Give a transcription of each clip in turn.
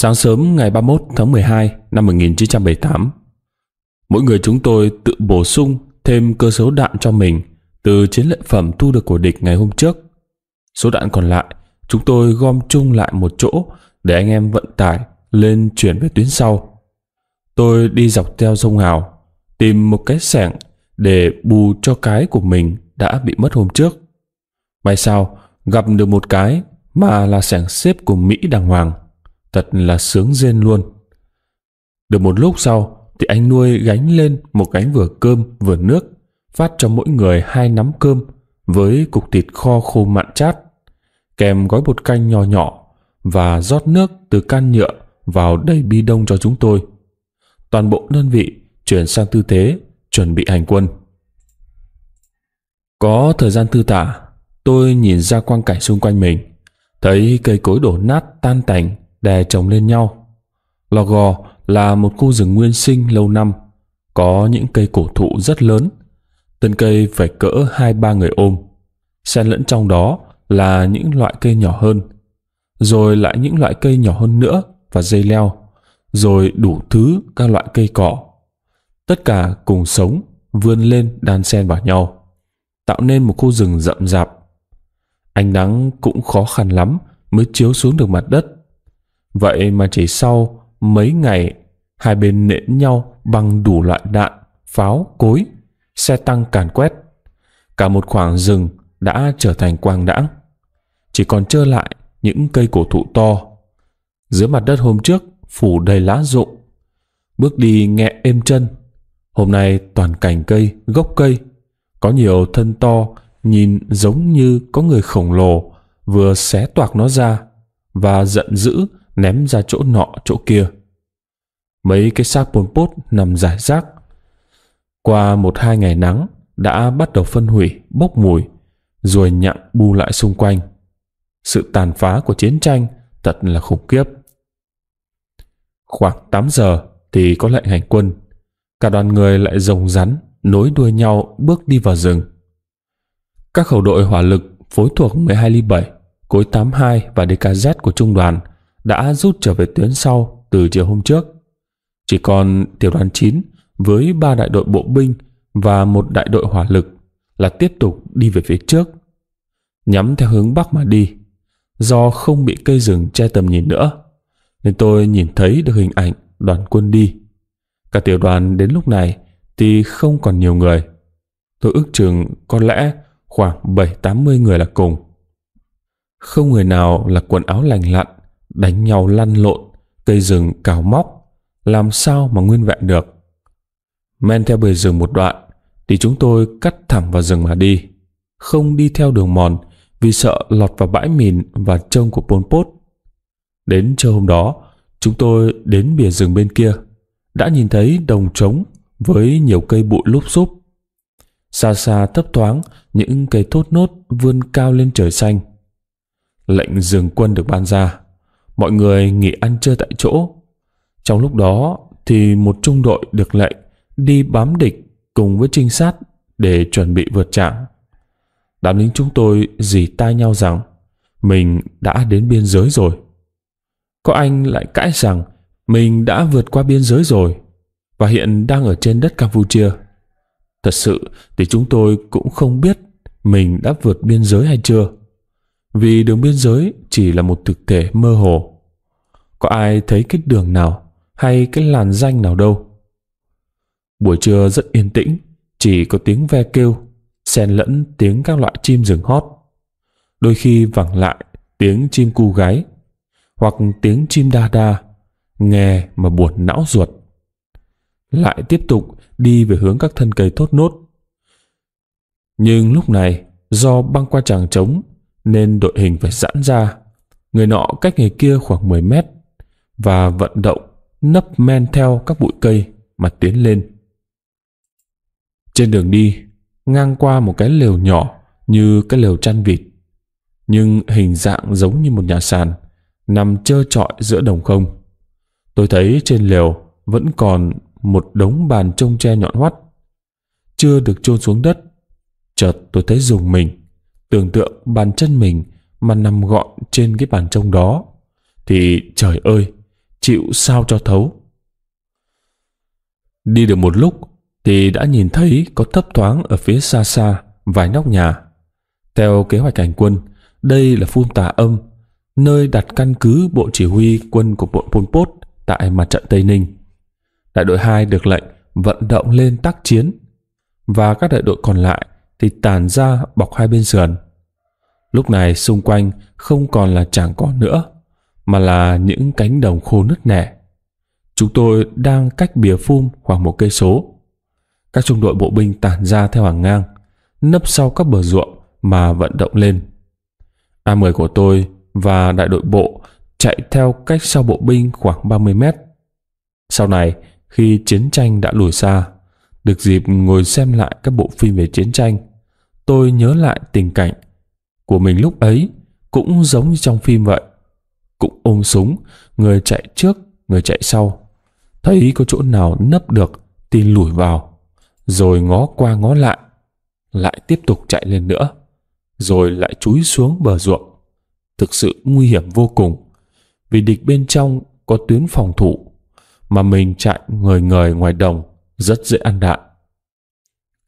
Sáng sớm ngày 31 tháng 12 năm 1978, mỗi người chúng tôi tự bổ sung thêm cơ số đạn cho mình từ chiến lợi phẩm thu được của địch ngày hôm trước. Số đạn còn lại chúng tôi gom chung lại một chỗ để anh em vận tải lên chuyển về tuyến sau. Tôi đi dọc theo sông Hào, tìm một cái sẻng để bù cho cái của mình đã bị mất hôm trước. May sao gặp được một cái mà là sẻng xếp của Mỹ đàng hoàng thật là sướng rên luôn. Được một lúc sau thì anh nuôi gánh lên một gánh vừa cơm vừa nước, phát cho mỗi người hai nắm cơm với cục thịt kho khô mặn chát, kèm gói bột canh nhỏ nhỏ và rót nước từ can nhựa vào đầy bi đông cho chúng tôi. Toàn bộ đơn vị chuyển sang tư thế chuẩn bị hành quân. Có thời gian thư tả, tôi nhìn ra quang cảnh xung quanh mình, thấy cây cối đổ nát tan tành đè chồng lên nhau. Lò Gò là một khu rừng nguyên sinh lâu năm, có những cây cổ thụ rất lớn, thân cây phải cỡ hai ba người ôm. Xen lẫn trong đó là những loại cây nhỏ hơn, rồi lại những loại cây nhỏ hơn nữa và dây leo, rồi đủ thứ các loại cây cỏ. Tất cả cùng sống, vươn lên đan xen vào nhau, tạo nên một khu rừng rậm rạp. Ánh nắng cũng khó khăn lắm mới chiếu xuống được mặt đất Vậy mà chỉ sau mấy ngày, hai bên nện nhau bằng đủ loại đạn, pháo, cối, xe tăng càn quét. Cả một khoảng rừng đã trở thành quang đãng. Chỉ còn trơ lại những cây cổ thụ to. Dưới mặt đất hôm trước phủ đầy lá rụng. Bước đi nhẹ êm chân. Hôm nay toàn cành cây, gốc cây. Có nhiều thân to nhìn giống như có người khổng lồ vừa xé toạc nó ra và giận dữ ném ra chỗ nọ chỗ kia. Mấy cái xác Pol Pot nằm rải rác. Qua một hai ngày nắng đã bắt đầu phân hủy, bốc mùi, rồi nhặng bu lại xung quanh. Sự tàn phá của chiến tranh thật là khủng khiếp. Khoảng 8 giờ thì có lệnh hành quân. Cả đoàn người lại rồng rắn, nối đuôi nhau bước đi vào rừng. Các khẩu đội hỏa lực phối thuộc 12 ly 7, cối 82 và DKZ của trung đoàn – đã rút trở về tuyến sau từ chiều hôm trước. Chỉ còn tiểu đoàn 9 với ba đại đội bộ binh và một đại đội hỏa lực là tiếp tục đi về phía trước, nhắm theo hướng bắc mà đi. Do không bị cây rừng che tầm nhìn nữa, nên tôi nhìn thấy được hình ảnh đoàn quân đi. Cả tiểu đoàn đến lúc này thì không còn nhiều người. Tôi ước chừng có lẽ khoảng 7-80 người là cùng. Không người nào là quần áo lành lặn đánh nhau lăn lộn, cây rừng cào móc, làm sao mà nguyên vẹn được. Men theo bề rừng một đoạn, thì chúng tôi cắt thẳng vào rừng mà đi, không đi theo đường mòn vì sợ lọt vào bãi mìn và trông của Pol Pot. Đến trưa hôm đó, chúng tôi đến bìa rừng bên kia, đã nhìn thấy đồng trống với nhiều cây bụi lúp xúp. Xa xa thấp thoáng những cây thốt nốt vươn cao lên trời xanh. Lệnh dừng quân được ban ra mọi người nghỉ ăn trưa tại chỗ. Trong lúc đó thì một trung đội được lệnh đi bám địch cùng với trinh sát để chuẩn bị vượt trạng. Đám lính chúng tôi dì tai nhau rằng mình đã đến biên giới rồi. Có anh lại cãi rằng mình đã vượt qua biên giới rồi và hiện đang ở trên đất Campuchia. Thật sự thì chúng tôi cũng không biết mình đã vượt biên giới hay chưa vì đường biên giới chỉ là một thực thể mơ hồ. Có ai thấy cái đường nào hay cái làn danh nào đâu. Buổi trưa rất yên tĩnh, chỉ có tiếng ve kêu, xen lẫn tiếng các loại chim rừng hót. Đôi khi vẳng lại tiếng chim cu gáy, hoặc tiếng chim đa đa, nghe mà buồn não ruột. Lại tiếp tục đi về hướng các thân cây thốt nốt. Nhưng lúc này, do băng qua tràng trống nên đội hình phải giãn ra. Người nọ cách người kia khoảng 10 mét và vận động nấp men theo các bụi cây mà tiến lên. Trên đường đi, ngang qua một cái lều nhỏ như cái lều chăn vịt, nhưng hình dạng giống như một nhà sàn, nằm trơ trọi giữa đồng không. Tôi thấy trên lều vẫn còn một đống bàn trông tre nhọn hoắt, chưa được chôn xuống đất. Chợt tôi thấy dùng mình tưởng tượng bàn chân mình mà nằm gọn trên cái bàn trông đó thì trời ơi chịu sao cho thấu đi được một lúc thì đã nhìn thấy có thấp thoáng ở phía xa xa vài nóc nhà theo kế hoạch hành quân đây là phun tà âm nơi đặt căn cứ bộ chỉ huy quân của bộ Pol Pot tại mặt trận Tây Ninh. Đại đội 2 được lệnh vận động lên tác chiến và các đại đội còn lại thì tản ra bọc hai bên sườn. Lúc này xung quanh không còn là chẳng cỏ nữa, mà là những cánh đồng khô nứt nẻ. Chúng tôi đang cách bìa phun khoảng một cây số. Các trung đội bộ binh tản ra theo hàng ngang, nấp sau các bờ ruộng mà vận động lên. A10 của tôi và đại đội bộ chạy theo cách sau bộ binh khoảng 30 mét. Sau này, khi chiến tranh đã lùi xa, được dịp ngồi xem lại các bộ phim về chiến tranh, tôi nhớ lại tình cảnh của mình lúc ấy cũng giống như trong phim vậy cũng ôm súng người chạy trước người chạy sau thấy có chỗ nào nấp được thì lủi vào rồi ngó qua ngó lại lại tiếp tục chạy lên nữa rồi lại chúi xuống bờ ruộng thực sự nguy hiểm vô cùng vì địch bên trong có tuyến phòng thủ mà mình chạy người người ngoài đồng rất dễ ăn đạn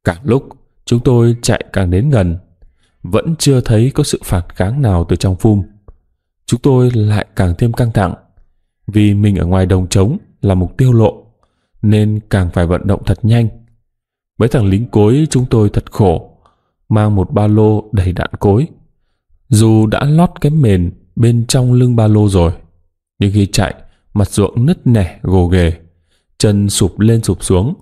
càng lúc Chúng tôi chạy càng đến gần, vẫn chưa thấy có sự phản kháng nào từ trong phum. Chúng tôi lại càng thêm căng thẳng, vì mình ở ngoài đồng trống là mục tiêu lộ, nên càng phải vận động thật nhanh. Mấy thằng lính cối chúng tôi thật khổ, mang một ba lô đầy đạn cối. Dù đã lót cái mền bên trong lưng ba lô rồi, nhưng khi chạy, mặt ruộng nứt nẻ gồ ghề, chân sụp lên sụp xuống,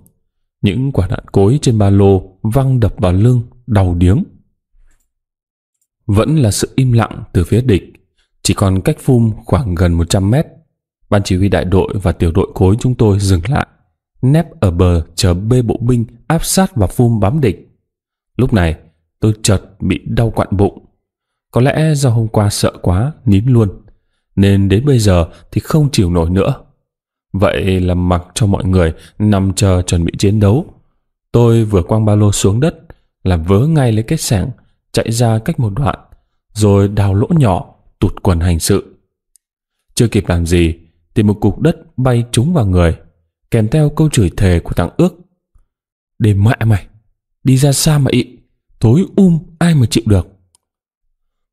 những quả đạn cối trên ba lô văng đập vào lưng, đau điếng. Vẫn là sự im lặng từ phía địch, chỉ còn cách phum khoảng gần 100 mét. Ban chỉ huy đại đội và tiểu đội cối chúng tôi dừng lại, nép ở bờ chờ bê bộ binh áp sát vào phum bám địch. Lúc này, tôi chợt bị đau quặn bụng. Có lẽ do hôm qua sợ quá, nín luôn. Nên đến bây giờ thì không chịu nổi nữa. Vậy là mặc cho mọi người nằm chờ chuẩn bị chiến đấu. Tôi vừa quăng ba lô xuống đất là vớ ngay lấy cái sảng chạy ra cách một đoạn rồi đào lỗ nhỏ tụt quần hành sự. Chưa kịp làm gì thì một cục đất bay trúng vào người kèm theo câu chửi thề của thằng ước. Để mẹ mày, đi ra xa mà ị, tối um ai mà chịu được.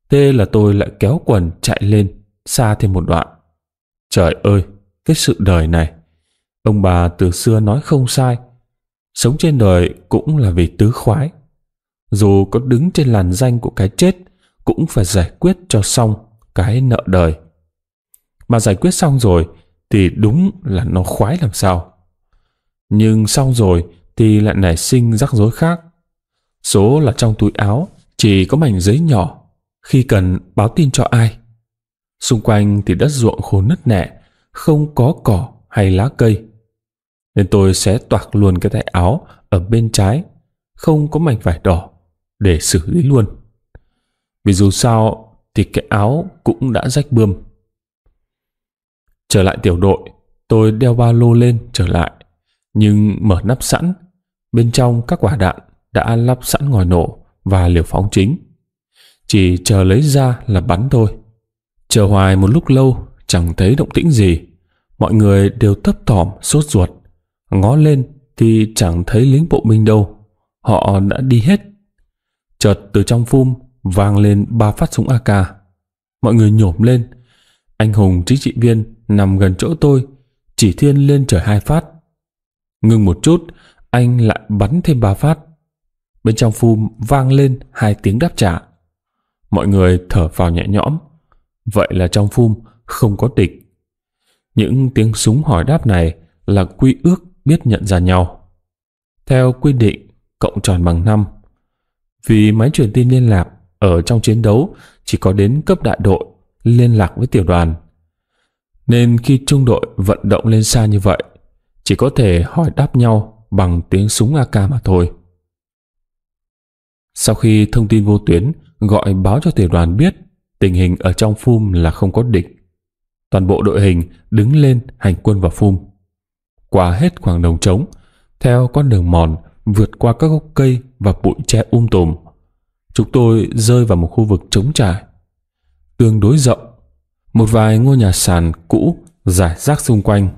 Thế là tôi lại kéo quần chạy lên xa thêm một đoạn. Trời ơi, cái sự đời này. Ông bà từ xưa nói không sai, sống trên đời cũng là vì tứ khoái. Dù có đứng trên làn danh của cái chết, cũng phải giải quyết cho xong cái nợ đời. Mà giải quyết xong rồi thì đúng là nó khoái làm sao. Nhưng xong rồi thì lại nảy sinh rắc rối khác. Số là trong túi áo chỉ có mảnh giấy nhỏ khi cần báo tin cho ai. Xung quanh thì đất ruộng khô nứt nẻ, không có cỏ hay lá cây. Nên tôi sẽ toạc luôn cái tay áo ở bên trái, không có mảnh vải đỏ, để xử lý luôn. Vì dù sao thì cái áo cũng đã rách bươm. Trở lại tiểu đội, tôi đeo ba lô lên trở lại, nhưng mở nắp sẵn, bên trong các quả đạn đã lắp sẵn ngòi nổ và liều phóng chính. Chỉ chờ lấy ra là bắn thôi. Chờ hoài một lúc lâu chẳng thấy động tĩnh gì. Mọi người đều tấp thỏm, sốt ruột. Ngó lên thì chẳng thấy lính bộ binh đâu. Họ đã đi hết. Chợt từ trong phum vang lên ba phát súng AK. Mọi người nhổm lên. Anh hùng chính trị viên nằm gần chỗ tôi, chỉ thiên lên trời hai phát. Ngừng một chút, anh lại bắn thêm ba phát. Bên trong phum vang lên hai tiếng đáp trả. Mọi người thở vào nhẹ nhõm. Vậy là trong phum không có địch. Những tiếng súng hỏi đáp này là quy ước biết nhận ra nhau. Theo quy định, cộng tròn bằng 5. Vì máy truyền tin liên lạc ở trong chiến đấu chỉ có đến cấp đại đội liên lạc với tiểu đoàn. Nên khi trung đội vận động lên xa như vậy, chỉ có thể hỏi đáp nhau bằng tiếng súng AK mà thôi. Sau khi thông tin vô tuyến gọi báo cho tiểu đoàn biết tình hình ở trong phum là không có địch toàn bộ đội hình đứng lên hành quân vào phum. Qua hết khoảng đồng trống, theo con đường mòn vượt qua các gốc cây và bụi tre um tùm, chúng tôi rơi vào một khu vực trống trải, tương đối rộng, một vài ngôi nhà sàn cũ rải rác xung quanh,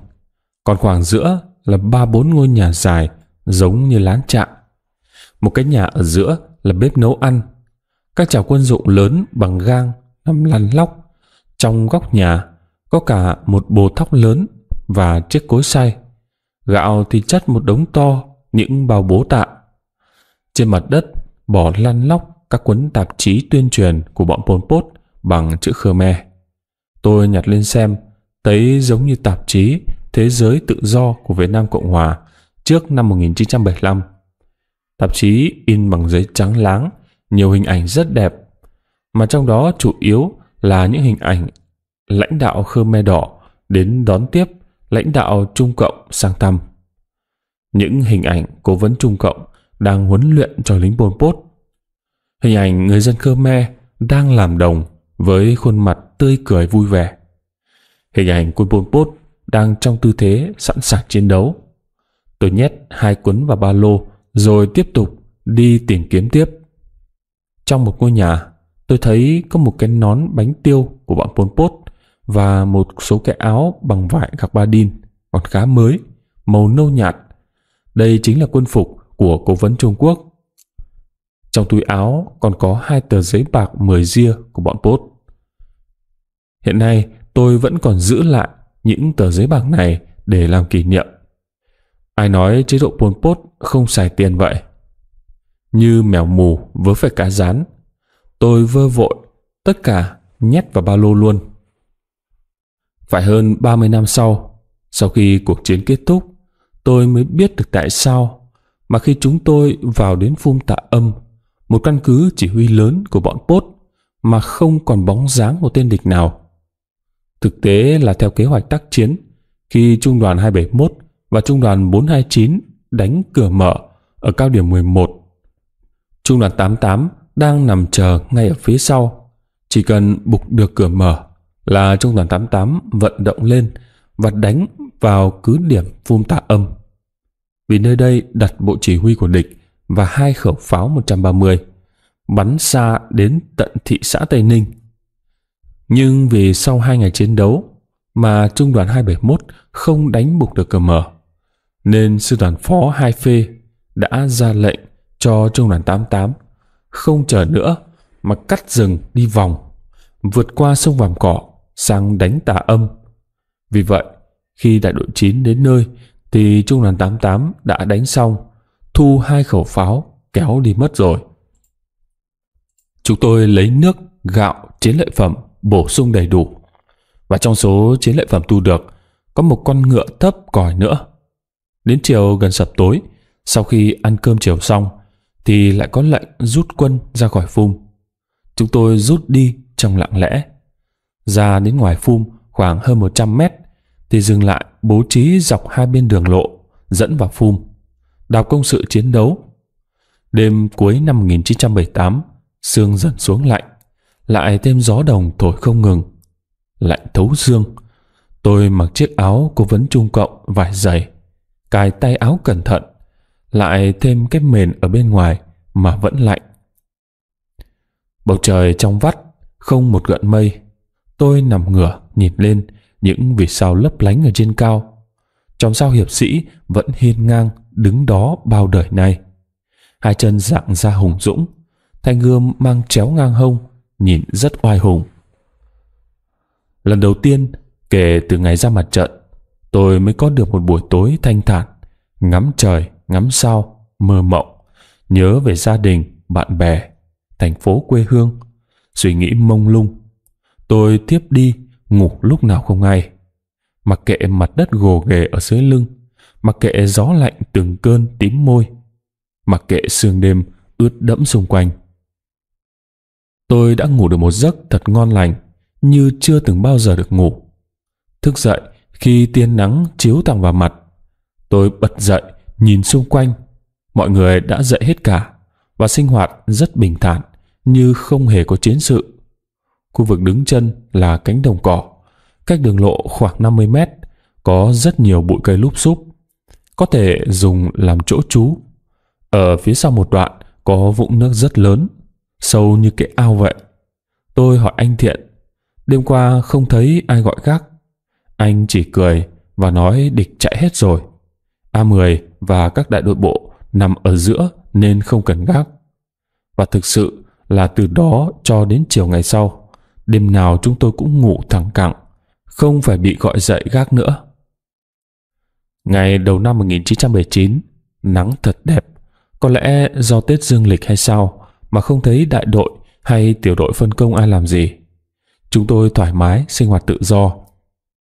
còn khoảng giữa là ba bốn ngôi nhà dài giống như lán trại. Một cái nhà ở giữa là bếp nấu ăn, các chảo quân dụng lớn bằng gang nằm lăn lóc trong góc nhà có cả một bồ thóc lớn và chiếc cối xay. Gạo thì chất một đống to, những bao bố tạ. Trên mặt đất, bỏ lăn lóc các cuốn tạp chí tuyên truyền của bọn Pol Pot bằng chữ Khmer. Tôi nhặt lên xem, thấy giống như tạp chí Thế giới tự do của Việt Nam Cộng Hòa trước năm 1975. Tạp chí in bằng giấy trắng láng, nhiều hình ảnh rất đẹp, mà trong đó chủ yếu là những hình ảnh lãnh đạo Khmer Đỏ đến đón tiếp lãnh đạo Trung Cộng sang thăm. Những hình ảnh cố vấn Trung Cộng đang huấn luyện cho lính Pol Pot. Hình ảnh người dân Khmer đang làm đồng với khuôn mặt tươi cười vui vẻ. Hình ảnh quân Pol Pot đang trong tư thế sẵn sàng chiến đấu. Tôi nhét hai cuốn vào ba lô rồi tiếp tục đi tìm kiếm tiếp. Trong một ngôi nhà, tôi thấy có một cái nón bánh tiêu của bọn Pol Pot và một số cái áo bằng vải gabardine còn khá mới, màu nâu nhạt. Đây chính là quân phục của cố vấn Trung Quốc. Trong túi áo còn có hai tờ giấy bạc 10 ria của bọn Pốt. Hiện nay tôi vẫn còn giữ lại những tờ giấy bạc này để làm kỷ niệm. Ai nói chế độ Pol Pot không xài tiền vậy? Như mèo mù với phải cá rán, tôi vơ vội tất cả nhét vào ba lô luôn. Phải hơn 30 năm sau, sau khi cuộc chiến kết thúc, tôi mới biết được tại sao mà khi chúng tôi vào đến Phung tạ âm, một căn cứ chỉ huy lớn của bọn Pốt mà không còn bóng dáng một tên địch nào. Thực tế là theo kế hoạch tác chiến, khi Trung đoàn 271 và Trung đoàn 429 đánh cửa mở ở cao điểm 11, Trung đoàn 88 đang nằm chờ ngay ở phía sau. Chỉ cần bục được cửa mở là trung đoàn 88 vận động lên và đánh vào cứ điểm phun tạ âm. Vì nơi đây đặt bộ chỉ huy của địch và hai khẩu pháo 130 bắn xa đến tận thị xã Tây Ninh. Nhưng vì sau hai ngày chiến đấu mà trung đoàn 271 không đánh bục được cờ mở, nên sư đoàn phó hai phê đã ra lệnh cho trung đoàn 88 không chờ nữa mà cắt rừng đi vòng, vượt qua sông Vàm Cỏ sang đánh tà âm. Vì vậy, khi đại đội 9 đến nơi thì trung đoàn 88 đã đánh xong, thu hai khẩu pháo kéo đi mất rồi. Chúng tôi lấy nước, gạo, chiến lợi phẩm bổ sung đầy đủ. Và trong số chiến lợi phẩm thu được có một con ngựa thấp còi nữa. Đến chiều gần sập tối, sau khi ăn cơm chiều xong thì lại có lệnh rút quân ra khỏi phung. Chúng tôi rút đi trong lặng lẽ ra đến ngoài phum khoảng hơn 100 mét thì dừng lại bố trí dọc hai bên đường lộ dẫn vào phum đào công sự chiến đấu đêm cuối năm 1978 sương dần xuống lạnh lại thêm gió đồng thổi không ngừng lạnh thấu xương tôi mặc chiếc áo cố vấn trung cộng vải dày cài tay áo cẩn thận lại thêm cái mền ở bên ngoài mà vẫn lạnh bầu trời trong vắt không một gợn mây Tôi nằm ngửa, nhìn lên, những vì sao lấp lánh ở trên cao. Trong sao hiệp sĩ vẫn hiên ngang đứng đó bao đời nay. Hai chân dạng ra hùng dũng, thanh gươm mang chéo ngang hông, nhìn rất oai hùng. Lần đầu tiên, kể từ ngày ra mặt trận, tôi mới có được một buổi tối thanh thản, ngắm trời, ngắm sao, mơ mộng, nhớ về gia đình, bạn bè, thành phố quê hương, suy nghĩ mông lung Tôi tiếp đi, ngủ lúc nào không hay. Mặc kệ mặt đất gồ ghề ở dưới lưng, mặc kệ gió lạnh từng cơn tím môi, mặc kệ sương đêm ướt đẫm xung quanh. Tôi đã ngủ được một giấc thật ngon lành, như chưa từng bao giờ được ngủ. Thức dậy khi tiên nắng chiếu thẳng vào mặt, tôi bật dậy nhìn xung quanh. Mọi người đã dậy hết cả và sinh hoạt rất bình thản như không hề có chiến sự. Khu vực đứng chân là cánh đồng cỏ, cách đường lộ khoảng 50 mét, có rất nhiều bụi cây lúp xúp, có thể dùng làm chỗ trú. Ở phía sau một đoạn có vũng nước rất lớn, sâu như cái ao vậy. Tôi hỏi anh Thiện, đêm qua không thấy ai gọi gác. Anh chỉ cười và nói địch chạy hết rồi. A10 và các đại đội bộ nằm ở giữa nên không cần gác. Và thực sự là từ đó cho đến chiều ngày sau đêm nào chúng tôi cũng ngủ thẳng cẳng, không phải bị gọi dậy gác nữa. Ngày đầu năm 1979, nắng thật đẹp, có lẽ do Tết Dương lịch hay sao mà không thấy đại đội hay tiểu đội phân công ai làm gì. Chúng tôi thoải mái sinh hoạt tự do.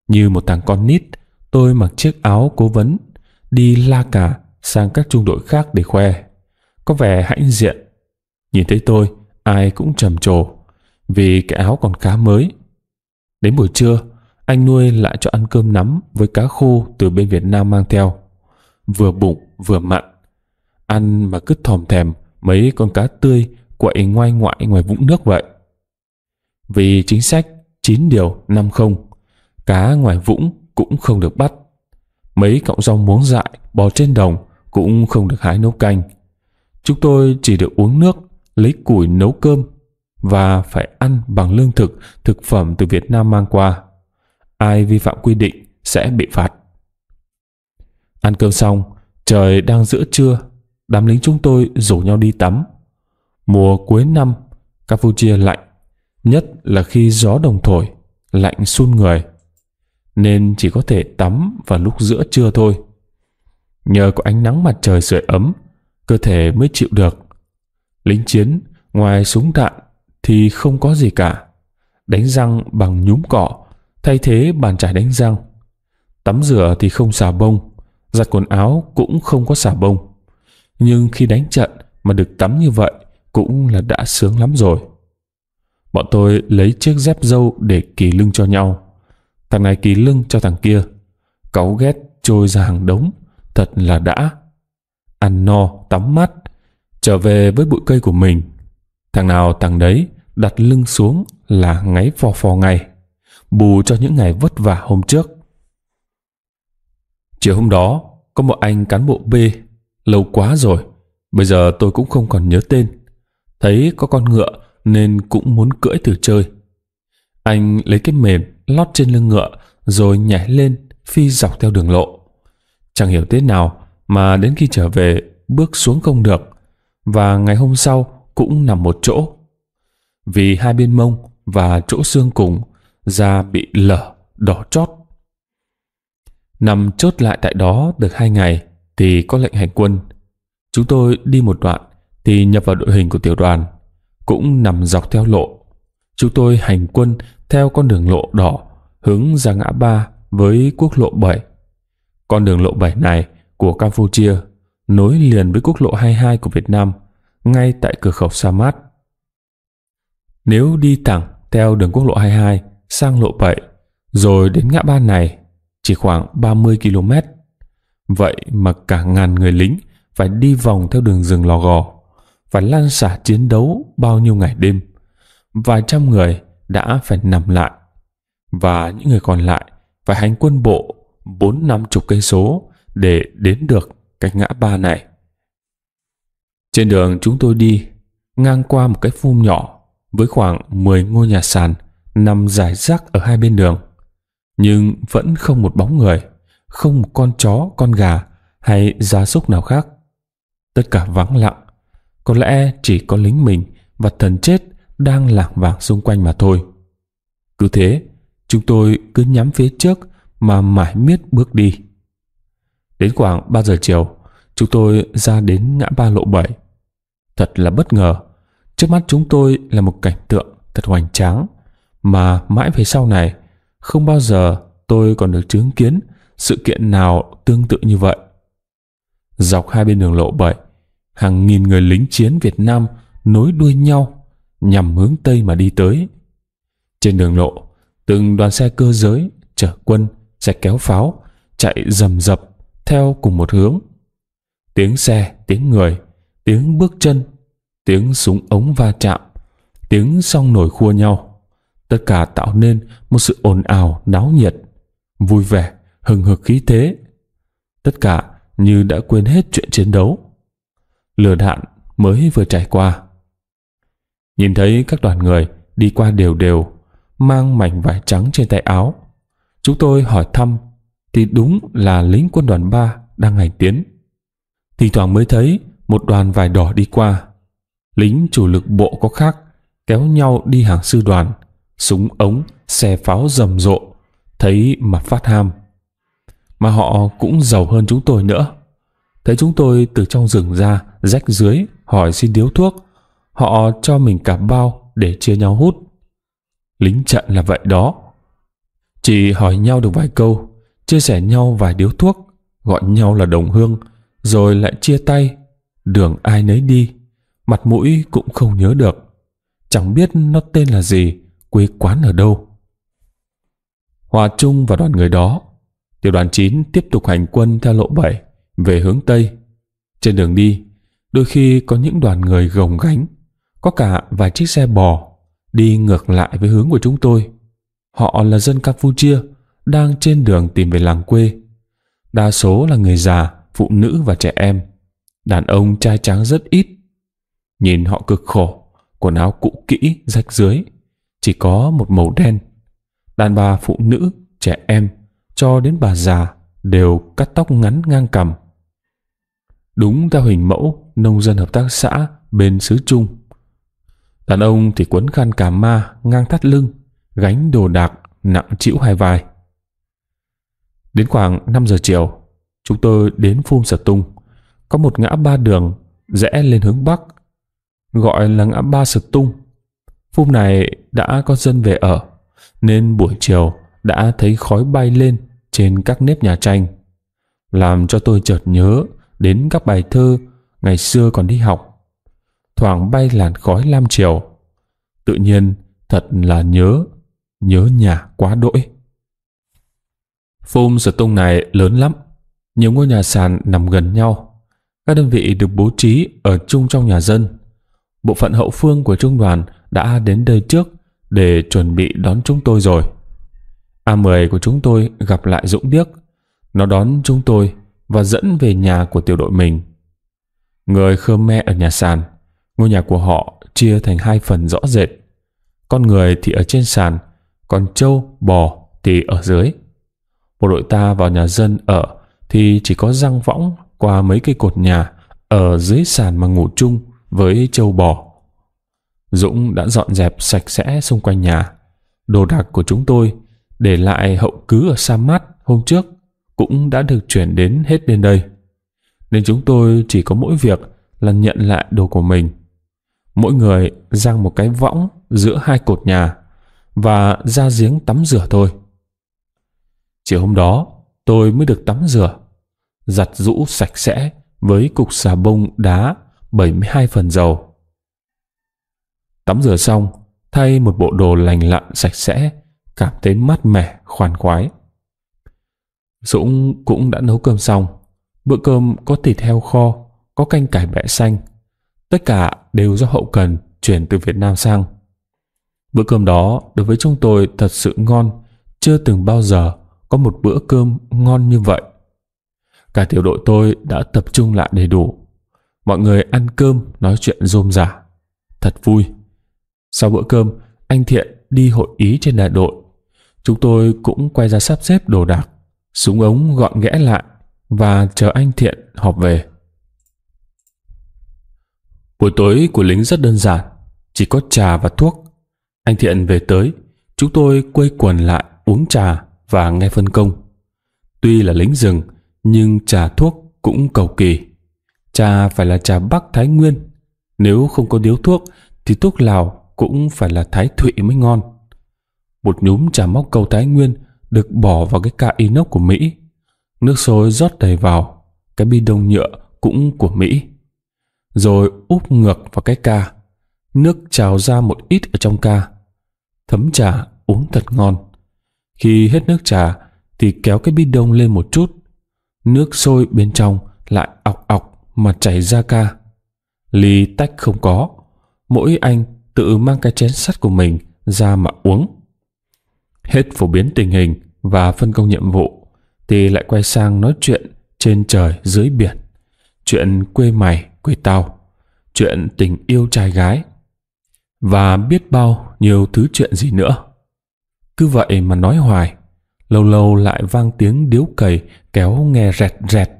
Như một thằng con nít, tôi mặc chiếc áo cố vấn, đi la cả sang các trung đội khác để khoe. Có vẻ hãnh diện. Nhìn thấy tôi, ai cũng trầm trồ vì cái áo còn khá mới. Đến buổi trưa, anh nuôi lại cho ăn cơm nắm với cá khô từ bên Việt Nam mang theo. Vừa bụng vừa mặn. Ăn mà cứ thòm thèm mấy con cá tươi quậy ngoai ngoại ngoài vũng nước vậy. Vì chính sách 9 điều 50, cá ngoài vũng cũng không được bắt. Mấy cọng rau muống dại bò trên đồng cũng không được hái nấu canh. Chúng tôi chỉ được uống nước, lấy củi nấu cơm và phải ăn bằng lương thực, thực phẩm từ Việt Nam mang qua. Ai vi phạm quy định sẽ bị phạt. Ăn cơm xong, trời đang giữa trưa, đám lính chúng tôi rủ nhau đi tắm. Mùa cuối năm, Campuchia lạnh, nhất là khi gió đồng thổi, lạnh sun người. Nên chỉ có thể tắm vào lúc giữa trưa thôi. Nhờ có ánh nắng mặt trời sưởi ấm, cơ thể mới chịu được. Lính chiến, ngoài súng đạn thì không có gì cả. Đánh răng bằng nhúm cọ, thay thế bàn chải đánh răng. Tắm rửa thì không xà bông, giặt quần áo cũng không có xà bông. Nhưng khi đánh trận mà được tắm như vậy cũng là đã sướng lắm rồi. Bọn tôi lấy chiếc dép dâu để kỳ lưng cho nhau. Thằng này kỳ lưng cho thằng kia. Cáu ghét trôi ra hàng đống, thật là đã. Ăn no, tắm mắt, trở về với bụi cây của mình Thằng nào thằng đấy đặt lưng xuống là ngáy phò phò ngày, bù cho những ngày vất vả hôm trước. Chiều hôm đó, có một anh cán bộ B, lâu quá rồi, bây giờ tôi cũng không còn nhớ tên. Thấy có con ngựa nên cũng muốn cưỡi thử chơi. Anh lấy cái mền lót trên lưng ngựa rồi nhảy lên phi dọc theo đường lộ. Chẳng hiểu thế nào mà đến khi trở về bước xuống không được và ngày hôm sau cũng nằm một chỗ. Vì hai bên mông và chỗ xương cùng da bị lở, đỏ chót. Nằm chốt lại tại đó được hai ngày thì có lệnh hành quân. Chúng tôi đi một đoạn thì nhập vào đội hình của tiểu đoàn, cũng nằm dọc theo lộ. Chúng tôi hành quân theo con đường lộ đỏ hướng ra ngã ba với quốc lộ 7. Con đường lộ 7 này của Campuchia nối liền với quốc lộ 22 của Việt Nam – ngay tại cửa khẩu Samad. Nếu đi thẳng theo đường quốc lộ 22 sang lộ 7 rồi đến ngã ba này chỉ khoảng 30 km. Vậy mà cả ngàn người lính phải đi vòng theo đường rừng lò gò phải lăn xả chiến đấu bao nhiêu ngày đêm. Vài trăm người đã phải nằm lại và những người còn lại phải hành quân bộ bốn năm chục cây số để đến được cách ngã ba này. Trên đường chúng tôi đi, ngang qua một cái phum nhỏ với khoảng 10 ngôi nhà sàn nằm rải rác ở hai bên đường. Nhưng vẫn không một bóng người, không một con chó, con gà hay gia súc nào khác. Tất cả vắng lặng, có lẽ chỉ có lính mình và thần chết đang lạc vảng xung quanh mà thôi. Cứ thế, chúng tôi cứ nhắm phía trước mà mãi miết bước đi. Đến khoảng 3 giờ chiều, chúng tôi ra đến ngã ba lộ 7 Thật là bất ngờ. Trước mắt chúng tôi là một cảnh tượng thật hoành tráng mà mãi về sau này không bao giờ tôi còn được chứng kiến sự kiện nào tương tự như vậy. Dọc hai bên đường lộ bảy hàng nghìn người lính chiến Việt Nam nối đuôi nhau nhằm hướng Tây mà đi tới. Trên đường lộ, từng đoàn xe cơ giới, chở quân, xe kéo pháo chạy rầm rập theo cùng một hướng. Tiếng xe, tiếng người tiếng bước chân, tiếng súng ống va chạm, tiếng song nổi khua nhau. Tất cả tạo nên một sự ồn ào, náo nhiệt, vui vẻ, hừng hực khí thế. Tất cả như đã quên hết chuyện chiến đấu. Lửa đạn mới vừa trải qua. Nhìn thấy các đoàn người đi qua đều đều, mang mảnh vải trắng trên tay áo. Chúng tôi hỏi thăm thì đúng là lính quân đoàn 3 đang hành tiến. Thỉnh thoảng mới thấy một đoàn vải đỏ đi qua. Lính chủ lực bộ có khác, kéo nhau đi hàng sư đoàn, súng ống, xe pháo rầm rộ, thấy mà phát ham. Mà họ cũng giàu hơn chúng tôi nữa. Thấy chúng tôi từ trong rừng ra, rách dưới, hỏi xin điếu thuốc. Họ cho mình cả bao để chia nhau hút. Lính trận là vậy đó. Chỉ hỏi nhau được vài câu, chia sẻ nhau vài điếu thuốc, gọi nhau là đồng hương, rồi lại chia tay Đường ai nấy đi, mặt mũi cũng không nhớ được. Chẳng biết nó tên là gì, quê quán ở đâu. Hòa Trung và đoàn người đó, tiểu đoàn 9 tiếp tục hành quân theo lộ 7 về hướng Tây. Trên đường đi, đôi khi có những đoàn người gồng gánh, có cả vài chiếc xe bò đi ngược lại với hướng của chúng tôi. Họ là dân Campuchia đang trên đường tìm về làng quê. Đa số là người già, phụ nữ và trẻ em. Đàn ông trai tráng rất ít. Nhìn họ cực khổ, quần áo cũ kỹ, rách dưới. Chỉ có một màu đen. Đàn bà phụ nữ, trẻ em, cho đến bà già đều cắt tóc ngắn ngang cằm. Đúng theo hình mẫu nông dân hợp tác xã bên xứ Trung. Đàn ông thì quấn khăn cà ma ngang thắt lưng, gánh đồ đạc nặng chịu hai vai. Đến khoảng 5 giờ chiều, chúng tôi đến phun sật tung có một ngã ba đường rẽ lên hướng Bắc, gọi là ngã ba Sực Tung. Phút này đã có dân về ở, nên buổi chiều đã thấy khói bay lên trên các nếp nhà tranh, làm cho tôi chợt nhớ đến các bài thơ ngày xưa còn đi học. Thoảng bay làn khói lam chiều, tự nhiên thật là nhớ, nhớ nhà quá đỗi. Phum Sực Tung này lớn lắm, nhiều ngôi nhà sàn nằm gần nhau các đơn vị được bố trí ở chung trong nhà dân. Bộ phận hậu phương của trung đoàn đã đến đây trước để chuẩn bị đón chúng tôi rồi. A10 của chúng tôi gặp lại Dũng Điếc. Nó đón chúng tôi và dẫn về nhà của tiểu đội mình. Người khơ me ở nhà sàn, ngôi nhà của họ chia thành hai phần rõ rệt. Con người thì ở trên sàn, còn trâu, bò thì ở dưới. Bộ đội ta vào nhà dân ở thì chỉ có răng võng qua mấy cây cột nhà ở dưới sàn mà ngủ chung với châu bò. Dũng đã dọn dẹp sạch sẽ xung quanh nhà. Đồ đạc của chúng tôi để lại hậu cứ ở Sa Mát hôm trước cũng đã được chuyển đến hết bên đây. Nên chúng tôi chỉ có mỗi việc là nhận lại đồ của mình. Mỗi người giang một cái võng giữa hai cột nhà và ra giếng tắm rửa thôi. Chiều hôm đó tôi mới được tắm rửa giặt rũ sạch sẽ với cục xà bông đá 72 phần dầu. Tắm rửa xong, thay một bộ đồ lành lặn sạch sẽ, cảm thấy mát mẻ, khoan khoái. Dũng cũng đã nấu cơm xong. Bữa cơm có thịt heo kho, có canh cải bẹ xanh. Tất cả đều do hậu cần chuyển từ Việt Nam sang. Bữa cơm đó đối với chúng tôi thật sự ngon, chưa từng bao giờ có một bữa cơm ngon như vậy cả tiểu đội tôi đã tập trung lại đầy đủ. Mọi người ăn cơm nói chuyện rôm rả. Thật vui. Sau bữa cơm, anh Thiện đi hội ý trên đại đội. Chúng tôi cũng quay ra sắp xếp đồ đạc, súng ống gọn ghẽ lại và chờ anh Thiện họp về. Buổi tối của lính rất đơn giản, chỉ có trà và thuốc. Anh Thiện về tới, chúng tôi quây quần lại uống trà và nghe phân công. Tuy là lính rừng, nhưng trà thuốc cũng cầu kỳ. Trà phải là trà Bắc Thái Nguyên, nếu không có điếu thuốc thì thuốc Lào cũng phải là Thái Thụy mới ngon. Một nhúm trà móc cầu Thái Nguyên được bỏ vào cái ca inox của Mỹ. Nước sôi rót đầy vào, cái bi đông nhựa cũng của Mỹ. Rồi úp ngược vào cái ca, nước trào ra một ít ở trong ca. Thấm trà uống thật ngon. Khi hết nước trà thì kéo cái bi đông lên một chút Nước sôi bên trong lại ọc ọc mà chảy ra ca. Ly tách không có, mỗi anh tự mang cái chén sắt của mình ra mà uống. Hết phổ biến tình hình và phân công nhiệm vụ thì lại quay sang nói chuyện trên trời dưới biển. Chuyện quê mày, quê tao. Chuyện tình yêu trai gái. Và biết bao nhiều thứ chuyện gì nữa. Cứ vậy mà nói hoài, lâu lâu lại vang tiếng điếu cầy kéo nghe rẹt rẹt.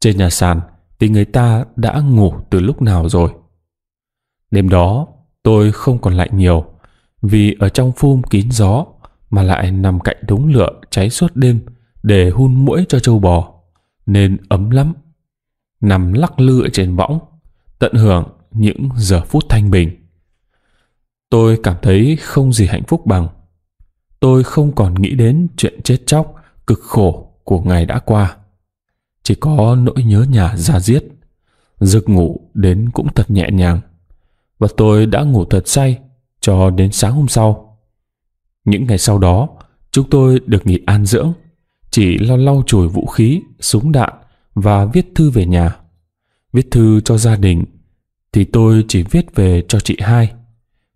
Trên nhà sàn thì người ta đã ngủ từ lúc nào rồi. Đêm đó tôi không còn lạnh nhiều vì ở trong phum kín gió mà lại nằm cạnh đống lửa cháy suốt đêm để hun mũi cho trâu bò nên ấm lắm. Nằm lắc lư ở trên võng tận hưởng những giờ phút thanh bình. Tôi cảm thấy không gì hạnh phúc bằng. Tôi không còn nghĩ đến chuyện chết chóc, cực khổ của ngày đã qua chỉ có nỗi nhớ nhà ra diết giấc ngủ đến cũng thật nhẹ nhàng và tôi đã ngủ thật say cho đến sáng hôm sau những ngày sau đó chúng tôi được nghỉ an dưỡng chỉ lo lau chùi vũ khí súng đạn và viết thư về nhà viết thư cho gia đình thì tôi chỉ viết về cho chị hai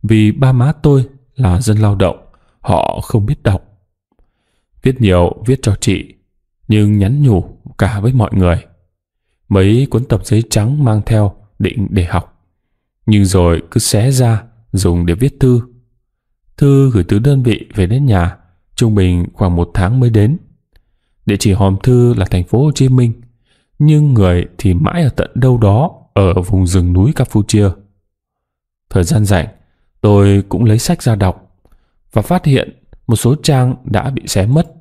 vì ba má tôi là dân lao động họ không biết đọc viết nhiều viết cho chị nhưng nhắn nhủ cả với mọi người. Mấy cuốn tập giấy trắng mang theo định để học, nhưng rồi cứ xé ra dùng để viết thư. Thư gửi từ đơn vị về đến nhà, trung bình khoảng một tháng mới đến. Địa chỉ hòm thư là thành phố Hồ Chí Minh, nhưng người thì mãi ở tận đâu đó ở vùng rừng núi Campuchia. Thời gian rảnh, tôi cũng lấy sách ra đọc và phát hiện một số trang đã bị xé mất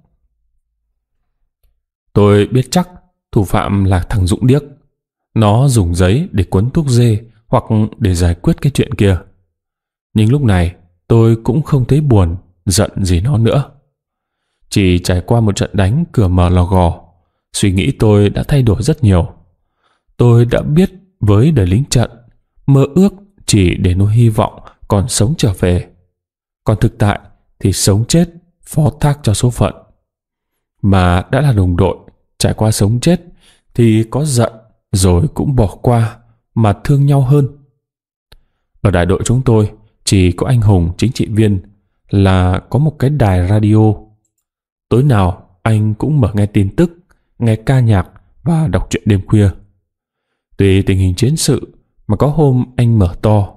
Tôi biết chắc thủ phạm là thằng Dũng Điếc. Nó dùng giấy để cuốn thuốc dê hoặc để giải quyết cái chuyện kia. Nhưng lúc này tôi cũng không thấy buồn, giận gì nó nữa. Chỉ trải qua một trận đánh cửa mở lò gò, suy nghĩ tôi đã thay đổi rất nhiều. Tôi đã biết với đời lính trận, mơ ước chỉ để nuôi hy vọng còn sống trở về. Còn thực tại thì sống chết phó thác cho số phận mà đã là đồng đội trải qua sống chết thì có giận rồi cũng bỏ qua mà thương nhau hơn. Ở đại đội chúng tôi chỉ có anh hùng chính trị viên là có một cái đài radio. Tối nào anh cũng mở nghe tin tức, nghe ca nhạc và đọc truyện đêm khuya. Tùy tình hình chiến sự mà có hôm anh mở to,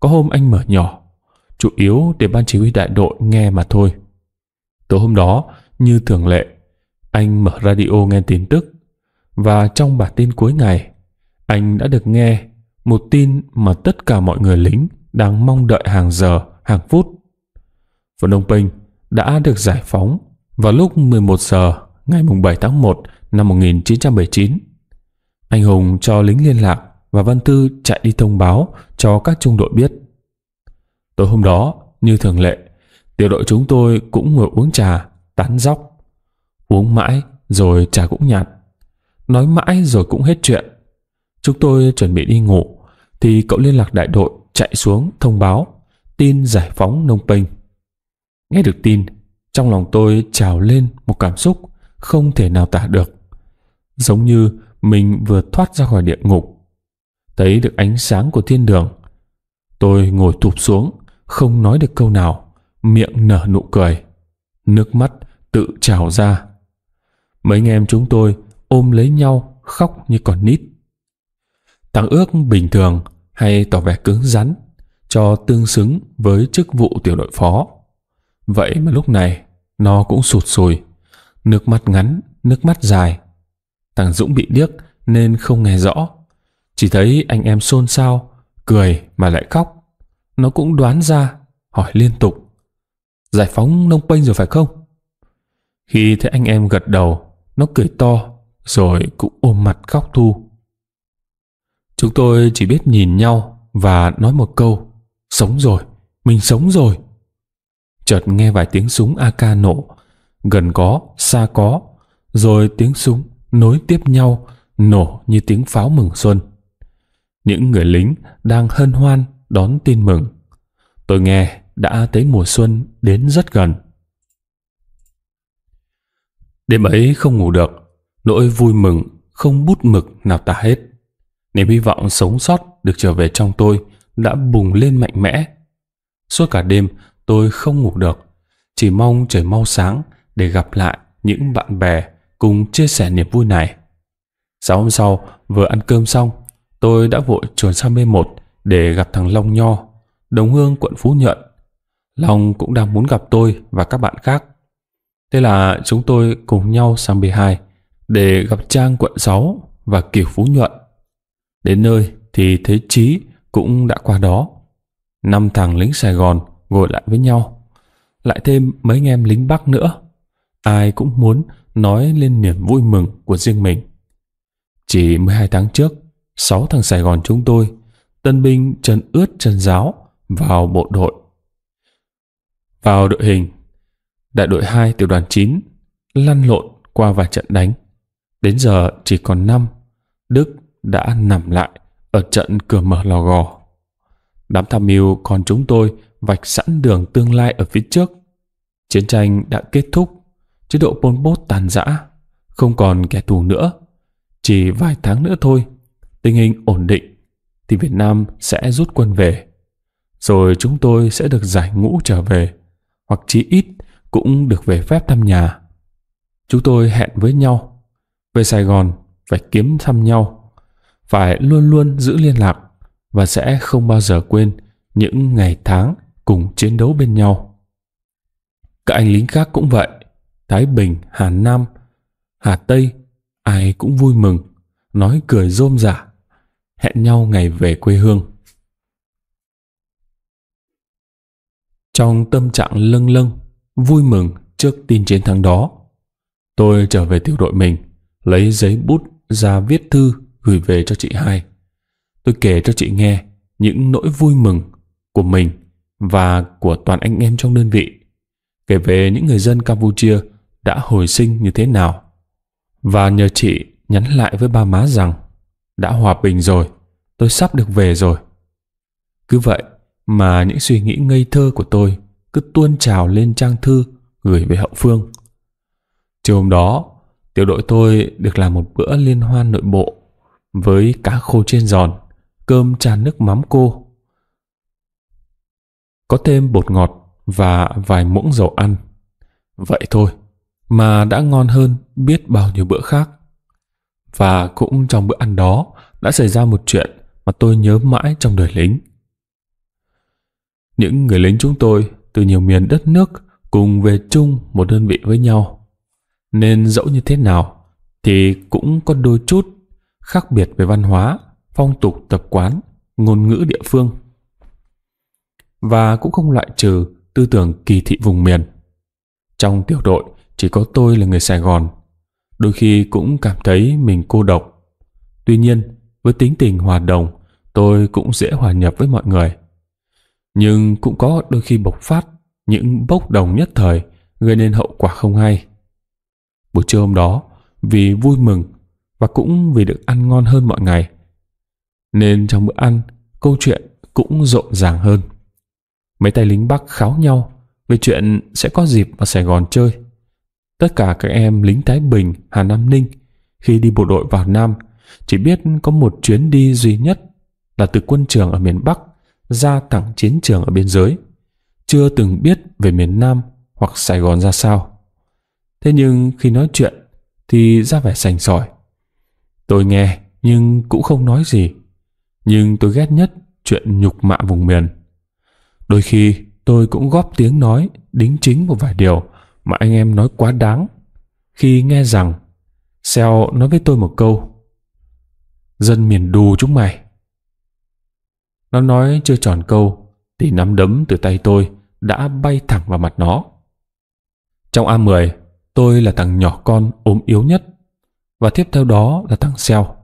có hôm anh mở nhỏ, chủ yếu để ban chỉ huy đại đội nghe mà thôi. Tối hôm đó, như thường lệ, anh mở radio nghe tin tức và trong bản tin cuối ngày anh đã được nghe một tin mà tất cả mọi người lính đang mong đợi hàng giờ, hàng phút. Phần Đông Bình đã được giải phóng vào lúc 11 giờ ngày 7 tháng 1 năm 1979. Anh Hùng cho lính liên lạc và Văn thư chạy đi thông báo cho các trung đội biết. Tối hôm đó, như thường lệ, tiểu đội chúng tôi cũng ngồi uống trà, tán dóc. Uống mãi rồi trà cũng nhạt. Nói mãi rồi cũng hết chuyện. Chúng tôi chuẩn bị đi ngủ thì cậu liên lạc đại đội chạy xuống thông báo tin giải phóng Nông Penh. Nghe được tin, trong lòng tôi trào lên một cảm xúc không thể nào tả được. Giống như mình vừa thoát ra khỏi địa ngục, thấy được ánh sáng của thiên đường. Tôi ngồi thụp xuống, không nói được câu nào, miệng nở nụ cười. Nước mắt tự trào ra Mấy anh em chúng tôi ôm lấy nhau khóc như còn nít. Tăng ước bình thường hay tỏ vẻ cứng rắn cho tương xứng với chức vụ tiểu đội phó. Vậy mà lúc này nó cũng sụt sùi, nước mắt ngắn, nước mắt dài. Tăng Dũng bị điếc nên không nghe rõ, chỉ thấy anh em xôn xao, cười mà lại khóc. Nó cũng đoán ra, hỏi liên tục. Giải phóng nông quanh rồi phải không? Khi thấy anh em gật đầu nó cười to rồi cũng ôm mặt khóc thu. Chúng tôi chỉ biết nhìn nhau và nói một câu Sống rồi, mình sống rồi. Chợt nghe vài tiếng súng AK nổ gần có, xa có rồi tiếng súng nối tiếp nhau nổ như tiếng pháo mừng xuân. Những người lính đang hân hoan đón tin mừng. Tôi nghe đã thấy mùa xuân đến rất gần. Đêm ấy không ngủ được, nỗi vui mừng không bút mực nào tả hết. Niềm hy vọng sống sót được trở về trong tôi đã bùng lên mạnh mẽ. Suốt cả đêm tôi không ngủ được, chỉ mong trời mau sáng để gặp lại những bạn bè cùng chia sẻ niềm vui này. Sáng hôm sau, vừa ăn cơm xong, tôi đã vội chuồn sang B1 để gặp thằng Long Nho, đồng hương quận Phú Nhuận. Long cũng đang muốn gặp tôi và các bạn khác Thế là chúng tôi cùng nhau sang B2 để gặp Trang quận 6 và Kiều Phú Nhuận. Đến nơi thì thế Trí cũng đã qua đó. Năm thằng lính Sài Gòn ngồi lại với nhau. Lại thêm mấy anh em lính Bắc nữa. Ai cũng muốn nói lên niềm vui mừng của riêng mình. Chỉ 12 tháng trước, 6 thằng Sài Gòn chúng tôi, tân binh chân Ướt chân Giáo vào bộ đội. Vào đội hình đại đội 2 tiểu đoàn 9 lăn lộn qua vài trận đánh. Đến giờ chỉ còn 5, Đức đã nằm lại ở trận cửa mở lò gò. Đám tham mưu còn chúng tôi vạch sẵn đường tương lai ở phía trước. Chiến tranh đã kết thúc, chế độ Pol Pot tàn rã, không còn kẻ thù nữa. Chỉ vài tháng nữa thôi, tình hình ổn định thì Việt Nam sẽ rút quân về. Rồi chúng tôi sẽ được giải ngũ trở về, hoặc chí ít cũng được về phép thăm nhà. Chúng tôi hẹn với nhau về Sài Gòn phải kiếm thăm nhau, phải luôn luôn giữ liên lạc và sẽ không bao giờ quên những ngày tháng cùng chiến đấu bên nhau. Các anh lính khác cũng vậy, Thái Bình, Hà Nam, Hà Tây, ai cũng vui mừng, nói cười rôm rả, hẹn nhau ngày về quê hương. Trong tâm trạng lâng lâng, vui mừng trước tin chiến thắng đó. Tôi trở về tiểu đội mình, lấy giấy bút ra viết thư gửi về cho chị hai. Tôi kể cho chị nghe những nỗi vui mừng của mình và của toàn anh em trong đơn vị, kể về những người dân Campuchia đã hồi sinh như thế nào. Và nhờ chị nhắn lại với ba má rằng đã hòa bình rồi, tôi sắp được về rồi. Cứ vậy mà những suy nghĩ ngây thơ của tôi cứ tuôn trào lên trang thư gửi về hậu phương. Chiều hôm đó, tiểu đội tôi được làm một bữa liên hoan nội bộ với cá khô trên giòn, cơm tràn nước mắm cô. Có thêm bột ngọt và vài muỗng dầu ăn. Vậy thôi, mà đã ngon hơn biết bao nhiêu bữa khác. Và cũng trong bữa ăn đó đã xảy ra một chuyện mà tôi nhớ mãi trong đời lính. Những người lính chúng tôi từ nhiều miền đất nước cùng về chung một đơn vị với nhau. Nên dẫu như thế nào thì cũng có đôi chút khác biệt về văn hóa, phong tục tập quán, ngôn ngữ địa phương. Và cũng không loại trừ tư tưởng kỳ thị vùng miền. Trong tiểu đội chỉ có tôi là người Sài Gòn, đôi khi cũng cảm thấy mình cô độc. Tuy nhiên, với tính tình hòa đồng, tôi cũng dễ hòa nhập với mọi người nhưng cũng có đôi khi bộc phát những bốc đồng nhất thời gây nên hậu quả không hay. Buổi trưa hôm đó, vì vui mừng và cũng vì được ăn ngon hơn mọi ngày, nên trong bữa ăn, câu chuyện cũng rộn ràng hơn. Mấy tay lính Bắc kháo nhau về chuyện sẽ có dịp vào Sài Gòn chơi. Tất cả các em lính Thái Bình, Hà Nam Ninh khi đi bộ đội vào Nam chỉ biết có một chuyến đi duy nhất là từ quân trường ở miền Bắc ra thẳng chiến trường ở biên giới, chưa từng biết về miền Nam hoặc Sài Gòn ra sao. Thế nhưng khi nói chuyện thì ra vẻ sành sỏi. Tôi nghe nhưng cũng không nói gì. Nhưng tôi ghét nhất chuyện nhục mạ vùng miền. Đôi khi tôi cũng góp tiếng nói đính chính một vài điều mà anh em nói quá đáng khi nghe rằng Seo nói với tôi một câu Dân miền đù chúng mày nó nói chưa tròn câu thì nắm đấm từ tay tôi đã bay thẳng vào mặt nó. Trong A10, tôi là thằng nhỏ con ốm yếu nhất và tiếp theo đó là thằng Seo.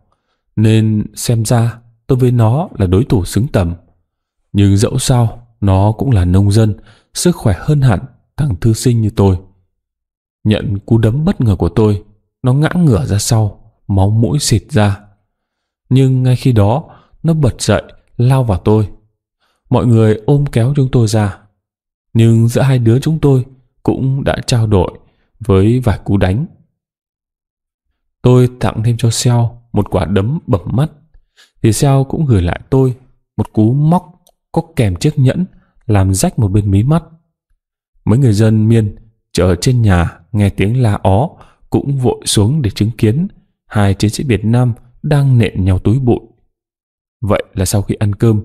Nên xem ra tôi với nó là đối thủ xứng tầm. Nhưng dẫu sao, nó cũng là nông dân, sức khỏe hơn hẳn thằng thư sinh như tôi. Nhận cú đấm bất ngờ của tôi, nó ngã ngửa ra sau, máu mũi xịt ra. Nhưng ngay khi đó, nó bật dậy lao vào tôi. Mọi người ôm kéo chúng tôi ra. Nhưng giữa hai đứa chúng tôi cũng đã trao đổi với vài cú đánh. Tôi tặng thêm cho Seo một quả đấm bẩm mắt. Thì Seo cũng gửi lại tôi một cú móc có kèm chiếc nhẫn làm rách một bên mí mắt. Mấy người dân miên chờ trên nhà nghe tiếng la ó cũng vội xuống để chứng kiến hai chiến sĩ Việt Nam đang nện nhau túi bụi. Vậy là sau khi ăn cơm,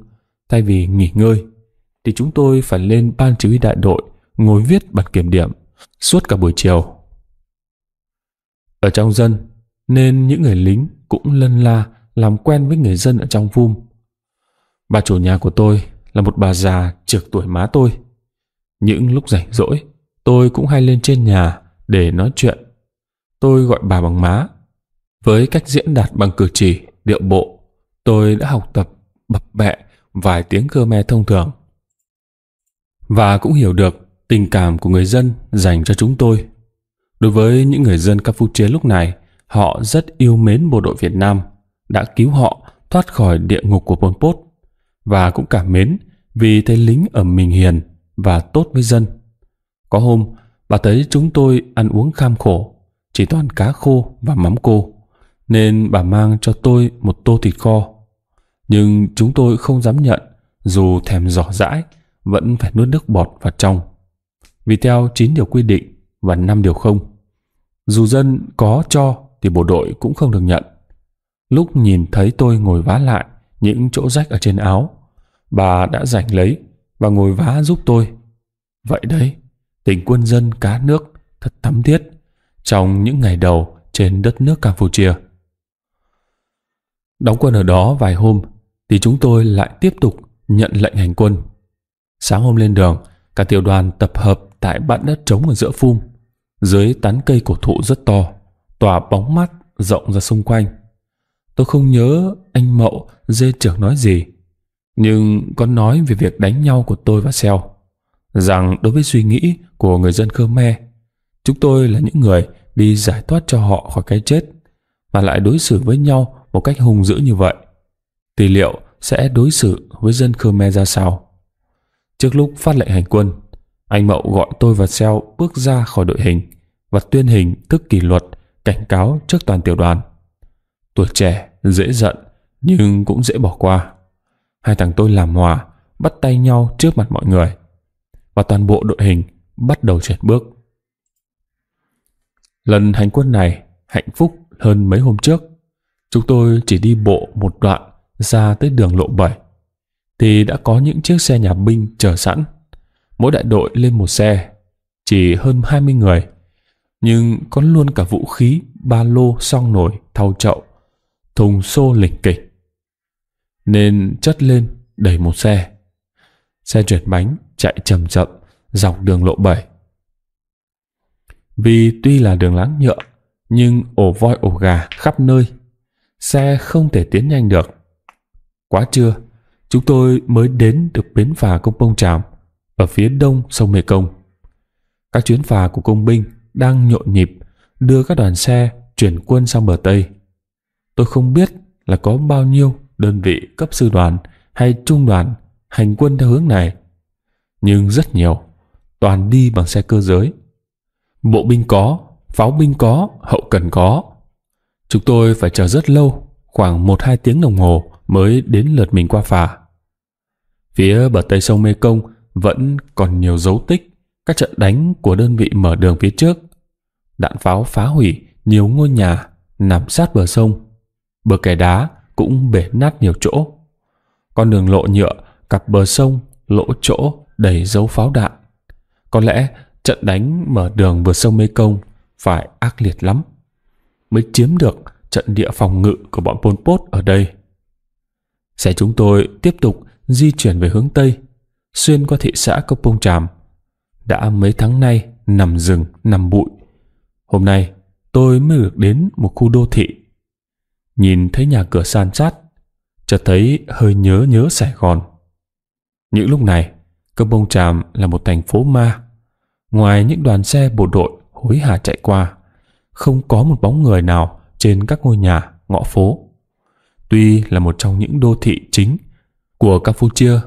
thay vì nghỉ ngơi, thì chúng tôi phải lên ban chỉ huy đại đội ngồi viết bản kiểm điểm suốt cả buổi chiều. Ở trong dân, nên những người lính cũng lân la làm quen với người dân ở trong vùng. Bà chủ nhà của tôi là một bà già trượt tuổi má tôi. Những lúc rảnh rỗi, tôi cũng hay lên trên nhà để nói chuyện. Tôi gọi bà bằng má. Với cách diễn đạt bằng cử chỉ, điệu bộ tôi đã học tập bập bẹ vài tiếng Khmer thông thường. Và cũng hiểu được tình cảm của người dân dành cho chúng tôi. Đối với những người dân Campuchia lúc này, họ rất yêu mến bộ đội Việt Nam đã cứu họ thoát khỏi địa ngục của Pol Pot và cũng cảm mến vì thấy lính ở mình hiền và tốt với dân. Có hôm, bà thấy chúng tôi ăn uống kham khổ, chỉ toàn cá khô và mắm cô, nên bà mang cho tôi một tô thịt kho nhưng chúng tôi không dám nhận, dù thèm rõ dãi, vẫn phải nuốt nước bọt vào trong. Vì theo chín điều quy định và năm điều không, dù dân có cho thì bộ đội cũng không được nhận. Lúc nhìn thấy tôi ngồi vá lại những chỗ rách ở trên áo, bà đã rảnh lấy và ngồi vá giúp tôi. Vậy đấy, tình quân dân cá nước thật thắm thiết trong những ngày đầu trên đất nước Campuchia. Đóng quân ở đó vài hôm, thì chúng tôi lại tiếp tục nhận lệnh hành quân. Sáng hôm lên đường, cả tiểu đoàn tập hợp tại bãi đất trống ở giữa phum. Dưới tán cây cổ thụ rất to, tỏa bóng mát rộng ra xung quanh. Tôi không nhớ anh Mậu dê trưởng nói gì, nhưng có nói về việc đánh nhau của tôi và Seo. Rằng đối với suy nghĩ của người dân Khmer, chúng tôi là những người đi giải thoát cho họ khỏi cái chết mà lại đối xử với nhau một cách hung dữ như vậy – thì liệu sẽ đối xử với dân Khmer ra sao. Trước lúc phát lệnh hành quân, anh Mậu gọi tôi và Seo bước ra khỏi đội hình và tuyên hình thức kỷ luật cảnh cáo trước toàn tiểu đoàn. Tuổi trẻ, dễ giận nhưng cũng dễ bỏ qua. Hai thằng tôi làm hòa, bắt tay nhau trước mặt mọi người và toàn bộ đội hình bắt đầu chuyển bước. Lần hành quân này hạnh phúc hơn mấy hôm trước. Chúng tôi chỉ đi bộ một đoạn ra tới đường lộ 7 thì đã có những chiếc xe nhà binh chờ sẵn. Mỗi đại đội lên một xe, chỉ hơn 20 người, nhưng có luôn cả vũ khí, ba lô, song nổi, thau chậu, thùng xô lịch kịch. Nên chất lên đầy một xe. Xe trượt bánh chạy chậm chậm dọc đường lộ 7. Vì tuy là đường láng nhựa, nhưng ổ voi ổ gà khắp nơi, xe không thể tiến nhanh được Quá trưa, chúng tôi mới đến được bến phà công Pông Tràm ở phía đông sông Mê Công. Các chuyến phà của công binh đang nhộn nhịp đưa các đoàn xe chuyển quân sang bờ Tây. Tôi không biết là có bao nhiêu đơn vị cấp sư đoàn hay trung đoàn hành quân theo hướng này, nhưng rất nhiều, toàn đi bằng xe cơ giới. Bộ binh có, pháo binh có, hậu cần có. Chúng tôi phải chờ rất lâu, khoảng 1-2 tiếng đồng hồ mới đến lượt mình qua phà. Phía bờ tây sông Mê Công vẫn còn nhiều dấu tích các trận đánh của đơn vị mở đường phía trước. Đạn pháo phá hủy nhiều ngôi nhà nằm sát bờ sông. Bờ kè đá cũng bể nát nhiều chỗ. Con đường lộ nhựa cặp bờ sông lỗ chỗ đầy dấu pháo đạn. Có lẽ trận đánh mở đường vượt sông Mê Công phải ác liệt lắm mới chiếm được trận địa phòng ngự của bọn Pol Pot ở đây. Xe chúng tôi tiếp tục di chuyển về hướng Tây, xuyên qua thị xã Copong Tràm. Đã mấy tháng nay nằm rừng, nằm bụi. Hôm nay tôi mới được đến một khu đô thị. Nhìn thấy nhà cửa san sát, chợt thấy hơi nhớ nhớ Sài Gòn. Những lúc này, Copong Tràm là một thành phố ma. Ngoài những đoàn xe bộ đội hối hả chạy qua, không có một bóng người nào trên các ngôi nhà, ngõ phố tuy là một trong những đô thị chính của Campuchia,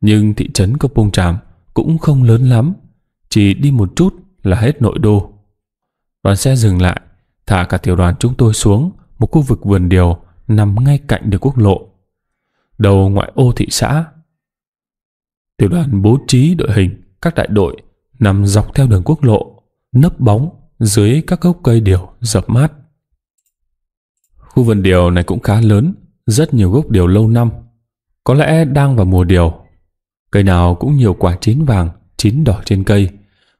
nhưng thị trấn Kampong Tràm cũng không lớn lắm, chỉ đi một chút là hết nội đô. Đoàn xe dừng lại, thả cả tiểu đoàn chúng tôi xuống một khu vực vườn điều nằm ngay cạnh đường quốc lộ, đầu ngoại ô thị xã. Tiểu đoàn bố trí đội hình các đại đội nằm dọc theo đường quốc lộ, nấp bóng dưới các gốc cây điều dập mát. Khu vườn điều này cũng khá lớn, rất nhiều gốc điều lâu năm. Có lẽ đang vào mùa điều. Cây nào cũng nhiều quả chín vàng, chín đỏ trên cây.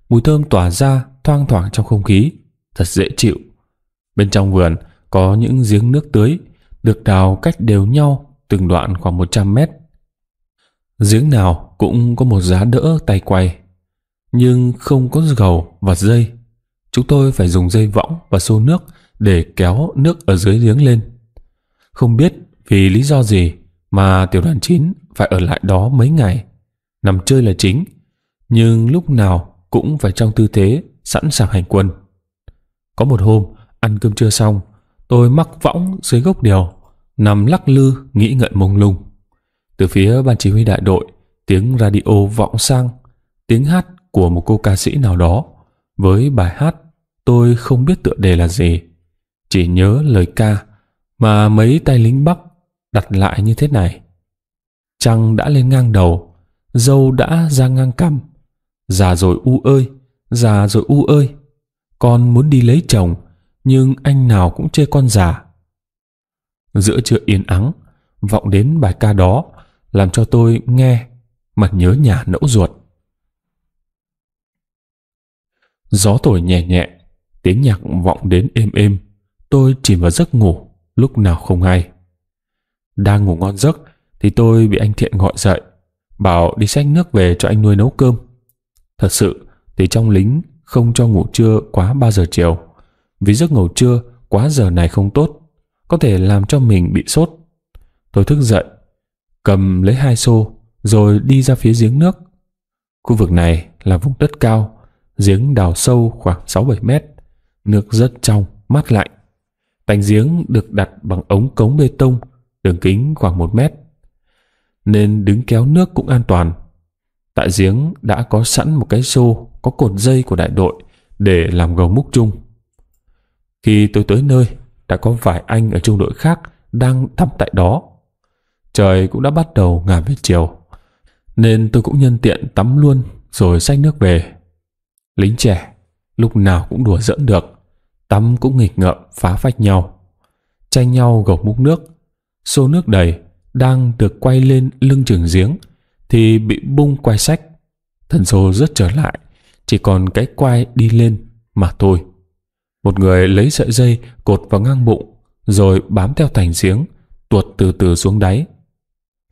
Mùi thơm tỏa ra thoang thoảng trong không khí, thật dễ chịu. Bên trong vườn có những giếng nước tưới, được đào cách đều nhau từng đoạn khoảng 100 mét. Giếng nào cũng có một giá đỡ tay quay, nhưng không có gầu và dây. Chúng tôi phải dùng dây võng và xô nước để kéo nước ở dưới giếng lên. Không biết vì lý do gì mà tiểu đoàn 9 phải ở lại đó mấy ngày, nằm chơi là chính, nhưng lúc nào cũng phải trong tư thế sẵn sàng hành quân. Có một hôm, ăn cơm trưa xong, tôi mắc võng dưới gốc đèo, nằm lắc lư nghĩ ngợi mông lung. Từ phía ban chỉ huy đại đội, tiếng radio vọng sang, tiếng hát của một cô ca sĩ nào đó với bài hát tôi không biết tựa đề là gì chỉ nhớ lời ca mà mấy tay lính Bắc đặt lại như thế này. Trăng đã lên ngang đầu, dâu đã ra ngang căm Già rồi u ơi, già rồi u ơi, con muốn đi lấy chồng, nhưng anh nào cũng chê con già. Giữa trưa yên ắng, vọng đến bài ca đó làm cho tôi nghe mà nhớ nhà nẫu ruột. Gió thổi nhẹ nhẹ, tiếng nhạc vọng đến êm êm tôi chỉ vào giấc ngủ lúc nào không hay đang ngủ ngon giấc thì tôi bị anh thiện gọi dậy bảo đi xách nước về cho anh nuôi nấu cơm thật sự thì trong lính không cho ngủ trưa quá 3 giờ chiều vì giấc ngủ trưa quá giờ này không tốt có thể làm cho mình bị sốt tôi thức dậy cầm lấy hai xô rồi đi ra phía giếng nước khu vực này là vùng đất cao giếng đào sâu khoảng sáu bảy mét nước rất trong mát lạnh Tánh giếng được đặt bằng ống cống bê tông, đường kính khoảng 1 mét, nên đứng kéo nước cũng an toàn. Tại giếng đã có sẵn một cái xô có cột dây của đại đội để làm gầu múc chung. Khi tôi tới nơi, đã có vài anh ở trung đội khác đang thăm tại đó. Trời cũng đã bắt đầu ngả về chiều, nên tôi cũng nhân tiện tắm luôn rồi xách nước về. Lính trẻ, lúc nào cũng đùa giỡn được. Tắm cũng nghịch ngợm phá phách nhau. Tranh nhau gộp múc nước. Xô nước đầy đang được quay lên lưng trường giếng thì bị bung quay sách. thân xô rất trở lại, chỉ còn cái quai đi lên mà thôi. Một người lấy sợi dây cột vào ngang bụng rồi bám theo thành giếng tuột từ từ xuống đáy.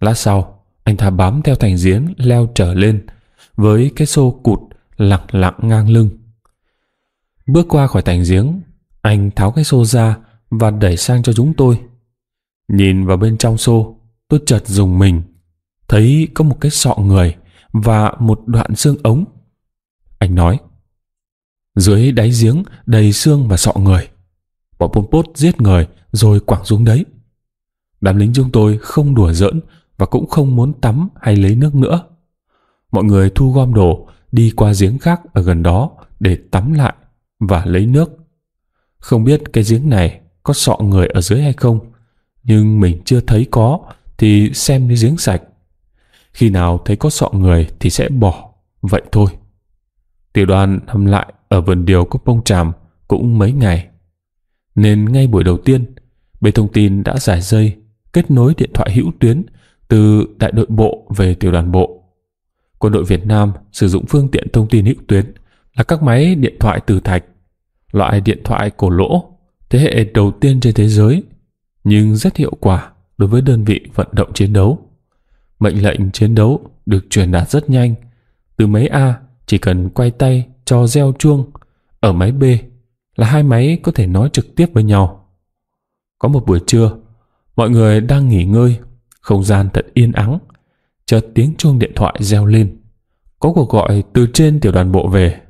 Lát sau, anh ta bám theo thành giếng leo trở lên với cái xô cụt lặng lặng ngang lưng. Bước qua khỏi thành giếng, anh tháo cái xô ra và đẩy sang cho chúng tôi. Nhìn vào bên trong xô, tôi chợt dùng mình. Thấy có một cái sọ người và một đoạn xương ống. Anh nói, dưới đáy giếng đầy xương và sọ người. Bọn Pol Pot giết người rồi quẳng xuống đấy. Đám lính chúng tôi không đùa giỡn và cũng không muốn tắm hay lấy nước nữa. Mọi người thu gom đồ đi qua giếng khác ở gần đó để tắm lại và lấy nước không biết cái giếng này có sọ người ở dưới hay không, nhưng mình chưa thấy có thì xem như giếng sạch. Khi nào thấy có sọ người thì sẽ bỏ, vậy thôi. Tiểu đoàn hầm lại ở vườn điều có bông tràm cũng mấy ngày. Nên ngay buổi đầu tiên, bên thông tin đã giải dây kết nối điện thoại hữu tuyến từ đại đội bộ về tiểu đoàn bộ. Quân đội Việt Nam sử dụng phương tiện thông tin hữu tuyến là các máy điện thoại từ thạch loại điện thoại cổ lỗ thế hệ đầu tiên trên thế giới nhưng rất hiệu quả đối với đơn vị vận động chiến đấu. Mệnh lệnh chiến đấu được truyền đạt rất nhanh. Từ máy A chỉ cần quay tay cho reo chuông, ở máy B là hai máy có thể nói trực tiếp với nhau. Có một buổi trưa, mọi người đang nghỉ ngơi, không gian thật yên ắng, chợt tiếng chuông điện thoại reo lên. Có cuộc gọi từ trên tiểu đoàn bộ về.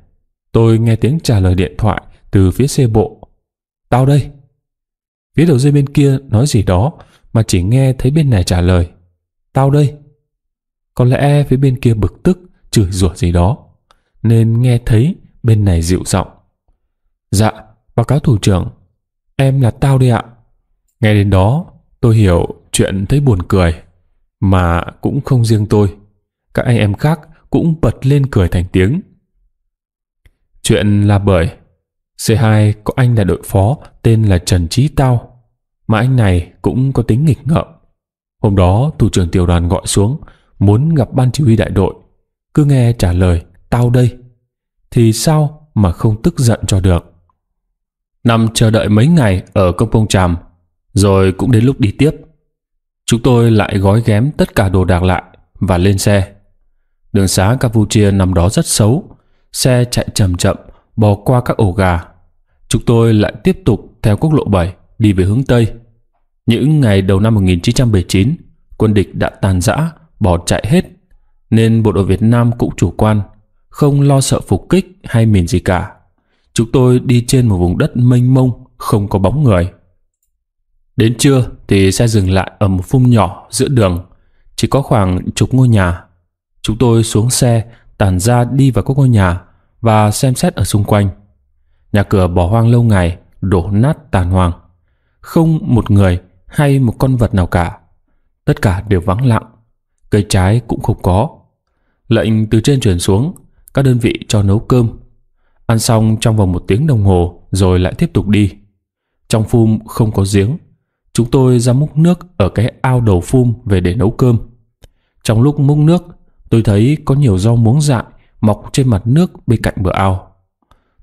Tôi nghe tiếng trả lời điện thoại từ phía xe bộ. Tao đây. Phía đầu dây bên kia nói gì đó mà chỉ nghe thấy bên này trả lời. Tao đây. Có lẽ phía bên kia bực tức, chửi rủa gì đó. Nên nghe thấy bên này dịu giọng. Dạ, báo cáo thủ trưởng. Em là tao đây ạ. Nghe đến đó, tôi hiểu chuyện thấy buồn cười. Mà cũng không riêng tôi. Các anh em khác cũng bật lên cười thành tiếng. Chuyện là bởi C2 có anh là đội phó tên là Trần Chí Tao, mà anh này cũng có tính nghịch ngợm. Hôm đó thủ trưởng tiểu đoàn gọi xuống muốn gặp ban chỉ huy đại đội, cứ nghe trả lời tao đây thì sao mà không tức giận cho được. Nằm chờ đợi mấy ngày ở công công tràm, rồi cũng đến lúc đi tiếp. Chúng tôi lại gói ghém tất cả đồ đạc lại và lên xe. Đường xá Campuchia nằm đó rất xấu, xe chạy chậm chậm bỏ qua các ổ gà. Chúng tôi lại tiếp tục theo quốc lộ 7 đi về hướng Tây. Những ngày đầu năm 1979, quân địch đã tàn rã, bỏ chạy hết, nên bộ đội Việt Nam cũng chủ quan, không lo sợ phục kích hay mìn gì cả. Chúng tôi đi trên một vùng đất mênh mông, không có bóng người. Đến trưa thì xe dừng lại ở một phum nhỏ giữa đường, chỉ có khoảng chục ngôi nhà. Chúng tôi xuống xe, tản ra đi vào các ngôi nhà và xem xét ở xung quanh. Nhà cửa bỏ hoang lâu ngày, đổ nát tàn hoang Không một người hay một con vật nào cả. Tất cả đều vắng lặng, cây trái cũng không có. Lệnh từ trên truyền xuống, các đơn vị cho nấu cơm. Ăn xong trong vòng một tiếng đồng hồ rồi lại tiếp tục đi. Trong phum không có giếng, chúng tôi ra múc nước ở cái ao đầu phum về để nấu cơm. Trong lúc múc nước, tôi thấy có nhiều rau muống dại mọc trên mặt nước bên cạnh bờ ao.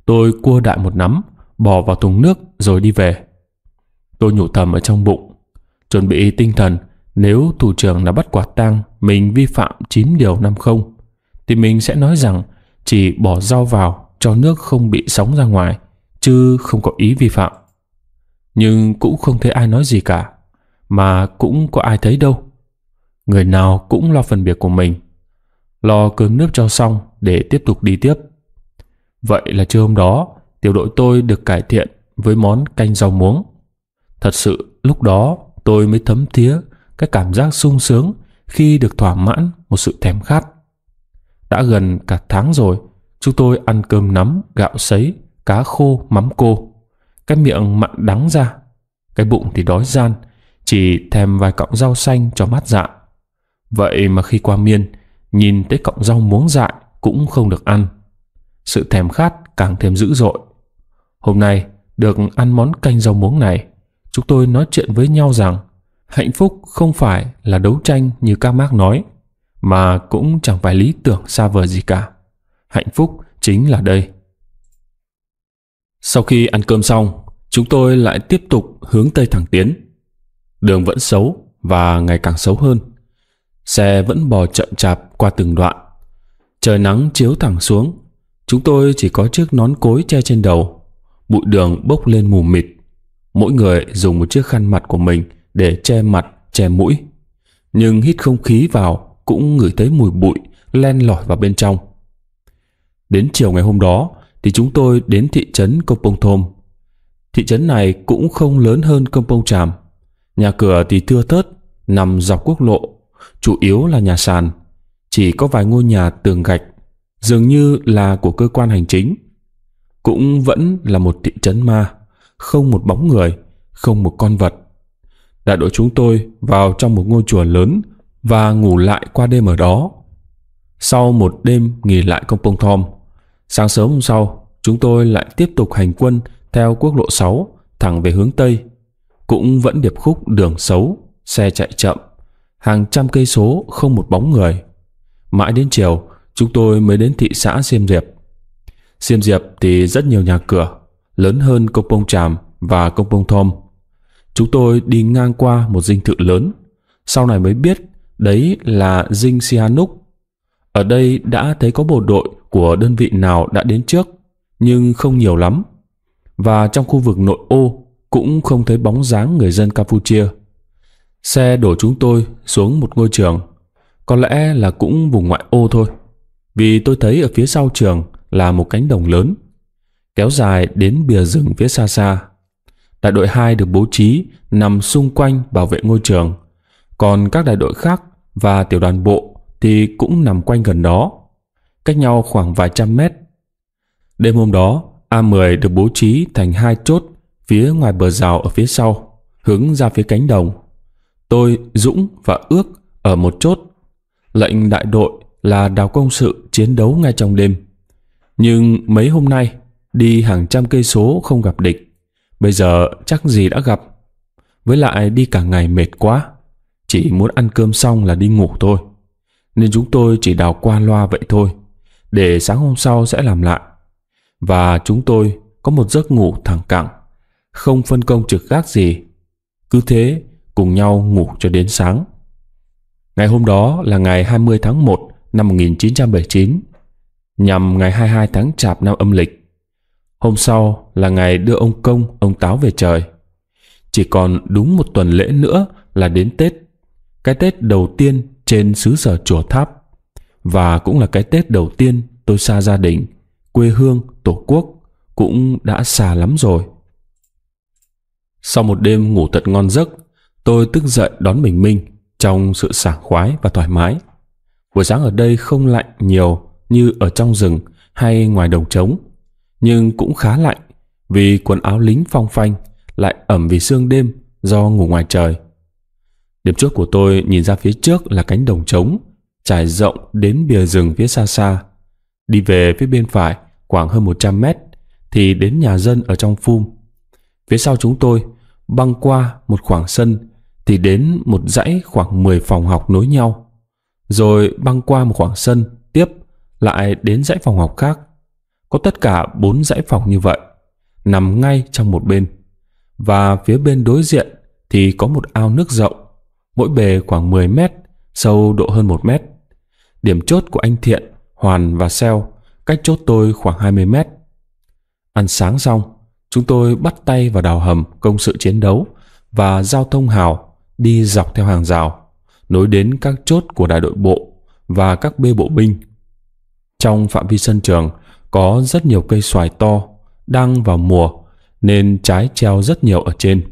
Tôi cua đại một nắm, bỏ vào thùng nước rồi đi về. Tôi nhủ thầm ở trong bụng, chuẩn bị tinh thần nếu thủ trưởng đã bắt quả tang mình vi phạm 9 điều 50 thì mình sẽ nói rằng chỉ bỏ rau vào cho nước không bị sóng ra ngoài chứ không có ý vi phạm. Nhưng cũng không thấy ai nói gì cả mà cũng có ai thấy đâu. Người nào cũng lo phần việc của mình lo cơm nước cho xong để tiếp tục đi tiếp. Vậy là trưa hôm đó, tiểu đội tôi được cải thiện với món canh rau muống. Thật sự, lúc đó tôi mới thấm thía cái cảm giác sung sướng khi được thỏa mãn một sự thèm khát. Đã gần cả tháng rồi, chúng tôi ăn cơm nắm, gạo sấy, cá khô, mắm cô. Cái miệng mặn đắng ra, cái bụng thì đói gian, chỉ thèm vài cọng rau xanh cho mát dạ. Vậy mà khi qua miên, nhìn tới cọng rau muống dại cũng không được ăn. Sự thèm khát càng thêm dữ dội. Hôm nay được ăn món canh rau muống này, chúng tôi nói chuyện với nhau rằng hạnh phúc không phải là đấu tranh như các mác nói, mà cũng chẳng phải lý tưởng xa vời gì cả. Hạnh phúc chính là đây. Sau khi ăn cơm xong, chúng tôi lại tiếp tục hướng Tây thẳng tiến. Đường vẫn xấu và ngày càng xấu hơn. Xe vẫn bò chậm chạp qua từng đoạn. Trời nắng chiếu thẳng xuống. Chúng tôi chỉ có chiếc nón cối che trên đầu. Bụi đường bốc lên mù mịt. Mỗi người dùng một chiếc khăn mặt của mình để che mặt, che mũi. Nhưng hít không khí vào cũng ngửi thấy mùi bụi len lỏi vào bên trong. Đến chiều ngày hôm đó thì chúng tôi đến thị trấn Công Pông Thôm. Thị trấn này cũng không lớn hơn Công Pông Tràm. Nhà cửa thì thưa thớt, nằm dọc quốc lộ chủ yếu là nhà sàn, chỉ có vài ngôi nhà tường gạch, dường như là của cơ quan hành chính. Cũng vẫn là một thị trấn ma, không một bóng người, không một con vật. Đại đội chúng tôi vào trong một ngôi chùa lớn và ngủ lại qua đêm ở đó. Sau một đêm nghỉ lại công Pông Thom, sáng sớm hôm sau, chúng tôi lại tiếp tục hành quân theo quốc lộ 6 thẳng về hướng Tây. Cũng vẫn điệp khúc đường xấu, xe chạy chậm, hàng trăm cây số không một bóng người. Mãi đến chiều, chúng tôi mới đến thị xã Xiêm Diệp. Xiêm Diệp thì rất nhiều nhà cửa, lớn hơn Công Pông Tràm và Công Pông Thom. Chúng tôi đi ngang qua một dinh thự lớn, sau này mới biết đấy là dinh Sihanouk. Ở đây đã thấy có bộ đội của đơn vị nào đã đến trước, nhưng không nhiều lắm. Và trong khu vực nội ô cũng không thấy bóng dáng người dân Campuchia. Xe đổ chúng tôi xuống một ngôi trường, có lẽ là cũng vùng ngoại ô thôi, vì tôi thấy ở phía sau trường là một cánh đồng lớn, kéo dài đến bìa rừng phía xa xa. Đại đội hai được bố trí nằm xung quanh bảo vệ ngôi trường, còn các đại đội khác và tiểu đoàn bộ thì cũng nằm quanh gần đó, cách nhau khoảng vài trăm mét. Đêm hôm đó, A10 được bố trí thành hai chốt phía ngoài bờ rào ở phía sau, hướng ra phía cánh đồng tôi, Dũng và Ước ở một chốt. Lệnh đại đội là đào công sự chiến đấu ngay trong đêm. Nhưng mấy hôm nay, đi hàng trăm cây số không gặp địch. Bây giờ chắc gì đã gặp. Với lại đi cả ngày mệt quá. Chỉ muốn ăn cơm xong là đi ngủ thôi. Nên chúng tôi chỉ đào qua loa vậy thôi. Để sáng hôm sau sẽ làm lại. Và chúng tôi có một giấc ngủ thẳng cẳng. Không phân công trực gác gì. Cứ thế cùng nhau ngủ cho đến sáng. Ngày hôm đó là ngày 20 tháng 1 năm 1979, nhằm ngày 22 tháng Chạp năm âm lịch. Hôm sau là ngày đưa ông Công, ông Táo về trời. Chỉ còn đúng một tuần lễ nữa là đến Tết. Cái Tết đầu tiên trên xứ sở chùa tháp và cũng là cái Tết đầu tiên tôi xa gia đình, quê hương, tổ quốc cũng đã xa lắm rồi. Sau một đêm ngủ thật ngon giấc, Tôi tức giận đón Bình Minh trong sự sảng khoái và thoải mái. Buổi sáng ở đây không lạnh nhiều như ở trong rừng hay ngoài đồng trống, nhưng cũng khá lạnh vì quần áo lính phong phanh lại ẩm vì sương đêm do ngủ ngoài trời. Điểm trước của tôi nhìn ra phía trước là cánh đồng trống, trải rộng đến bìa rừng phía xa xa. Đi về phía bên phải khoảng hơn 100 mét thì đến nhà dân ở trong phum. Phía sau chúng tôi băng qua một khoảng sân thì đến một dãy khoảng 10 phòng học nối nhau, rồi băng qua một khoảng sân tiếp lại đến dãy phòng học khác. Có tất cả 4 dãy phòng như vậy, nằm ngay trong một bên. Và phía bên đối diện thì có một ao nước rộng, mỗi bề khoảng 10 mét, sâu độ hơn 1 mét. Điểm chốt của anh Thiện, Hoàn và Seo cách chốt tôi khoảng 20 mét. Ăn sáng xong, chúng tôi bắt tay vào đào hầm công sự chiến đấu và giao thông hào đi dọc theo hàng rào, nối đến các chốt của đại đội bộ và các bê bộ binh. Trong phạm vi sân trường có rất nhiều cây xoài to đang vào mùa nên trái treo rất nhiều ở trên.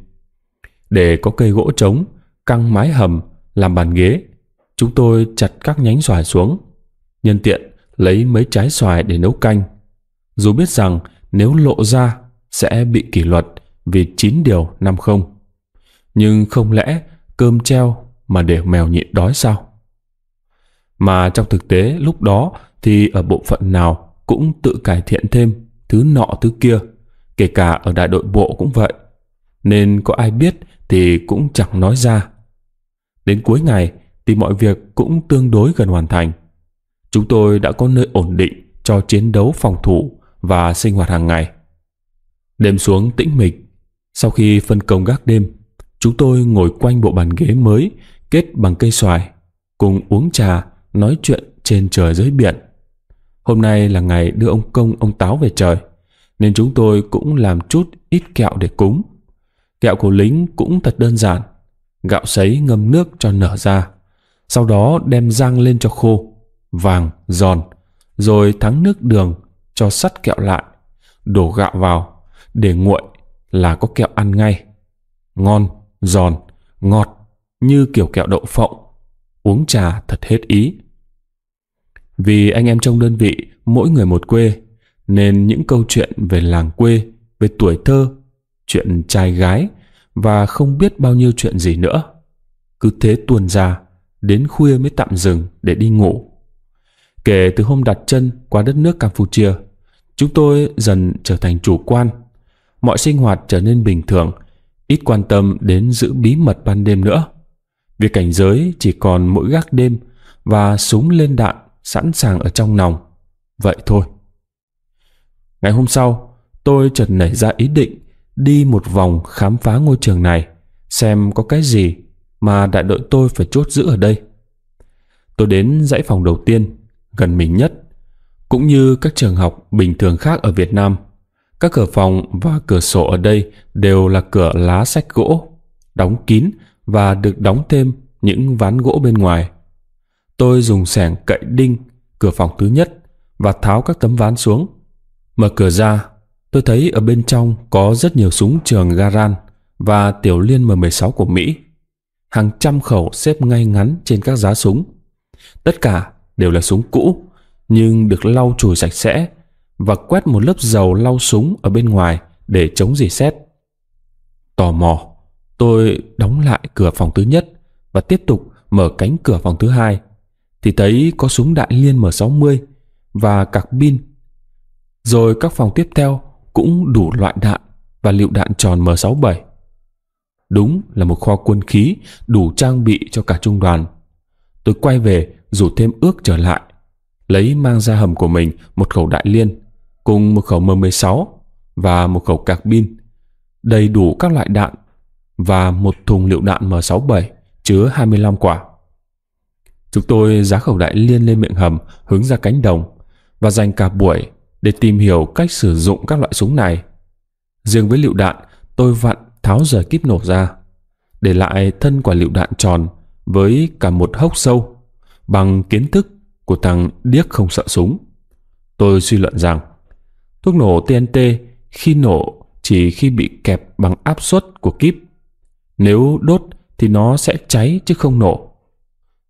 Để có cây gỗ trống căng mái hầm làm bàn ghế, chúng tôi chặt các nhánh xoài xuống, nhân tiện lấy mấy trái xoài để nấu canh. Dù biết rằng nếu lộ ra sẽ bị kỷ luật vì 9 điều năm không. Nhưng không lẽ cơm treo mà để mèo nhịn đói sao? Mà trong thực tế lúc đó thì ở bộ phận nào cũng tự cải thiện thêm thứ nọ thứ kia, kể cả ở đại đội bộ cũng vậy. Nên có ai biết thì cũng chẳng nói ra. Đến cuối ngày thì mọi việc cũng tương đối gần hoàn thành. Chúng tôi đã có nơi ổn định cho chiến đấu phòng thủ và sinh hoạt hàng ngày. Đêm xuống tĩnh mịch, sau khi phân công gác đêm Chúng tôi ngồi quanh bộ bàn ghế mới kết bằng cây xoài, cùng uống trà, nói chuyện trên trời dưới biển. Hôm nay là ngày đưa ông Công ông Táo về trời, nên chúng tôi cũng làm chút ít kẹo để cúng. Kẹo của lính cũng thật đơn giản, gạo sấy ngâm nước cho nở ra, sau đó đem rang lên cho khô, vàng, giòn, rồi thắng nước đường cho sắt kẹo lại, đổ gạo vào, để nguội là có kẹo ăn ngay. Ngon! giòn, ngọt như kiểu kẹo đậu phộng, uống trà thật hết ý. Vì anh em trong đơn vị mỗi người một quê, nên những câu chuyện về làng quê, về tuổi thơ, chuyện trai gái và không biết bao nhiêu chuyện gì nữa. Cứ thế tuần ra, đến khuya mới tạm dừng để đi ngủ. Kể từ hôm đặt chân qua đất nước Campuchia, chúng tôi dần trở thành chủ quan. Mọi sinh hoạt trở nên bình thường ít quan tâm đến giữ bí mật ban đêm nữa. Việc cảnh giới chỉ còn mỗi gác đêm và súng lên đạn sẵn sàng ở trong nòng. Vậy thôi. Ngày hôm sau, tôi chợt nảy ra ý định đi một vòng khám phá ngôi trường này, xem có cái gì mà đại đội tôi phải chốt giữ ở đây. Tôi đến dãy phòng đầu tiên, gần mình nhất, cũng như các trường học bình thường khác ở Việt Nam – các cửa phòng và cửa sổ ở đây đều là cửa lá sách gỗ, đóng kín và được đóng thêm những ván gỗ bên ngoài. Tôi dùng sẻng cậy đinh cửa phòng thứ nhất và tháo các tấm ván xuống. Mở cửa ra, tôi thấy ở bên trong có rất nhiều súng trường Garan và tiểu liên M16 của Mỹ. Hàng trăm khẩu xếp ngay ngắn trên các giá súng. Tất cả đều là súng cũ nhưng được lau chùi sạch sẽ và quét một lớp dầu lau súng ở bên ngoài để chống rỉ sét. Tò mò, tôi đóng lại cửa phòng thứ nhất và tiếp tục mở cánh cửa phòng thứ hai thì thấy có súng đại liên M60 và cạc pin. Rồi các phòng tiếp theo cũng đủ loại đạn và liệu đạn tròn M67. Đúng là một kho quân khí đủ trang bị cho cả trung đoàn. Tôi quay về rủ thêm ước trở lại, lấy mang ra hầm của mình một khẩu đại liên cùng một khẩu M16 và một khẩu cạc bin đầy đủ các loại đạn và một thùng liệu đạn M67 chứa 25 quả. Chúng tôi giá khẩu đại liên lên miệng hầm hướng ra cánh đồng và dành cả buổi để tìm hiểu cách sử dụng các loại súng này. Riêng với liệu đạn, tôi vặn tháo rời kíp nổ ra, để lại thân quả liệu đạn tròn với cả một hốc sâu bằng kiến thức của thằng điếc không sợ súng. Tôi suy luận rằng Thuốc nổ TNT khi nổ chỉ khi bị kẹp bằng áp suất của kíp. Nếu đốt thì nó sẽ cháy chứ không nổ.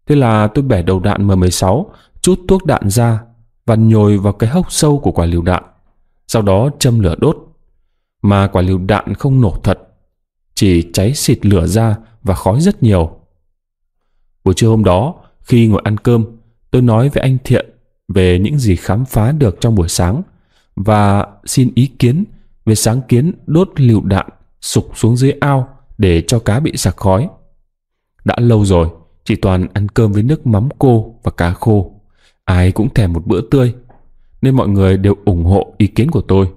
Thế là tôi bẻ đầu đạn M16, chút thuốc đạn ra và nhồi vào cái hốc sâu của quả lựu đạn. Sau đó châm lửa đốt. Mà quả lựu đạn không nổ thật, chỉ cháy xịt lửa ra và khói rất nhiều. Buổi trưa hôm đó, khi ngồi ăn cơm, tôi nói với anh Thiện về những gì khám phá được trong buổi sáng – và xin ý kiến về sáng kiến đốt lựu đạn sục xuống dưới ao để cho cá bị sạc khói. Đã lâu rồi, chỉ Toàn ăn cơm với nước mắm cô và cá khô. Ai cũng thèm một bữa tươi, nên mọi người đều ủng hộ ý kiến của tôi.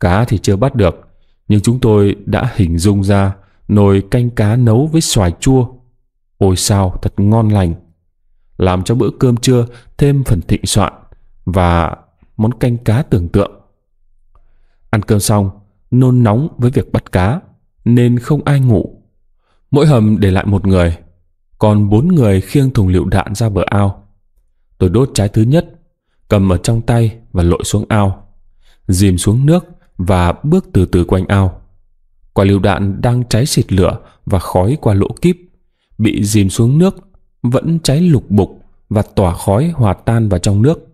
Cá thì chưa bắt được, nhưng chúng tôi đã hình dung ra nồi canh cá nấu với xoài chua. Ôi sao thật ngon lành! Làm cho bữa cơm trưa thêm phần thịnh soạn và món canh cá tưởng tượng. Ăn cơm xong, nôn nóng với việc bắt cá, nên không ai ngủ. Mỗi hầm để lại một người, còn bốn người khiêng thùng lựu đạn ra bờ ao. Tôi đốt trái thứ nhất, cầm ở trong tay và lội xuống ao, dìm xuống nước và bước từ từ quanh ao. Quả lựu đạn đang cháy xịt lửa và khói qua lỗ kíp, bị dìm xuống nước, vẫn cháy lục bục và tỏa khói hòa tan vào trong nước.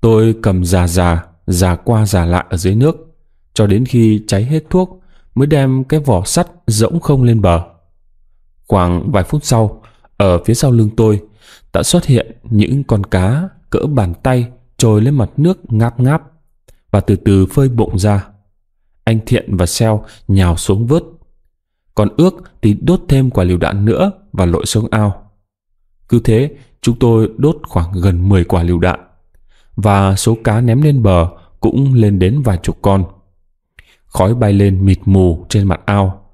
Tôi cầm già già, già qua già lại ở dưới nước, cho đến khi cháy hết thuốc mới đem cái vỏ sắt rỗng không lên bờ. Khoảng vài phút sau, ở phía sau lưng tôi đã xuất hiện những con cá cỡ bàn tay trồi lên mặt nước ngáp ngáp và từ từ phơi bụng ra. Anh Thiện và Seo nhào xuống vớt. Còn ước thì đốt thêm quả liều đạn nữa và lội xuống ao. Cứ thế, chúng tôi đốt khoảng gần 10 quả liều đạn và số cá ném lên bờ cũng lên đến vài chục con. Khói bay lên mịt mù trên mặt ao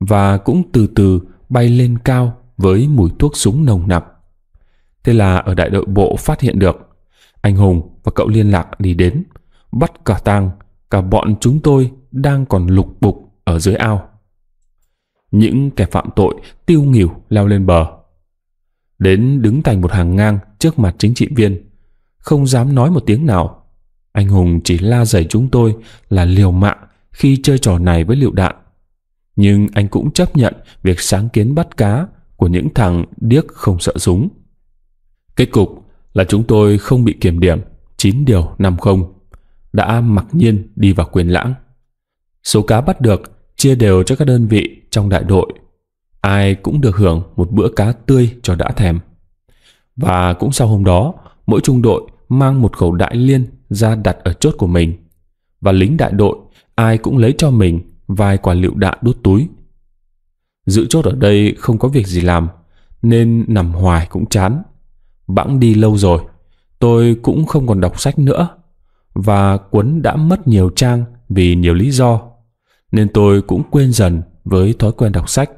và cũng từ từ bay lên cao với mùi thuốc súng nồng nặc. Thế là ở đại đội bộ phát hiện được, anh Hùng và cậu liên lạc đi đến, bắt cả tang cả bọn chúng tôi đang còn lục bục ở dưới ao. Những kẻ phạm tội tiêu nghỉu leo lên bờ. Đến đứng thành một hàng ngang trước mặt chính trị viên không dám nói một tiếng nào. Anh Hùng chỉ la dày chúng tôi là liều mạng khi chơi trò này với liệu đạn. Nhưng anh cũng chấp nhận việc sáng kiến bắt cá của những thằng điếc không sợ súng. Kết cục là chúng tôi không bị kiểm điểm 9 điều 50 đã mặc nhiên đi vào quyền lãng. Số cá bắt được chia đều cho các đơn vị trong đại đội. Ai cũng được hưởng một bữa cá tươi cho đã thèm. Và cũng sau hôm đó, mỗi trung đội mang một khẩu đại liên ra đặt ở chốt của mình. Và lính đại đội ai cũng lấy cho mình vài quả lựu đạn đút túi. Giữ chốt ở đây không có việc gì làm nên nằm hoài cũng chán. Bẵng đi lâu rồi, tôi cũng không còn đọc sách nữa và cuốn đã mất nhiều trang vì nhiều lý do nên tôi cũng quên dần với thói quen đọc sách.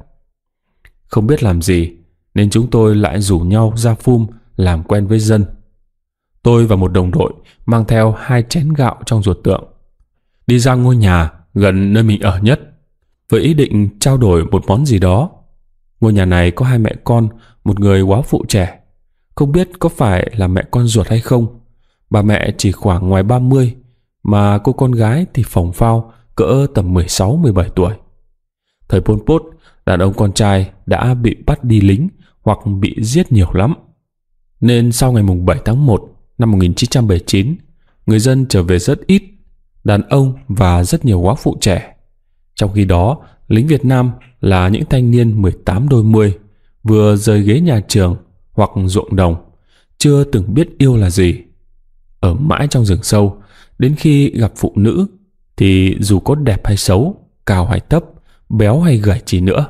Không biết làm gì nên chúng tôi lại rủ nhau ra phum làm quen với dân tôi và một đồng đội mang theo hai chén gạo trong ruột tượng. Đi ra ngôi nhà gần nơi mình ở nhất với ý định trao đổi một món gì đó. Ngôi nhà này có hai mẹ con, một người quá phụ trẻ. Không biết có phải là mẹ con ruột hay không. Bà mẹ chỉ khoảng ngoài 30 mà cô con gái thì phồng phao cỡ tầm 16-17 tuổi. Thời Pol Pot, đàn ông con trai đã bị bắt đi lính hoặc bị giết nhiều lắm. Nên sau ngày mùng 7 tháng 1, năm 1979, người dân trở về rất ít, đàn ông và rất nhiều quá phụ trẻ. Trong khi đó, lính Việt Nam là những thanh niên 18 đôi mươi, vừa rời ghế nhà trường hoặc ruộng đồng, chưa từng biết yêu là gì. Ở mãi trong rừng sâu, đến khi gặp phụ nữ thì dù có đẹp hay xấu, cao hay thấp, béo hay gầy chỉ nữa,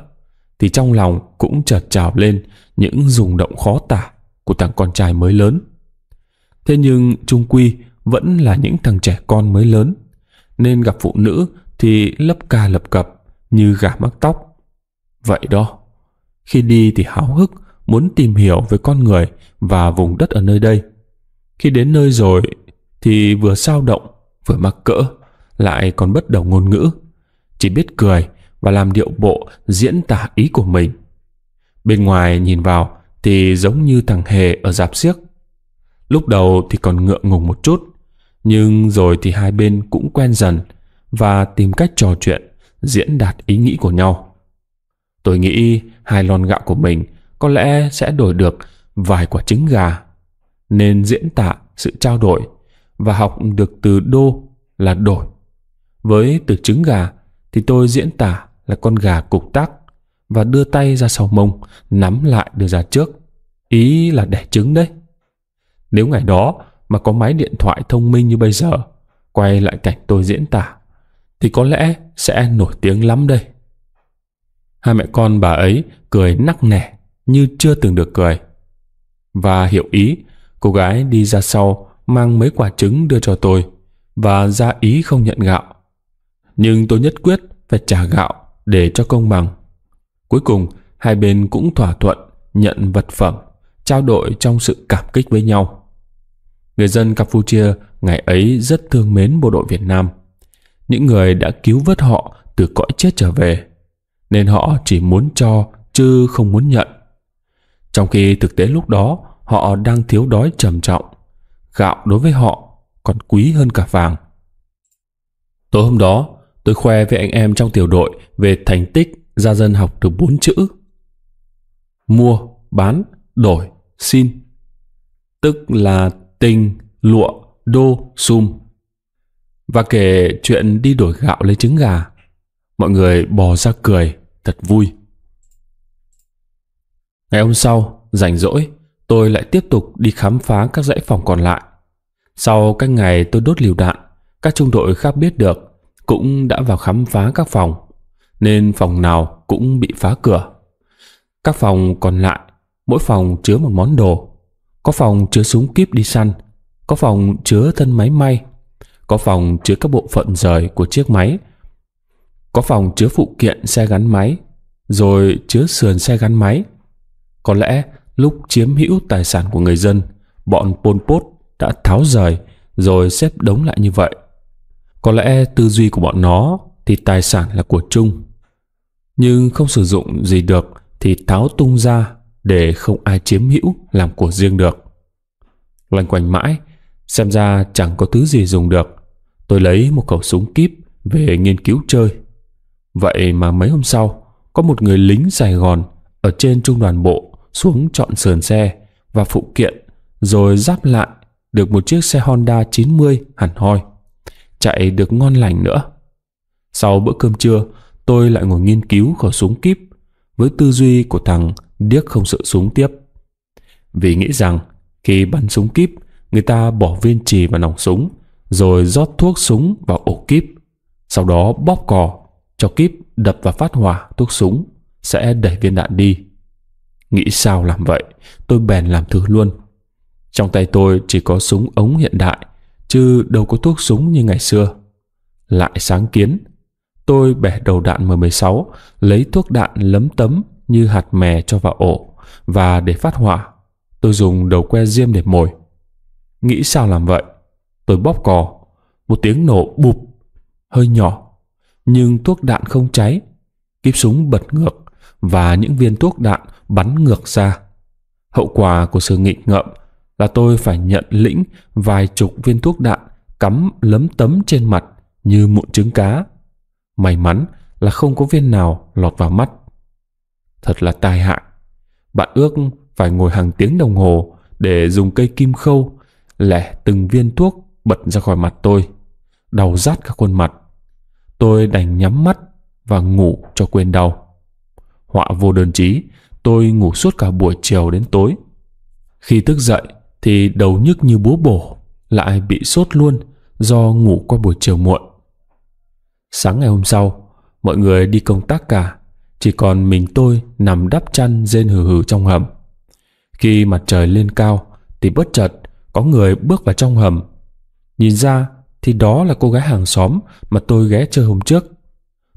thì trong lòng cũng chợt trào lên những rung động khó tả của thằng con trai mới lớn. Thế nhưng trung quy vẫn là những thằng trẻ con mới lớn, nên gặp phụ nữ thì lấp ca lập cập như gà mắc tóc. Vậy đó, khi đi thì háo hức muốn tìm hiểu về con người và vùng đất ở nơi đây. Khi đến nơi rồi thì vừa sao động, vừa mắc cỡ, lại còn bất đồng ngôn ngữ, chỉ biết cười và làm điệu bộ diễn tả ý của mình. Bên ngoài nhìn vào thì giống như thằng Hề ở dạp xiếc. Lúc đầu thì còn ngượng ngùng một chút, nhưng rồi thì hai bên cũng quen dần và tìm cách trò chuyện, diễn đạt ý nghĩ của nhau. Tôi nghĩ hai lon gạo của mình có lẽ sẽ đổi được vài quả trứng gà, nên diễn tả sự trao đổi và học được từ đô là đổi. Với từ trứng gà thì tôi diễn tả là con gà cục tắc và đưa tay ra sau mông nắm lại đưa ra trước. Ý là đẻ trứng đấy. Nếu ngày đó mà có máy điện thoại thông minh như bây giờ, quay lại cảnh tôi diễn tả, thì có lẽ sẽ nổi tiếng lắm đây. Hai mẹ con bà ấy cười nắc nẻ như chưa từng được cười. Và hiểu ý, cô gái đi ra sau mang mấy quả trứng đưa cho tôi và ra ý không nhận gạo. Nhưng tôi nhất quyết phải trả gạo để cho công bằng. Cuối cùng, hai bên cũng thỏa thuận nhận vật phẩm, trao đổi trong sự cảm kích với nhau. Người dân Campuchia ngày ấy rất thương mến bộ đội Việt Nam. Những người đã cứu vớt họ từ cõi chết trở về, nên họ chỉ muốn cho chứ không muốn nhận. Trong khi thực tế lúc đó họ đang thiếu đói trầm trọng, gạo đối với họ còn quý hơn cả vàng. Tối hôm đó, tôi khoe với anh em trong tiểu đội về thành tích gia dân học được bốn chữ. Mua, bán, đổi, xin. Tức là tinh, lụa, đô, sum. Và kể chuyện đi đổi gạo lấy trứng gà. Mọi người bò ra cười, thật vui. Ngày hôm sau, rảnh rỗi, tôi lại tiếp tục đi khám phá các dãy phòng còn lại. Sau các ngày tôi đốt liều đạn, các trung đội khác biết được cũng đã vào khám phá các phòng, nên phòng nào cũng bị phá cửa. Các phòng còn lại, mỗi phòng chứa một món đồ có phòng chứa súng kíp đi săn, có phòng chứa thân máy may, có phòng chứa các bộ phận rời của chiếc máy, có phòng chứa phụ kiện xe gắn máy, rồi chứa sườn xe gắn máy. Có lẽ lúc chiếm hữu tài sản của người dân, bọn Pol Pot đã tháo rời rồi xếp đống lại như vậy. Có lẽ tư duy của bọn nó thì tài sản là của chung, nhưng không sử dụng gì được thì tháo tung ra để không ai chiếm hữu làm của riêng được. Loanh quanh mãi, xem ra chẳng có thứ gì dùng được. Tôi lấy một khẩu súng kíp về nghiên cứu chơi. Vậy mà mấy hôm sau, có một người lính Sài Gòn ở trên trung đoàn bộ xuống chọn sườn xe và phụ kiện rồi giáp lại được một chiếc xe Honda 90 hẳn hoi. Chạy được ngon lành nữa. Sau bữa cơm trưa, tôi lại ngồi nghiên cứu khẩu súng kíp với tư duy của thằng điếc không sợ súng tiếp. Vì nghĩ rằng khi bắn súng kíp, người ta bỏ viên trì vào nòng súng, rồi rót thuốc súng vào ổ kíp, sau đó bóp cò cho kíp đập và phát hỏa thuốc súng sẽ đẩy viên đạn đi. Nghĩ sao làm vậy, tôi bèn làm thử luôn. Trong tay tôi chỉ có súng ống hiện đại, chứ đâu có thuốc súng như ngày xưa. Lại sáng kiến, tôi bẻ đầu đạn M16, lấy thuốc đạn lấm tấm như hạt mè cho vào ổ và để phát hỏa, tôi dùng đầu que diêm để mồi. Nghĩ sao làm vậy? Tôi bóp cò, một tiếng nổ bụp, hơi nhỏ, nhưng thuốc đạn không cháy. Kíp súng bật ngược và những viên thuốc đạn bắn ngược ra. Hậu quả của sự nghịch ngợm là tôi phải nhận lĩnh vài chục viên thuốc đạn cắm lấm tấm trên mặt như mụn trứng cá. May mắn là không có viên nào lọt vào mắt. Thật là tai hại. Bạn ước phải ngồi hàng tiếng đồng hồ để dùng cây kim khâu lẻ từng viên thuốc bật ra khỏi mặt tôi. Đau rát cả khuôn mặt. Tôi đành nhắm mắt và ngủ cho quên đau. Họa vô đơn trí, tôi ngủ suốt cả buổi chiều đến tối. Khi thức dậy thì đầu nhức như búa bổ, lại bị sốt luôn do ngủ qua buổi chiều muộn. Sáng ngày hôm sau, mọi người đi công tác cả chỉ còn mình tôi nằm đắp chăn rên hừ hừ trong hầm. Khi mặt trời lên cao thì bất chợt có người bước vào trong hầm. Nhìn ra thì đó là cô gái hàng xóm mà tôi ghé chơi hôm trước.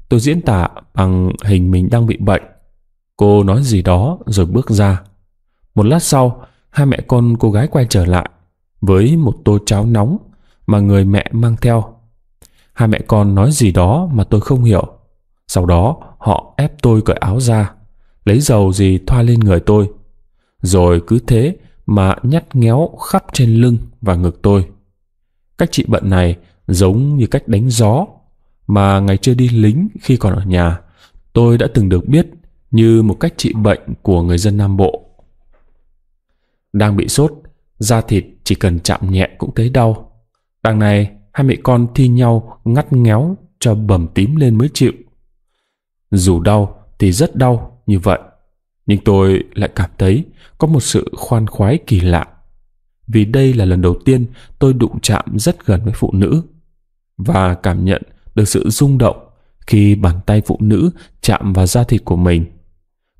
Tôi diễn tả bằng hình mình đang bị bệnh. Cô nói gì đó rồi bước ra. Một lát sau, hai mẹ con cô gái quay trở lại với một tô cháo nóng mà người mẹ mang theo. Hai mẹ con nói gì đó mà tôi không hiểu. Sau đó họ ép tôi cởi áo ra, lấy dầu gì thoa lên người tôi. Rồi cứ thế mà nhắt nghéo khắp trên lưng và ngực tôi. Cách trị bận này giống như cách đánh gió mà ngày chưa đi lính khi còn ở nhà tôi đã từng được biết như một cách trị bệnh của người dân Nam Bộ. Đang bị sốt, da thịt chỉ cần chạm nhẹ cũng thấy đau. Đằng này, hai mẹ con thi nhau ngắt ngéo cho bầm tím lên mới chịu. Dù đau thì rất đau như vậy, nhưng tôi lại cảm thấy có một sự khoan khoái kỳ lạ. Vì đây là lần đầu tiên tôi đụng chạm rất gần với phụ nữ và cảm nhận được sự rung động khi bàn tay phụ nữ chạm vào da thịt của mình,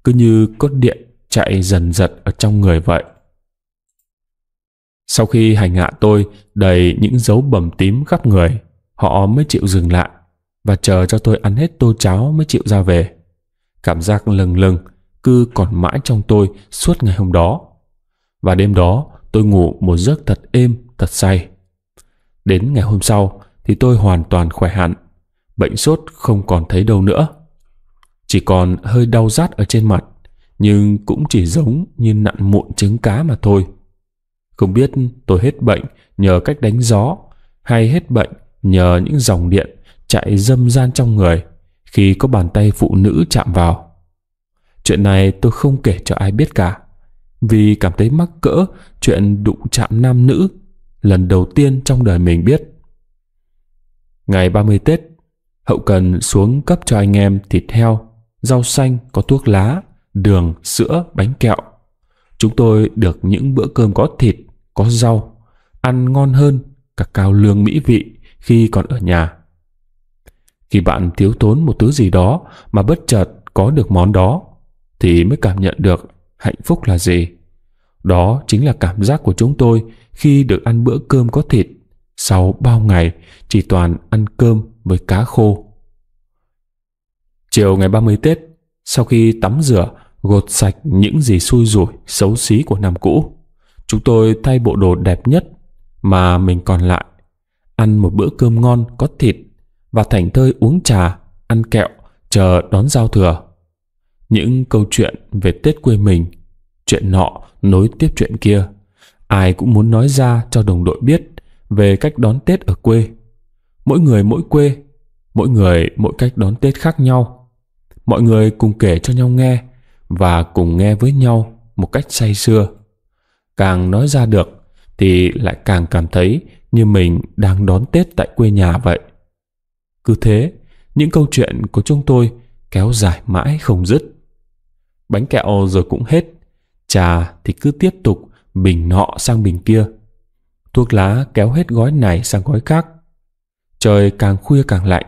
cứ như cốt điện chạy dần dật ở trong người vậy. Sau khi hành hạ tôi đầy những dấu bầm tím khắp người, họ mới chịu dừng lại và chờ cho tôi ăn hết tô cháo mới chịu ra về. Cảm giác lừng lừng cứ còn mãi trong tôi suốt ngày hôm đó. Và đêm đó tôi ngủ một giấc thật êm, thật say. Đến ngày hôm sau thì tôi hoàn toàn khỏe hẳn. Bệnh sốt không còn thấy đâu nữa. Chỉ còn hơi đau rát ở trên mặt nhưng cũng chỉ giống như nặn mụn trứng cá mà thôi. Không biết tôi hết bệnh nhờ cách đánh gió hay hết bệnh nhờ những dòng điện chạy dâm gian trong người khi có bàn tay phụ nữ chạm vào. Chuyện này tôi không kể cho ai biết cả, vì cảm thấy mắc cỡ chuyện đụng chạm nam nữ lần đầu tiên trong đời mình biết. Ngày 30 Tết, hậu cần xuống cấp cho anh em thịt heo, rau xanh có thuốc lá, đường, sữa, bánh kẹo. Chúng tôi được những bữa cơm có thịt, có rau, ăn ngon hơn cả cao lương mỹ vị khi còn ở nhà khi bạn thiếu thốn một thứ gì đó mà bất chợt có được món đó thì mới cảm nhận được hạnh phúc là gì đó chính là cảm giác của chúng tôi khi được ăn bữa cơm có thịt sau bao ngày chỉ toàn ăn cơm với cá khô chiều ngày 30 Tết sau khi tắm rửa gột sạch những gì xui rủi xấu xí của năm cũ chúng tôi thay bộ đồ đẹp nhất mà mình còn lại ăn một bữa cơm ngon có thịt và thảnh thơi uống trà, ăn kẹo, chờ đón giao thừa. Những câu chuyện về Tết quê mình, chuyện nọ nối tiếp chuyện kia, ai cũng muốn nói ra cho đồng đội biết về cách đón Tết ở quê. Mỗi người mỗi quê, mỗi người mỗi cách đón Tết khác nhau. Mọi người cùng kể cho nhau nghe và cùng nghe với nhau một cách say sưa. Càng nói ra được thì lại càng cảm thấy như mình đang đón Tết tại quê nhà vậy. Cứ thế, những câu chuyện của chúng tôi kéo dài mãi không dứt. Bánh kẹo rồi cũng hết, trà thì cứ tiếp tục bình nọ sang bình kia. Thuốc lá kéo hết gói này sang gói khác. Trời càng khuya càng lạnh,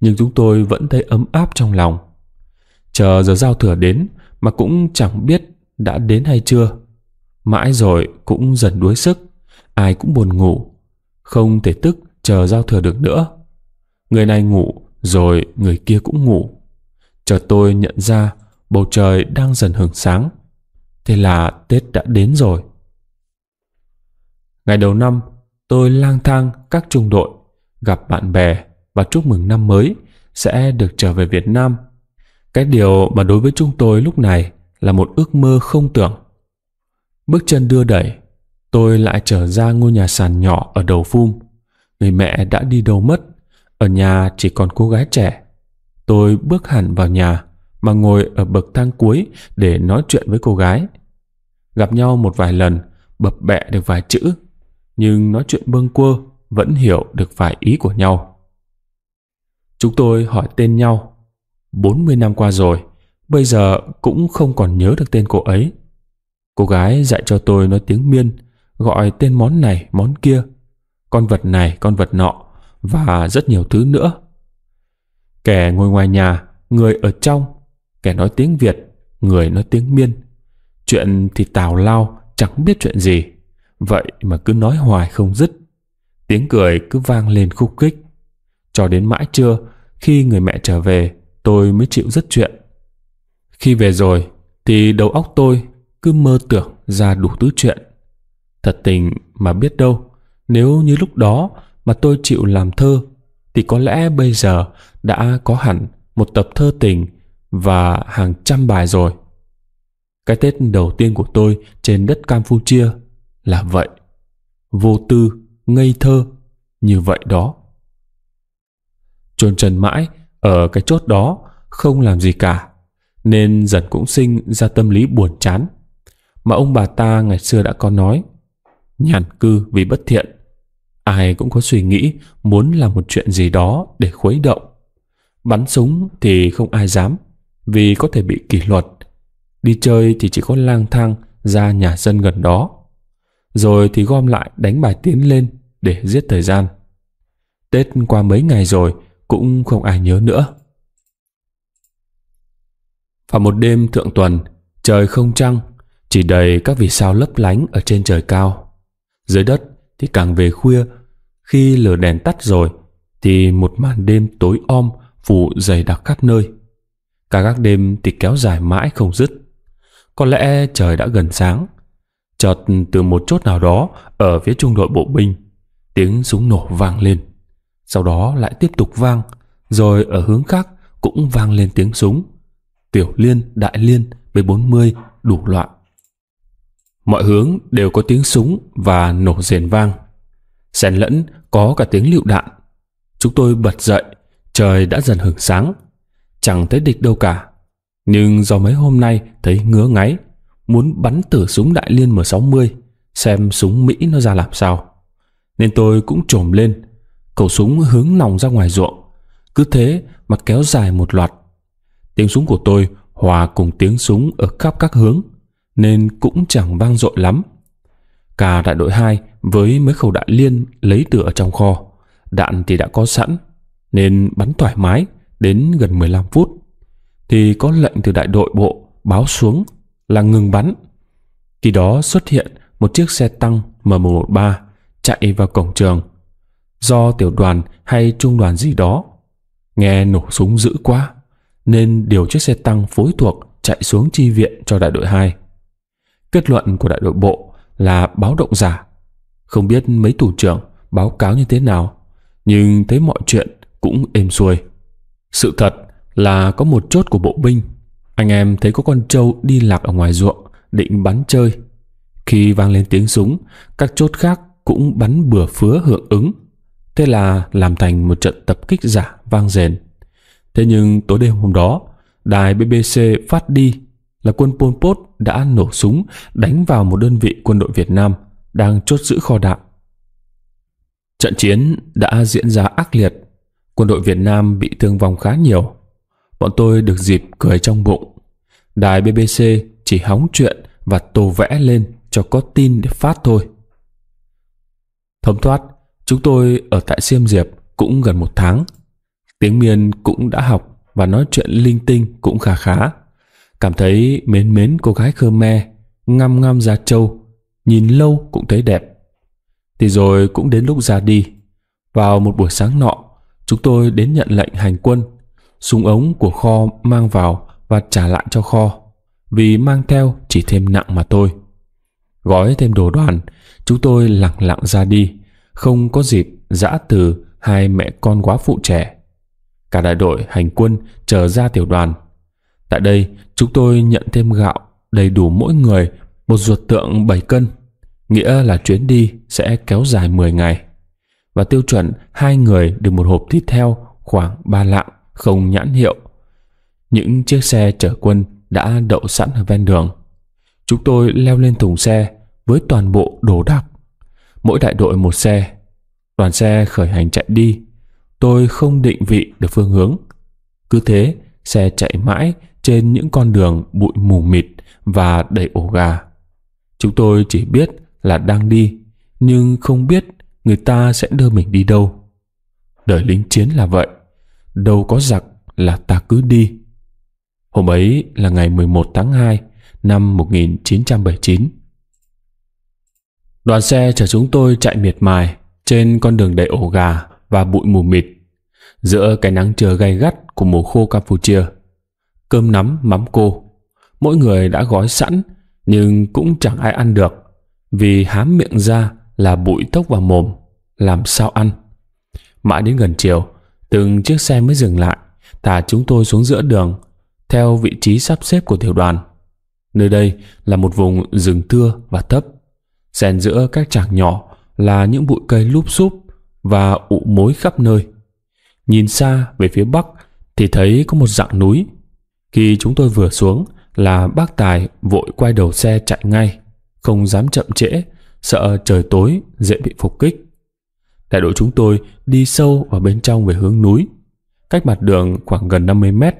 nhưng chúng tôi vẫn thấy ấm áp trong lòng. Chờ giờ giao thừa đến mà cũng chẳng biết đã đến hay chưa. Mãi rồi cũng dần đuối sức, ai cũng buồn ngủ, không thể tức chờ giao thừa được nữa. Người này ngủ, rồi người kia cũng ngủ. Chờ tôi nhận ra bầu trời đang dần hưởng sáng. Thế là Tết đã đến rồi. Ngày đầu năm, tôi lang thang các trung đội, gặp bạn bè và chúc mừng năm mới sẽ được trở về Việt Nam. Cái điều mà đối với chúng tôi lúc này là một ước mơ không tưởng. Bước chân đưa đẩy, tôi lại trở ra ngôi nhà sàn nhỏ ở đầu phum. Người mẹ đã đi đâu mất ở nhà chỉ còn cô gái trẻ. Tôi bước hẳn vào nhà mà ngồi ở bậc thang cuối để nói chuyện với cô gái. Gặp nhau một vài lần, bập bẹ được vài chữ, nhưng nói chuyện bâng quơ vẫn hiểu được vài ý của nhau. Chúng tôi hỏi tên nhau. 40 năm qua rồi, bây giờ cũng không còn nhớ được tên cô ấy. Cô gái dạy cho tôi nói tiếng miên, gọi tên món này món kia, con vật này con vật nọ và rất nhiều thứ nữa. Kẻ ngồi ngoài nhà, người ở trong, kẻ nói tiếng Việt, người nói tiếng Miên. Chuyện thì tào lao, chẳng biết chuyện gì. Vậy mà cứ nói hoài không dứt. Tiếng cười cứ vang lên khúc khích. Cho đến mãi trưa, khi người mẹ trở về, tôi mới chịu dứt chuyện. Khi về rồi, thì đầu óc tôi cứ mơ tưởng ra đủ thứ chuyện. Thật tình mà biết đâu, nếu như lúc đó mà tôi chịu làm thơ thì có lẽ bây giờ đã có hẳn một tập thơ tình và hàng trăm bài rồi cái tết đầu tiên của tôi trên đất campuchia là vậy vô tư ngây thơ như vậy đó chôn trần mãi ở cái chốt đó không làm gì cả nên dần cũng sinh ra tâm lý buồn chán mà ông bà ta ngày xưa đã có nói nhàn cư vì bất thiện Ai cũng có suy nghĩ muốn làm một chuyện gì đó để khuấy động. Bắn súng thì không ai dám vì có thể bị kỷ luật. Đi chơi thì chỉ có lang thang ra nhà dân gần đó. Rồi thì gom lại đánh bài tiến lên để giết thời gian. Tết qua mấy ngày rồi cũng không ai nhớ nữa. Vào một đêm thượng tuần, trời không trăng, chỉ đầy các vì sao lấp lánh ở trên trời cao. Dưới đất thì càng về khuya, khi lửa đèn tắt rồi thì một màn đêm tối om phủ dày đặc khắp nơi. Cả các đêm thì kéo dài mãi không dứt. Có lẽ trời đã gần sáng. Chợt từ một chốt nào đó ở phía trung đội bộ binh, tiếng súng nổ vang lên. Sau đó lại tiếp tục vang, rồi ở hướng khác cũng vang lên tiếng súng. Tiểu liên, đại liên, b bốn mươi đủ loại mọi hướng đều có tiếng súng và nổ rền vang xen lẫn có cả tiếng lựu đạn chúng tôi bật dậy trời đã dần hưởng sáng chẳng thấy địch đâu cả nhưng do mấy hôm nay thấy ngứa ngáy muốn bắn thử súng đại liên m sáu mươi, xem súng Mỹ nó ra làm sao. Nên tôi cũng trồm lên, khẩu súng hướng nòng ra ngoài ruộng, cứ thế mà kéo dài một loạt. Tiếng súng của tôi hòa cùng tiếng súng ở khắp các hướng nên cũng chẳng vang dội lắm. Cả đại đội 2 với mấy khẩu đại liên lấy từ ở trong kho, đạn thì đã có sẵn nên bắn thoải mái đến gần 15 phút thì có lệnh từ đại đội bộ báo xuống là ngừng bắn. Khi đó xuất hiện một chiếc xe tăng M113 chạy vào cổng trường do tiểu đoàn hay trung đoàn gì đó. Nghe nổ súng dữ quá nên điều chiếc xe tăng phối thuộc chạy xuống chi viện cho đại đội 2. Kết luận của đại đội bộ là báo động giả. Không biết mấy thủ trưởng báo cáo như thế nào, nhưng thấy mọi chuyện cũng êm xuôi. Sự thật là có một chốt của bộ binh. Anh em thấy có con trâu đi lạc ở ngoài ruộng, định bắn chơi. Khi vang lên tiếng súng, các chốt khác cũng bắn bừa phứa hưởng ứng. Thế là làm thành một trận tập kích giả vang rền. Thế nhưng tối đêm hôm đó, đài BBC phát đi là quân Pol Pot đã nổ súng đánh vào một đơn vị quân đội Việt Nam đang chốt giữ kho đạn. Trận chiến đã diễn ra ác liệt, quân đội Việt Nam bị thương vong khá nhiều. Bọn tôi được dịp cười trong bụng. Đài BBC chỉ hóng chuyện và tô vẽ lên cho có tin để phát thôi. Thống thoát, chúng tôi ở tại Xiêm Diệp cũng gần một tháng. Tiếng miền cũng đã học và nói chuyện linh tinh cũng khá khá. Cảm thấy mến mến cô gái Khmer Ngăm ngăm ra trâu Nhìn lâu cũng thấy đẹp Thì rồi cũng đến lúc ra đi Vào một buổi sáng nọ Chúng tôi đến nhận lệnh hành quân Súng ống của kho mang vào Và trả lại cho kho Vì mang theo chỉ thêm nặng mà thôi Gói thêm đồ đoàn Chúng tôi lặng lặng ra đi Không có dịp dã từ Hai mẹ con quá phụ trẻ Cả đại đội hành quân chờ ra tiểu đoàn Tại đây, chúng tôi nhận thêm gạo đầy đủ mỗi người một ruột tượng 7 cân, nghĩa là chuyến đi sẽ kéo dài 10 ngày. Và tiêu chuẩn hai người được một hộp thịt heo khoảng 3 lạng không nhãn hiệu. Những chiếc xe chở quân đã đậu sẵn ở ven đường. Chúng tôi leo lên thùng xe với toàn bộ đồ đạc. Mỗi đại đội một xe. Đoàn xe khởi hành chạy đi. Tôi không định vị được phương hướng. Cứ thế, xe chạy mãi trên những con đường bụi mù mịt và đầy ổ gà. Chúng tôi chỉ biết là đang đi, nhưng không biết người ta sẽ đưa mình đi đâu. Đời lính chiến là vậy, đâu có giặc là ta cứ đi. Hôm ấy là ngày 11 tháng 2 năm 1979. Đoàn xe chở chúng tôi chạy miệt mài trên con đường đầy ổ gà và bụi mù mịt giữa cái nắng trưa gay gắt của mùa khô Campuchia cơm nắm mắm cô. Mỗi người đã gói sẵn, nhưng cũng chẳng ai ăn được, vì hám miệng ra là bụi tốc vào mồm, làm sao ăn. Mãi đến gần chiều, từng chiếc xe mới dừng lại, thả chúng tôi xuống giữa đường, theo vị trí sắp xếp của tiểu đoàn. Nơi đây là một vùng rừng thưa và thấp, xen giữa các trạc nhỏ là những bụi cây lúp xúp và ụ mối khắp nơi. Nhìn xa về phía bắc thì thấy có một dạng núi khi chúng tôi vừa xuống là bác Tài vội quay đầu xe chạy ngay, không dám chậm trễ, sợ trời tối dễ bị phục kích. Đại đội chúng tôi đi sâu vào bên trong về hướng núi. Cách mặt đường khoảng gần 50 mét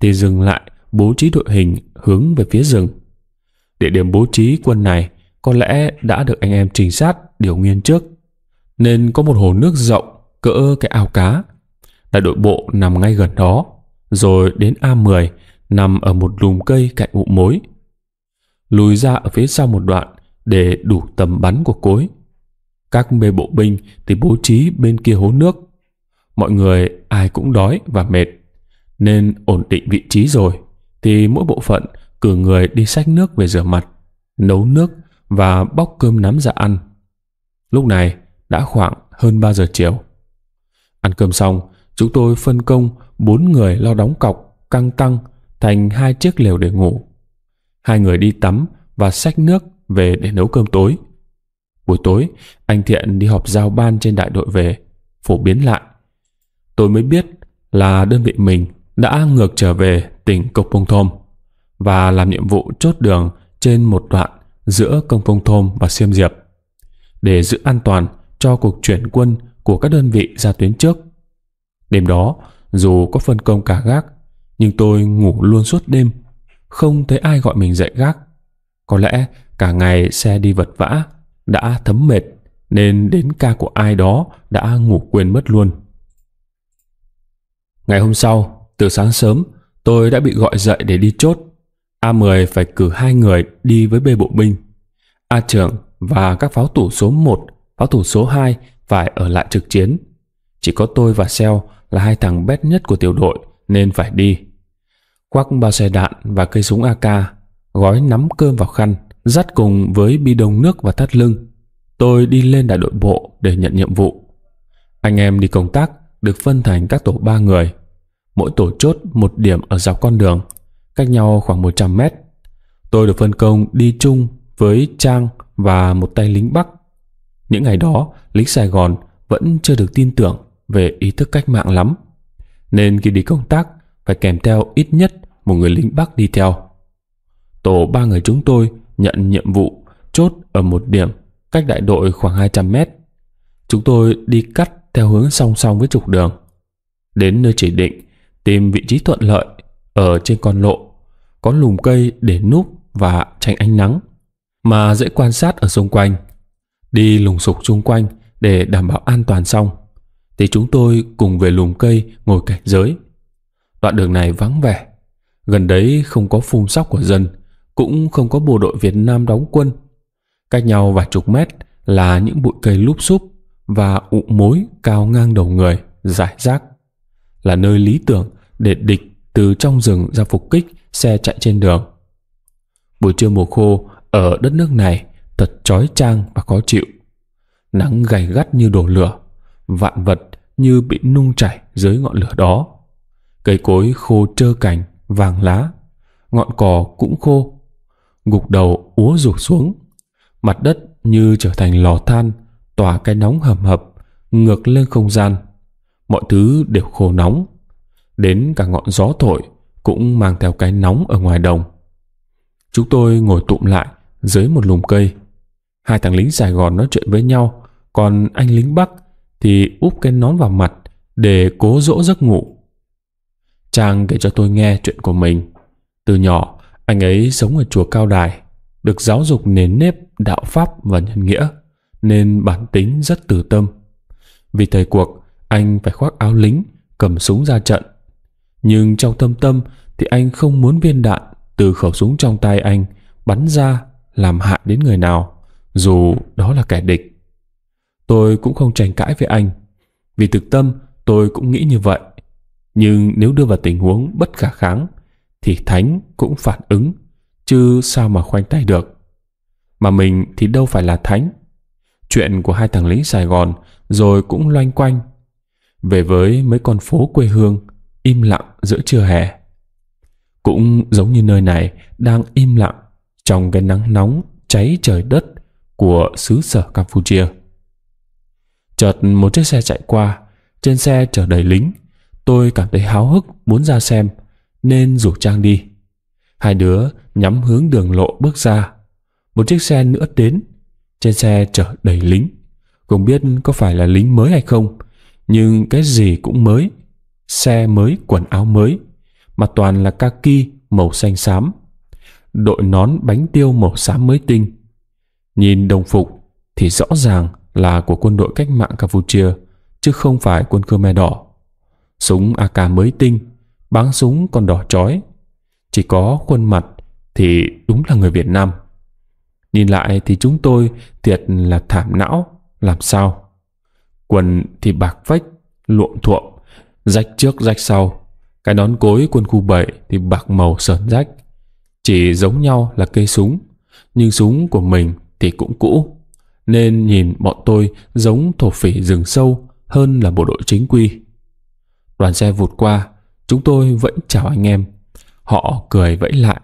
thì dừng lại bố trí đội hình hướng về phía rừng. Địa điểm bố trí quân này có lẽ đã được anh em trinh sát điều nghiên trước nên có một hồ nước rộng cỡ cái ao cá. Đại đội bộ nằm ngay gần đó, rồi đến A10 nằm ở một lùm cây cạnh ụ mối. Lùi ra ở phía sau một đoạn để đủ tầm bắn của cối. Các mê bộ binh thì bố trí bên kia hố nước. Mọi người ai cũng đói và mệt, nên ổn định vị trí rồi thì mỗi bộ phận cử người đi xách nước về rửa mặt, nấu nước và bóc cơm nắm ra ăn. Lúc này đã khoảng hơn 3 giờ chiều. Ăn cơm xong, chúng tôi phân công bốn người lo đóng cọc, căng tăng thành hai chiếc lều để ngủ. Hai người đi tắm và xách nước về để nấu cơm tối. Buổi tối, anh Thiện đi họp giao ban trên đại đội về, phổ biến lại. Tôi mới biết là đơn vị mình đã ngược trở về tỉnh Cốc Pông Thôm và làm nhiệm vụ chốt đường trên một đoạn giữa Công Pông Thôm và Siêm Diệp để giữ an toàn cho cuộc chuyển quân của các đơn vị ra tuyến trước. Đêm đó, dù có phân công cả gác nhưng tôi ngủ luôn suốt đêm không thấy ai gọi mình dậy gác có lẽ cả ngày xe đi vật vã đã thấm mệt nên đến ca của ai đó đã ngủ quên mất luôn ngày hôm sau từ sáng sớm tôi đã bị gọi dậy để đi chốt a10 phải cử hai người đi với b bộ binh a trưởng và các pháo thủ số 1 pháo thủ số 2 phải ở lại trực chiến chỉ có tôi và Seo là hai thằng bét nhất của tiểu đội nên phải đi. Quắc ba xe đạn và cây súng AK, gói nắm cơm vào khăn, dắt cùng với bi đông nước và thắt lưng. Tôi đi lên đại đội bộ để nhận nhiệm vụ. Anh em đi công tác được phân thành các tổ ba người. Mỗi tổ chốt một điểm ở dọc con đường, cách nhau khoảng 100 mét. Tôi được phân công đi chung với Trang và một tay lính Bắc. Những ngày đó, lính Sài Gòn vẫn chưa được tin tưởng về ý thức cách mạng lắm. Nên khi đi công tác, phải kèm theo ít nhất một người lính Bắc đi theo. Tổ ba người chúng tôi nhận nhiệm vụ chốt ở một điểm cách đại đội khoảng 200 mét. Chúng tôi đi cắt theo hướng song song với trục đường. Đến nơi chỉ định, tìm vị trí thuận lợi ở trên con lộ, có lùm cây để núp và tránh ánh nắng, mà dễ quan sát ở xung quanh. Đi lùng sục xung quanh để đảm bảo an toàn xong, thì chúng tôi cùng về lùm cây ngồi cảnh giới Đoạn đường này vắng vẻ, gần đấy không có phun sóc của dân, cũng không có bộ đội Việt Nam đóng quân. Cách nhau vài chục mét là những bụi cây lúp xúp và ụ mối cao ngang đầu người, rải rác. Là nơi lý tưởng để địch từ trong rừng ra phục kích xe chạy trên đường. Buổi trưa mùa khô ở đất nước này thật trói trang và khó chịu. Nắng gay gắt như đổ lửa, vạn vật như bị nung chảy dưới ngọn lửa đó. Cây cối khô trơ cành, vàng lá, ngọn cỏ cũng khô. Gục đầu úa rụt xuống, mặt đất như trở thành lò than, tỏa cái nóng hầm hập, ngược lên không gian. Mọi thứ đều khô nóng, đến cả ngọn gió thổi cũng mang theo cái nóng ở ngoài đồng. Chúng tôi ngồi tụm lại dưới một lùm cây. Hai thằng lính Sài Gòn nói chuyện với nhau, còn anh lính Bắc thì úp cái nón vào mặt để cố dỗ giấc ngủ. Trang kể cho tôi nghe chuyện của mình. Từ nhỏ, anh ấy sống ở chùa Cao Đài, được giáo dục nền nếp đạo pháp và nhân nghĩa, nên bản tính rất từ tâm. Vì thời cuộc, anh phải khoác áo lính, cầm súng ra trận. Nhưng trong tâm tâm thì anh không muốn viên đạn từ khẩu súng trong tay anh bắn ra làm hại đến người nào, dù đó là kẻ địch. Tôi cũng không tranh cãi với anh, vì thực tâm tôi cũng nghĩ như vậy nhưng nếu đưa vào tình huống bất khả kháng thì thánh cũng phản ứng chứ sao mà khoanh tay được mà mình thì đâu phải là thánh chuyện của hai thằng lính sài gòn rồi cũng loanh quanh về với mấy con phố quê hương im lặng giữa trưa hè cũng giống như nơi này đang im lặng trong cái nắng nóng cháy trời đất của xứ sở campuchia chợt một chiếc xe chạy qua trên xe chở đầy lính Tôi cảm thấy háo hức muốn ra xem nên rủ Trang đi. Hai đứa nhắm hướng đường lộ bước ra. Một chiếc xe nữa đến. Trên xe chở đầy lính. Không biết có phải là lính mới hay không, nhưng cái gì cũng mới. Xe mới, quần áo mới, mà toàn là kaki màu xanh xám. Đội nón bánh tiêu màu xám mới tinh. Nhìn đồng phục thì rõ ràng là của quân đội cách mạng Campuchia chứ không phải quân Khmer Đỏ súng AK mới tinh, bắn súng còn đỏ chói, Chỉ có khuôn mặt thì đúng là người Việt Nam. Nhìn lại thì chúng tôi thiệt là thảm não, làm sao? Quần thì bạc vách, luộm thuộm, rách trước rách sau. Cái nón cối quân khu 7 thì bạc màu sờn rách. Chỉ giống nhau là cây súng, nhưng súng của mình thì cũng cũ. Nên nhìn bọn tôi giống thổ phỉ rừng sâu hơn là bộ đội chính quy. Đoàn xe vụt qua, chúng tôi vẫn chào anh em. Họ cười vẫy lại.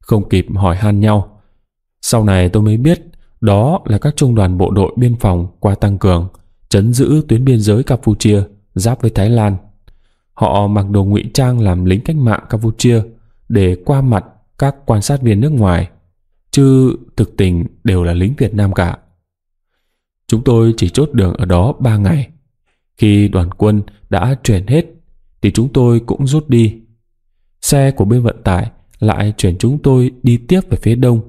Không kịp hỏi han nhau. Sau này tôi mới biết đó là các trung đoàn bộ đội biên phòng qua tăng cường, chấn giữ tuyến biên giới Campuchia giáp với Thái Lan. Họ mặc đồ ngụy trang làm lính cách mạng Campuchia để qua mặt các quan sát viên nước ngoài, chứ thực tình đều là lính Việt Nam cả. Chúng tôi chỉ chốt đường ở đó ba ngày. Khi đoàn quân đã chuyển hết thì chúng tôi cũng rút đi. Xe của bên vận tải lại chuyển chúng tôi đi tiếp về phía đông.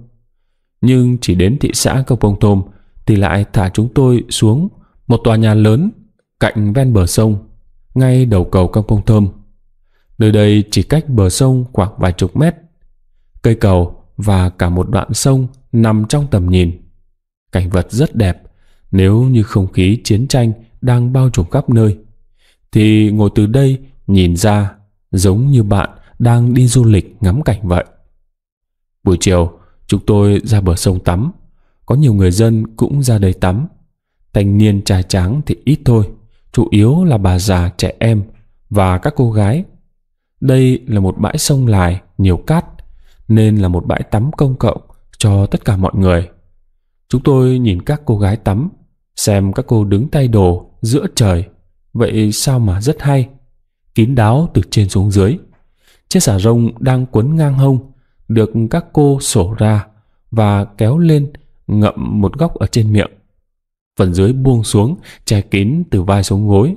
Nhưng chỉ đến thị xã Capông Thôm thì lại thả chúng tôi xuống một tòa nhà lớn cạnh ven bờ sông, ngay đầu cầu Capông Thôm. Nơi đây chỉ cách bờ sông khoảng vài chục mét. Cây cầu và cả một đoạn sông nằm trong tầm nhìn. Cảnh vật rất đẹp nếu như không khí chiến tranh đang bao trùm khắp nơi thì ngồi từ đây nhìn ra giống như bạn đang đi du lịch ngắm cảnh vậy. Buổi chiều, chúng tôi ra bờ sông tắm. Có nhiều người dân cũng ra đây tắm. Thanh niên trai tráng thì ít thôi, chủ yếu là bà già, trẻ em và các cô gái. Đây là một bãi sông lại nhiều cát nên là một bãi tắm công cộng cho tất cả mọi người. Chúng tôi nhìn các cô gái tắm, xem các cô đứng tay đồ giữa trời Vậy sao mà rất hay Kín đáo từ trên xuống dưới Chiếc xà rông đang quấn ngang hông Được các cô sổ ra Và kéo lên Ngậm một góc ở trên miệng Phần dưới buông xuống Che kín từ vai xuống gối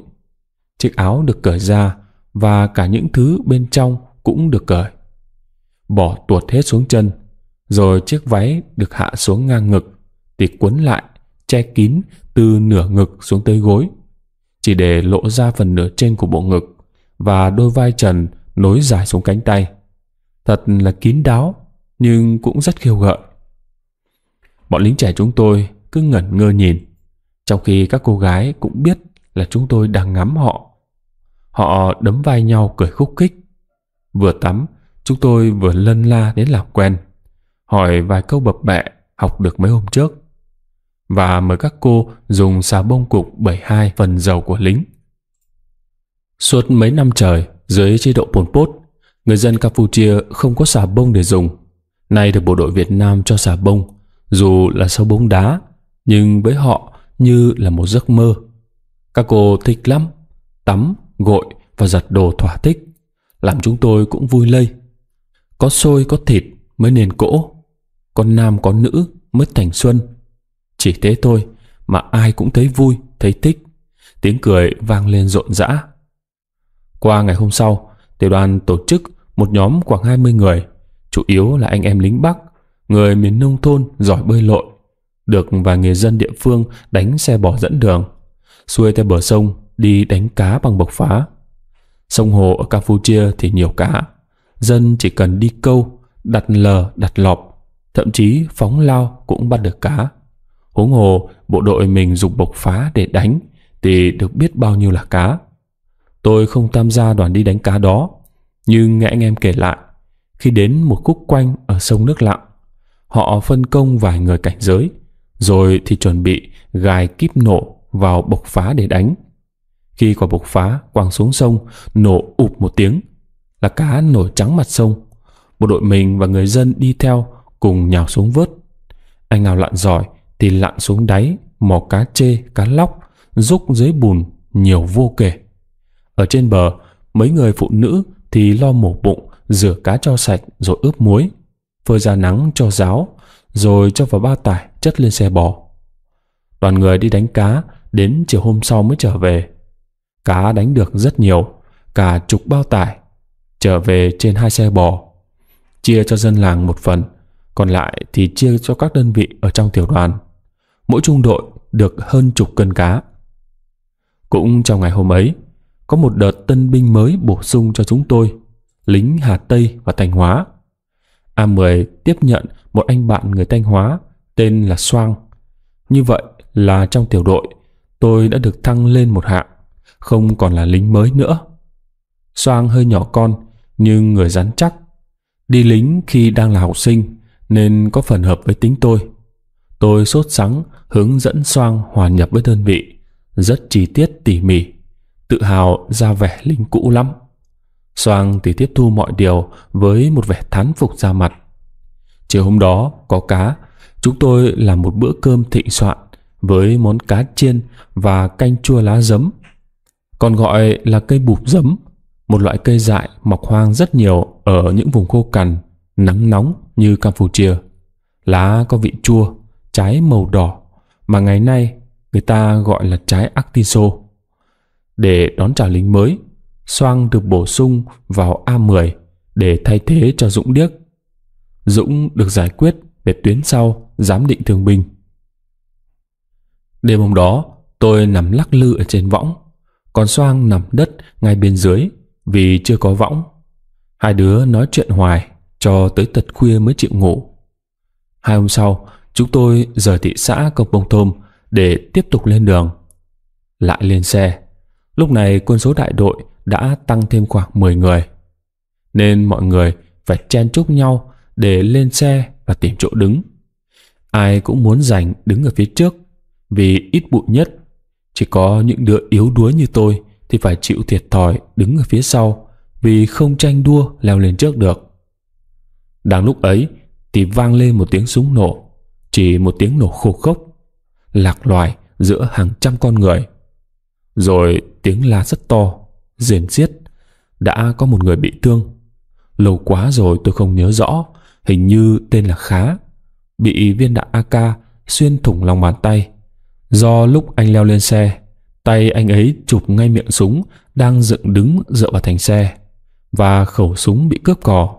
Chiếc áo được cởi ra Và cả những thứ bên trong cũng được cởi Bỏ tuột hết xuống chân Rồi chiếc váy được hạ xuống ngang ngực Thì quấn lại Che kín từ nửa ngực xuống tới gối chỉ để lộ ra phần nửa trên của bộ ngực và đôi vai trần nối dài xuống cánh tay. Thật là kín đáo, nhưng cũng rất khiêu gợi. Bọn lính trẻ chúng tôi cứ ngẩn ngơ nhìn, trong khi các cô gái cũng biết là chúng tôi đang ngắm họ. Họ đấm vai nhau cười khúc khích. Vừa tắm, chúng tôi vừa lân la đến làm quen, hỏi vài câu bập bẹ học được mấy hôm trước và mời các cô dùng xà bông cục 72 phần dầu của lính. Suốt mấy năm trời, dưới chế độ Pol Pot, người dân Campuchia không có xà bông để dùng. Nay được bộ đội Việt Nam cho xà bông, dù là sâu bóng đá, nhưng với họ như là một giấc mơ. Các cô thích lắm, tắm, gội và giặt đồ thỏa thích, làm chúng tôi cũng vui lây. Có xôi có thịt mới nền cỗ, con nam có nữ mới thành xuân chỉ thế thôi mà ai cũng thấy vui, thấy thích. Tiếng cười vang lên rộn rã. Qua ngày hôm sau, tiểu đoàn tổ chức một nhóm khoảng 20 người, chủ yếu là anh em lính Bắc, người miền nông thôn giỏi bơi lội, được vài người dân địa phương đánh xe bò dẫn đường, xuôi theo bờ sông đi đánh cá bằng bộc phá. Sông hồ ở Campuchia thì nhiều cá, dân chỉ cần đi câu, đặt lờ, đặt lọp, thậm chí phóng lao cũng bắt được cá. Huống hồ, bộ đội mình dùng bộc phá để đánh thì được biết bao nhiêu là cá. Tôi không tham gia đoàn đi đánh cá đó, nhưng nghe anh em kể lại, khi đến một khúc quanh ở sông nước lặng, họ phân công vài người cảnh giới, rồi thì chuẩn bị gài kíp nổ vào bộc phá để đánh. Khi quả bộc phá quăng xuống sông, nổ ụp một tiếng, là cá nổi trắng mặt sông. Bộ đội mình và người dân đi theo cùng nhào xuống vớt. Anh nào lặn giỏi thì lặn xuống đáy mò cá chê cá lóc rúc dưới bùn nhiều vô kể ở trên bờ mấy người phụ nữ thì lo mổ bụng rửa cá cho sạch rồi ướp muối phơi ra nắng cho ráo rồi cho vào bao tải chất lên xe bò đoàn người đi đánh cá đến chiều hôm sau mới trở về cá đánh được rất nhiều cả chục bao tải trở về trên hai xe bò chia cho dân làng một phần còn lại thì chia cho các đơn vị ở trong tiểu đoàn mỗi trung đội được hơn chục cân cá. Cũng trong ngày hôm ấy, có một đợt tân binh mới bổ sung cho chúng tôi, lính Hà Tây và Thanh Hóa. A10 tiếp nhận một anh bạn người Thanh Hóa tên là Soang. Như vậy là trong tiểu đội, tôi đã được thăng lên một hạng, không còn là lính mới nữa. Soang hơi nhỏ con nhưng người rắn chắc. Đi lính khi đang là học sinh nên có phần hợp với tính tôi. Tôi sốt sắng hướng dẫn xoang hòa nhập với đơn vị, rất chi tiết tỉ mỉ, tự hào ra vẻ linh cũ lắm. xoang thì tiếp thu mọi điều với một vẻ thán phục ra mặt. Chiều hôm đó có cá, chúng tôi làm một bữa cơm thịnh soạn với món cá chiên và canh chua lá giấm, còn gọi là cây bụp giấm, một loại cây dại mọc hoang rất nhiều ở những vùng khô cằn, nắng nóng như Campuchia. Lá có vị chua, trái màu đỏ mà ngày nay người ta gọi là trái Actiso. Để đón chào lính mới, Soang được bổ sung vào A10 để thay thế cho Dũng Điếc. Dũng được giải quyết về tuyến sau giám định thường binh. Đêm hôm đó, tôi nằm lắc lư ở trên võng, còn Soang nằm đất ngay bên dưới vì chưa có võng. Hai đứa nói chuyện hoài cho tới tật khuya mới chịu ngủ. Hai hôm sau, chúng tôi rời thị xã Công Bông Thôm để tiếp tục lên đường. Lại lên xe, lúc này quân số đại đội đã tăng thêm khoảng 10 người. Nên mọi người phải chen chúc nhau để lên xe và tìm chỗ đứng. Ai cũng muốn giành đứng ở phía trước vì ít bụi nhất. Chỉ có những đứa yếu đuối như tôi thì phải chịu thiệt thòi đứng ở phía sau vì không tranh đua leo lên trước được. Đang lúc ấy thì vang lên một tiếng súng nổ chỉ một tiếng nổ khô khốc Lạc loài giữa hàng trăm con người Rồi tiếng la rất to Rền xiết Đã có một người bị thương Lâu quá rồi tôi không nhớ rõ Hình như tên là Khá Bị viên đạn AK xuyên thủng lòng bàn tay Do lúc anh leo lên xe Tay anh ấy chụp ngay miệng súng Đang dựng đứng dựa vào thành xe Và khẩu súng bị cướp cò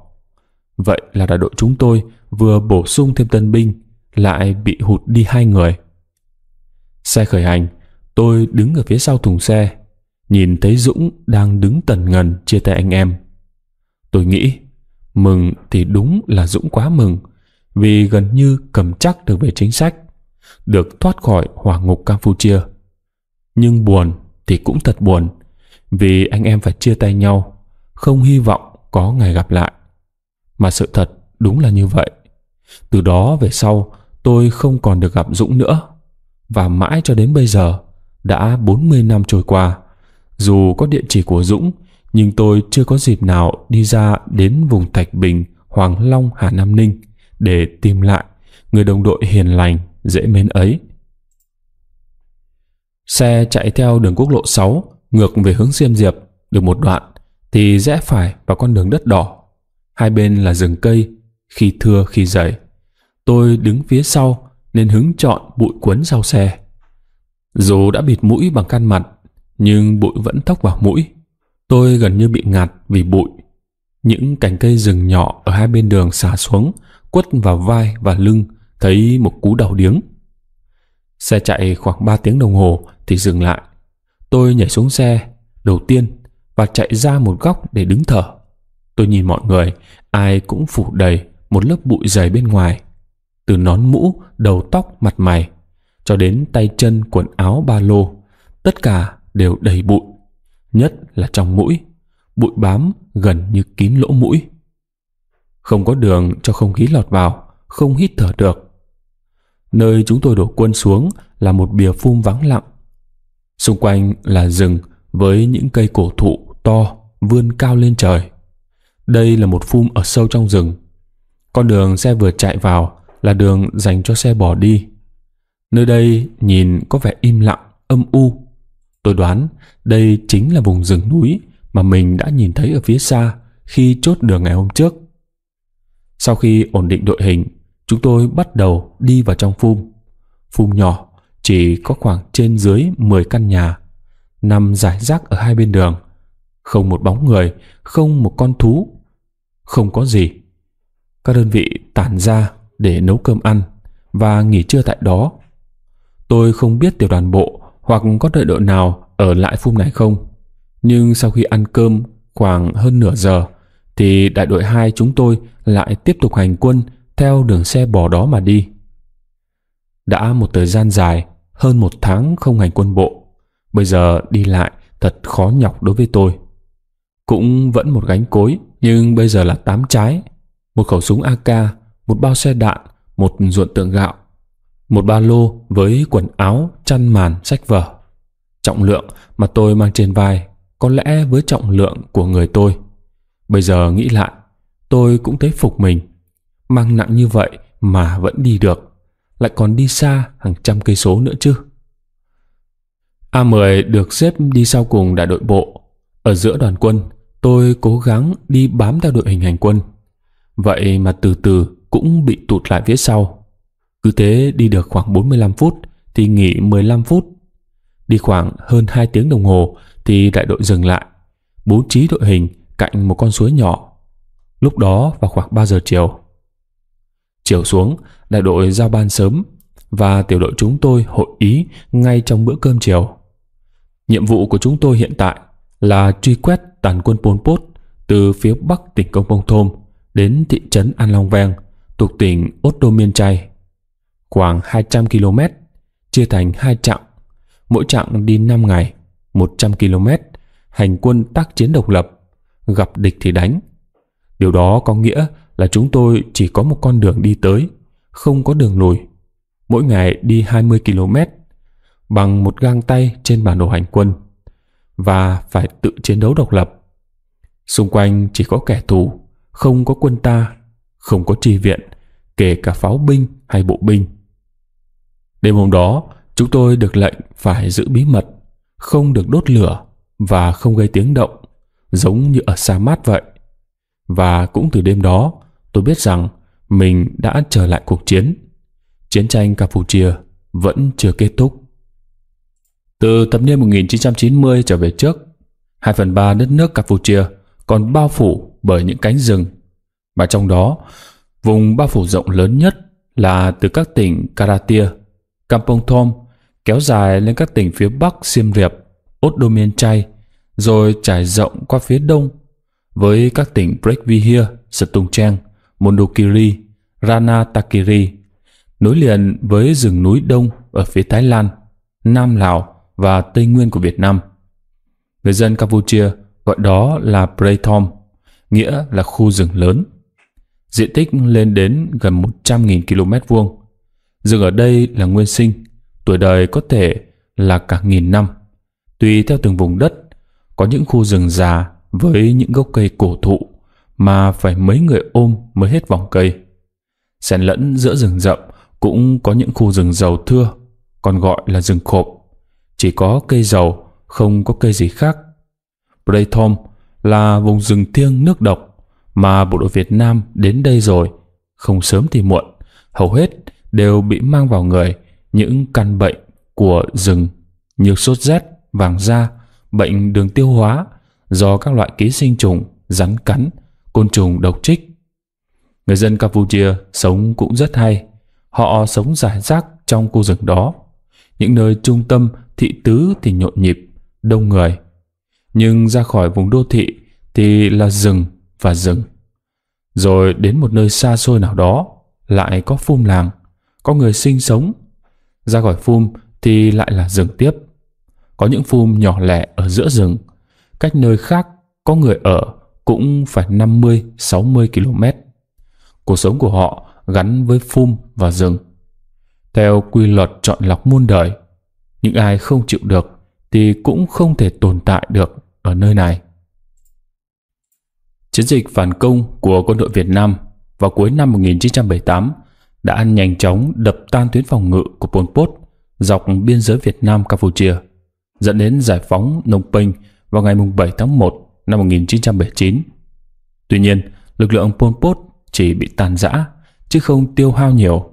Vậy là đại đội chúng tôi vừa bổ sung thêm tân binh lại bị hụt đi hai người. Xe khởi hành, tôi đứng ở phía sau thùng xe, nhìn thấy Dũng đang đứng tần ngần chia tay anh em. Tôi nghĩ, mừng thì đúng là Dũng quá mừng, vì gần như cầm chắc được về chính sách, được thoát khỏi hỏa ngục Campuchia. Nhưng buồn thì cũng thật buồn, vì anh em phải chia tay nhau, không hy vọng có ngày gặp lại. Mà sự thật đúng là như vậy. Từ đó về sau, tôi không còn được gặp Dũng nữa. Và mãi cho đến bây giờ, đã 40 năm trôi qua, dù có địa chỉ của Dũng, nhưng tôi chưa có dịp nào đi ra đến vùng Thạch Bình, Hoàng Long, Hà Nam Ninh để tìm lại người đồng đội hiền lành, dễ mến ấy. Xe chạy theo đường quốc lộ 6 ngược về hướng Diêm Diệp được một đoạn thì rẽ phải vào con đường đất đỏ. Hai bên là rừng cây, khi thưa khi dày. Tôi đứng phía sau nên hứng chọn bụi cuốn sau xe. Dù đã bịt mũi bằng khăn mặt, nhưng bụi vẫn thốc vào mũi. Tôi gần như bị ngạt vì bụi. Những cành cây rừng nhỏ ở hai bên đường xả xuống, quất vào vai và lưng, thấy một cú đau điếng. Xe chạy khoảng ba tiếng đồng hồ thì dừng lại. Tôi nhảy xuống xe, đầu tiên, và chạy ra một góc để đứng thở. Tôi nhìn mọi người, ai cũng phủ đầy một lớp bụi dày bên ngoài từ nón mũ, đầu tóc, mặt mày cho đến tay chân quần áo ba lô, tất cả đều đầy bụi, nhất là trong mũi, bụi bám gần như kín lỗ mũi. Không có đường cho không khí lọt vào, không hít thở được. Nơi chúng tôi đổ quân xuống là một bìa phun vắng lặng. Xung quanh là rừng với những cây cổ thụ to vươn cao lên trời. Đây là một phun ở sâu trong rừng. Con đường xe vừa chạy vào là đường dành cho xe bỏ đi. Nơi đây nhìn có vẻ im lặng, âm u. Tôi đoán đây chính là vùng rừng núi mà mình đã nhìn thấy ở phía xa khi chốt đường ngày hôm trước. Sau khi ổn định đội hình, chúng tôi bắt đầu đi vào trong phum. Phum nhỏ, chỉ có khoảng trên dưới 10 căn nhà, nằm rải rác ở hai bên đường. Không một bóng người, không một con thú, không có gì. Các đơn vị tản ra để nấu cơm ăn và nghỉ trưa tại đó. Tôi không biết tiểu đoàn bộ hoặc có đội đội nào ở lại phum này không. Nhưng sau khi ăn cơm khoảng hơn nửa giờ thì đại đội 2 chúng tôi lại tiếp tục hành quân theo đường xe bò đó mà đi. Đã một thời gian dài, hơn một tháng không hành quân bộ. Bây giờ đi lại thật khó nhọc đối với tôi. Cũng vẫn một gánh cối, nhưng bây giờ là tám trái, một khẩu súng AK một bao xe đạn, một ruộng tượng gạo, một ba lô với quần áo, chăn màn, sách vở. Trọng lượng mà tôi mang trên vai có lẽ với trọng lượng của người tôi. Bây giờ nghĩ lại, tôi cũng thấy phục mình. Mang nặng như vậy mà vẫn đi được, lại còn đi xa hàng trăm cây số nữa chứ. A10 được xếp đi sau cùng đại đội bộ. Ở giữa đoàn quân, tôi cố gắng đi bám theo đội hình hành quân. Vậy mà từ từ cũng bị tụt lại phía sau. Cứ thế đi được khoảng 45 phút thì nghỉ 15 phút. Đi khoảng hơn 2 tiếng đồng hồ thì đại đội dừng lại, bố trí đội hình cạnh một con suối nhỏ. Lúc đó vào khoảng 3 giờ chiều. Chiều xuống, đại đội giao ban sớm và tiểu đội chúng tôi hội ý ngay trong bữa cơm chiều. Nhiệm vụ của chúng tôi hiện tại là truy quét tàn quân Pol Pot từ phía bắc tỉnh Công Bông Thôm đến thị trấn An Long Veng thuộc tỉnh Otto Miên Chay, khoảng 200 km, chia thành hai chặng, mỗi chặng đi 5 ngày, 100 km, hành quân tác chiến độc lập, gặp địch thì đánh. Điều đó có nghĩa là chúng tôi chỉ có một con đường đi tới, không có đường lùi. Mỗi ngày đi 20 km bằng một gang tay trên bản đồ hành quân và phải tự chiến đấu độc lập. Xung quanh chỉ có kẻ thù, không có quân ta không có tri viện, kể cả pháo binh hay bộ binh. Đêm hôm đó, chúng tôi được lệnh phải giữ bí mật, không được đốt lửa và không gây tiếng động, giống như ở sa mát vậy. Và cũng từ đêm đó, tôi biết rằng mình đã trở lại cuộc chiến. Chiến tranh Campuchia vẫn chưa kết thúc. Từ thập niên 1990 trở về trước, 2 phần 3 đất nước Campuchia còn bao phủ bởi những cánh rừng mà trong đó vùng bao phủ rộng lớn nhất là từ các tỉnh Karatia, Kampong Thom kéo dài lên các tỉnh phía Bắc Siem Reap, Odomen Chay, rồi trải rộng qua phía Đông với các tỉnh Vihia, Stung Cheng, Mondokiri, Ranatakiri, nối liền với rừng núi Đông ở phía Thái Lan, Nam Lào và Tây Nguyên của Việt Nam. Người dân Campuchia gọi đó là Prey Thom, nghĩa là khu rừng lớn diện tích lên đến gần 100.000 km vuông. Rừng ở đây là nguyên sinh, tuổi đời có thể là cả nghìn năm. Tùy theo từng vùng đất, có những khu rừng già với những gốc cây cổ thụ mà phải mấy người ôm mới hết vòng cây. Xen lẫn giữa rừng rậm cũng có những khu rừng dầu thưa, còn gọi là rừng khộp. Chỉ có cây dầu, không có cây gì khác. Braythom là vùng rừng thiêng nước độc mà bộ đội Việt Nam đến đây rồi, không sớm thì muộn, hầu hết đều bị mang vào người những căn bệnh của rừng như sốt rét, vàng da, bệnh đường tiêu hóa do các loại ký sinh trùng, rắn cắn, côn trùng độc trích. Người dân Campuchia sống cũng rất hay, họ sống rải rác trong khu rừng đó. Những nơi trung tâm thị tứ thì nhộn nhịp, đông người. Nhưng ra khỏi vùng đô thị thì là rừng và rừng. Rồi đến một nơi xa xôi nào đó, lại có phum làng, có người sinh sống. Ra khỏi phum thì lại là rừng tiếp. Có những phum nhỏ lẻ ở giữa rừng, cách nơi khác có người ở cũng phải 50-60 km. Cuộc sống của họ gắn với phum và rừng. Theo quy luật chọn lọc muôn đời, những ai không chịu được thì cũng không thể tồn tại được ở nơi này. Chiến dịch phản công của quân đội Việt Nam vào cuối năm 1978 đã ăn nhanh chóng đập tan tuyến phòng ngự của Pol Pot dọc biên giới Việt Nam-Campuchia, dẫn đến giải phóng Nông Penh vào ngày 7 tháng 1 năm 1979. Tuy nhiên, lực lượng Pol Pot chỉ bị tàn rã, chứ không tiêu hao nhiều.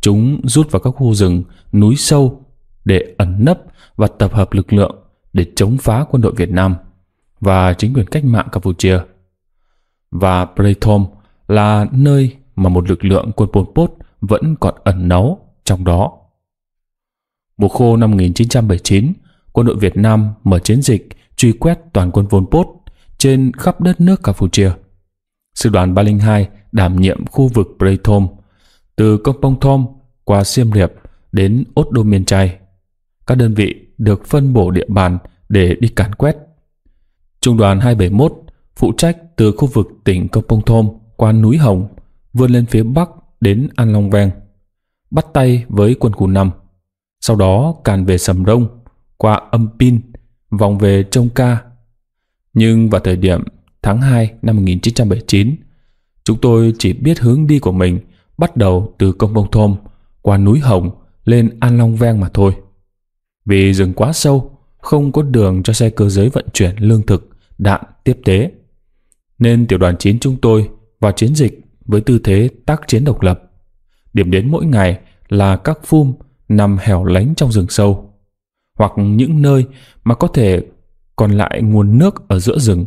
Chúng rút vào các khu rừng, núi sâu để ẩn nấp và tập hợp lực lượng để chống phá quân đội Việt Nam và chính quyền cách mạng Campuchia – và Prethom là nơi mà một lực lượng quân Pol Pot vẫn còn ẩn náu trong đó. Mùa khô năm 1979, quân đội Việt Nam mở chiến dịch truy quét toàn quân Pol Pot trên khắp đất nước Campuchia. Sư đoàn 302 đảm nhiệm khu vực Prethom từ Công Pong Thom qua Siem Reap đến Ốt Đô Miên Trai. Các đơn vị được phân bổ địa bàn để đi càn quét. Trung đoàn 271 phụ trách từ khu vực tỉnh Kompong Thom qua núi Hồng vươn lên phía Bắc đến An Long Veng, bắt tay với quân khu 5. Sau đó càn về Sầm Rông, qua Âm Pin, vòng về Trông Ca. Nhưng vào thời điểm tháng 2 năm 1979, chúng tôi chỉ biết hướng đi của mình bắt đầu từ Công Bông Thôm qua núi Hồng lên An Long Veng mà thôi. Vì rừng quá sâu, không có đường cho xe cơ giới vận chuyển lương thực, đạn tiếp tế nên tiểu đoàn 9 chúng tôi vào chiến dịch với tư thế tác chiến độc lập. Điểm đến mỗi ngày là các phum nằm hẻo lánh trong rừng sâu hoặc những nơi mà có thể còn lại nguồn nước ở giữa rừng.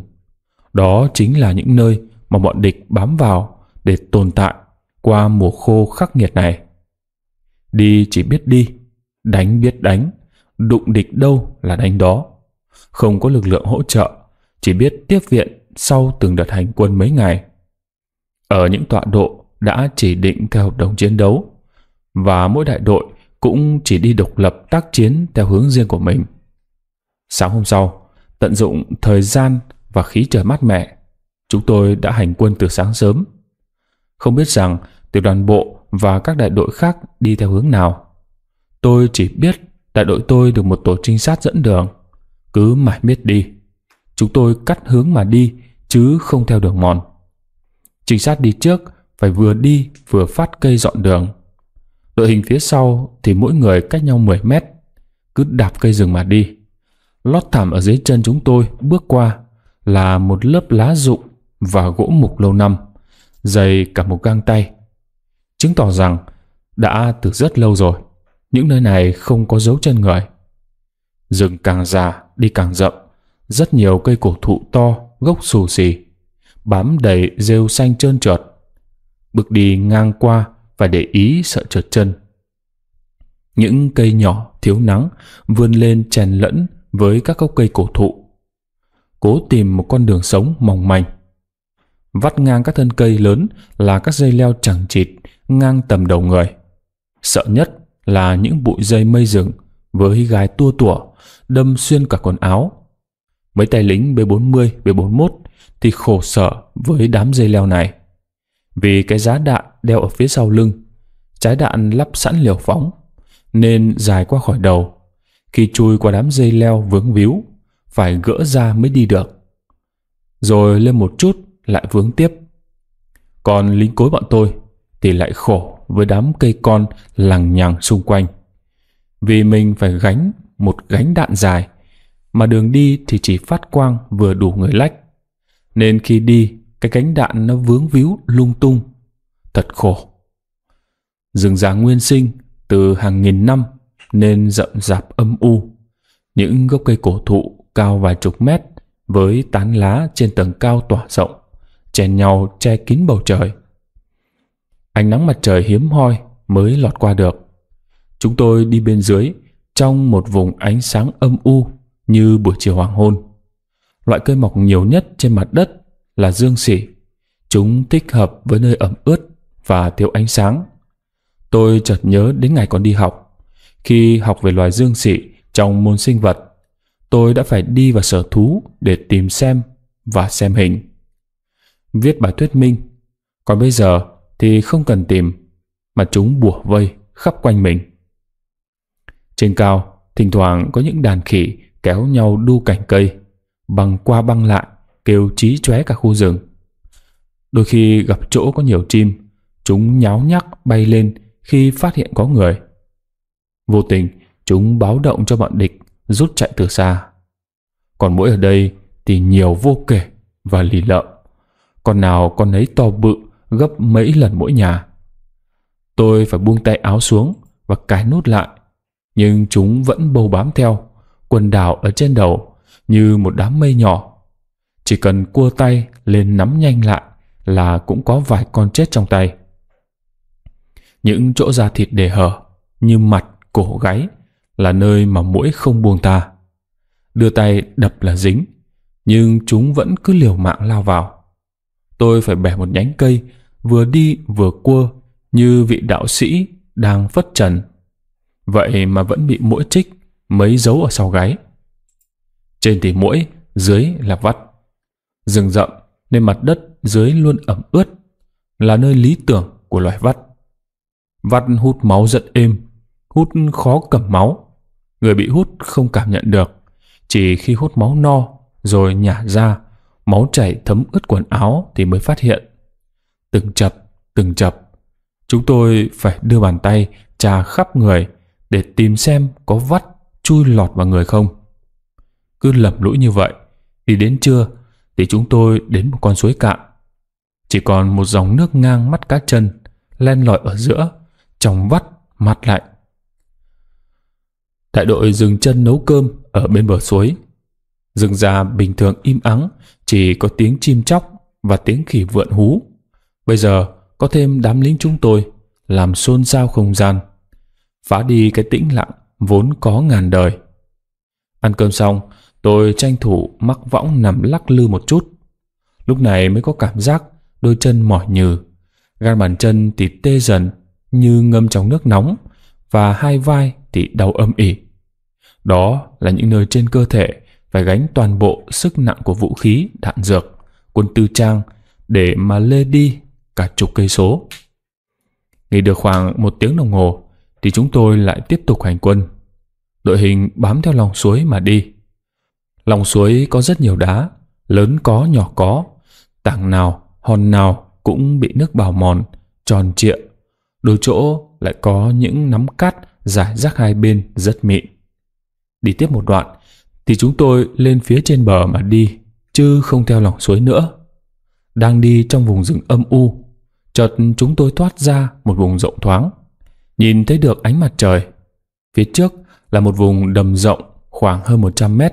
Đó chính là những nơi mà bọn địch bám vào để tồn tại qua mùa khô khắc nghiệt này. Đi chỉ biết đi, đánh biết đánh, đụng địch đâu là đánh đó. Không có lực lượng hỗ trợ, chỉ biết tiếp viện sau từng đợt hành quân mấy ngày. Ở những tọa độ đã chỉ định theo hợp đồng chiến đấu và mỗi đại đội cũng chỉ đi độc lập tác chiến theo hướng riêng của mình. Sáng hôm sau, tận dụng thời gian và khí trời mát mẻ, chúng tôi đã hành quân từ sáng sớm. Không biết rằng tiểu đoàn bộ và các đại đội khác đi theo hướng nào. Tôi chỉ biết đại đội tôi được một tổ trinh sát dẫn đường, cứ mãi miết đi. Chúng tôi cắt hướng mà đi chứ không theo đường mòn. Trinh sát đi trước phải vừa đi vừa phát cây dọn đường. Đội hình phía sau thì mỗi người cách nhau 10 mét, cứ đạp cây rừng mà đi. Lót thảm ở dưới chân chúng tôi bước qua là một lớp lá rụng và gỗ mục lâu năm, dày cả một gang tay. Chứng tỏ rằng đã từ rất lâu rồi, những nơi này không có dấu chân người. Rừng càng già đi càng rậm, rất nhiều cây cổ thụ to gốc xù xì, bám đầy rêu xanh trơn trượt. Bước đi ngang qua phải để ý sợ trượt chân. Những cây nhỏ thiếu nắng vươn lên chèn lẫn với các gốc cây cổ thụ. Cố tìm một con đường sống mỏng manh. Vắt ngang các thân cây lớn là các dây leo chẳng chịt ngang tầm đầu người. Sợ nhất là những bụi dây mây rừng với gái tua tủa đâm xuyên cả quần áo Mấy tay lính B40, B41 thì khổ sở với đám dây leo này. Vì cái giá đạn đeo ở phía sau lưng, trái đạn lắp sẵn liều phóng, nên dài qua khỏi đầu. Khi chui qua đám dây leo vướng víu, phải gỡ ra mới đi được. Rồi lên một chút lại vướng tiếp. Còn lính cối bọn tôi thì lại khổ với đám cây con lằng nhằng xung quanh. Vì mình phải gánh một gánh đạn dài mà đường đi thì chỉ phát quang vừa đủ người lách. Nên khi đi, cái cánh đạn nó vướng víu lung tung. Thật khổ. Rừng già nguyên sinh từ hàng nghìn năm nên rậm rạp âm u. Những gốc cây cổ thụ cao vài chục mét với tán lá trên tầng cao tỏa rộng, chèn nhau che kín bầu trời. Ánh nắng mặt trời hiếm hoi mới lọt qua được. Chúng tôi đi bên dưới trong một vùng ánh sáng âm u như buổi chiều hoàng hôn. Loại cây mọc nhiều nhất trên mặt đất là dương xỉ. Chúng thích hợp với nơi ẩm ướt và thiếu ánh sáng. Tôi chợt nhớ đến ngày còn đi học. Khi học về loài dương xỉ trong môn sinh vật, tôi đã phải đi vào sở thú để tìm xem và xem hình. Viết bài thuyết minh. Còn bây giờ thì không cần tìm, mà chúng bủa vây khắp quanh mình. Trên cao, thỉnh thoảng có những đàn khỉ kéo nhau đu cành cây, băng qua băng lại, kêu chí chóe cả khu rừng. Đôi khi gặp chỗ có nhiều chim, chúng nháo nhác bay lên khi phát hiện có người. Vô tình, chúng báo động cho bọn địch rút chạy từ xa. Còn mũi ở đây thì nhiều vô kể và lì lợm. Con nào con ấy to bự gấp mấy lần mỗi nhà. Tôi phải buông tay áo xuống và cài nút lại, nhưng chúng vẫn bâu bám theo, quần đảo ở trên đầu như một đám mây nhỏ. Chỉ cần cua tay lên nắm nhanh lại là cũng có vài con chết trong tay. Những chỗ da thịt để hở như mặt, cổ gáy là nơi mà mũi không buông ta. Đưa tay đập là dính, nhưng chúng vẫn cứ liều mạng lao vào. Tôi phải bẻ một nhánh cây, vừa đi vừa cua như vị đạo sĩ đang phất trần. Vậy mà vẫn bị mũi chích mấy dấu ở sau gáy. Trên thì mũi, dưới là vắt. Rừng rậm nên mặt đất dưới luôn ẩm ướt, là nơi lý tưởng của loài vắt. Vắt hút máu giận êm, hút khó cầm máu. Người bị hút không cảm nhận được, chỉ khi hút máu no rồi nhả ra, máu chảy thấm ướt quần áo thì mới phát hiện. Từng chập, từng chập, chúng tôi phải đưa bàn tay trà khắp người để tìm xem có vắt chui lọt vào người không. Cứ lầm lũi như vậy, thì đến trưa thì chúng tôi đến một con suối cạn. Chỉ còn một dòng nước ngang mắt cá chân, len lỏi ở giữa, trong vắt, mặt lạnh. Đại đội dừng chân nấu cơm ở bên bờ suối. Rừng già bình thường im ắng, chỉ có tiếng chim chóc và tiếng khỉ vượn hú. Bây giờ có thêm đám lính chúng tôi làm xôn xao không gian, phá đi cái tĩnh lặng vốn có ngàn đời. Ăn cơm xong, tôi tranh thủ mắc võng nằm lắc lư một chút. Lúc này mới có cảm giác đôi chân mỏi nhừ, gan bàn chân thì tê dần như ngâm trong nước nóng và hai vai thì đau âm ỉ. Đó là những nơi trên cơ thể phải gánh toàn bộ sức nặng của vũ khí, đạn dược, quân tư trang để mà lê đi cả chục cây số. Nghỉ được khoảng một tiếng đồng hồ, thì chúng tôi lại tiếp tục hành quân. Đội hình bám theo lòng suối mà đi. Lòng suối có rất nhiều đá, lớn có nhỏ có, tảng nào, hòn nào cũng bị nước bào mòn, tròn trịa. Đôi chỗ lại có những nắm cát rải rác hai bên rất mịn. Đi tiếp một đoạn thì chúng tôi lên phía trên bờ mà đi, chứ không theo lòng suối nữa. Đang đi trong vùng rừng âm u, chợt chúng tôi thoát ra một vùng rộng thoáng Nhìn thấy được ánh mặt trời. Phía trước là một vùng đầm rộng khoảng hơn 100 mét.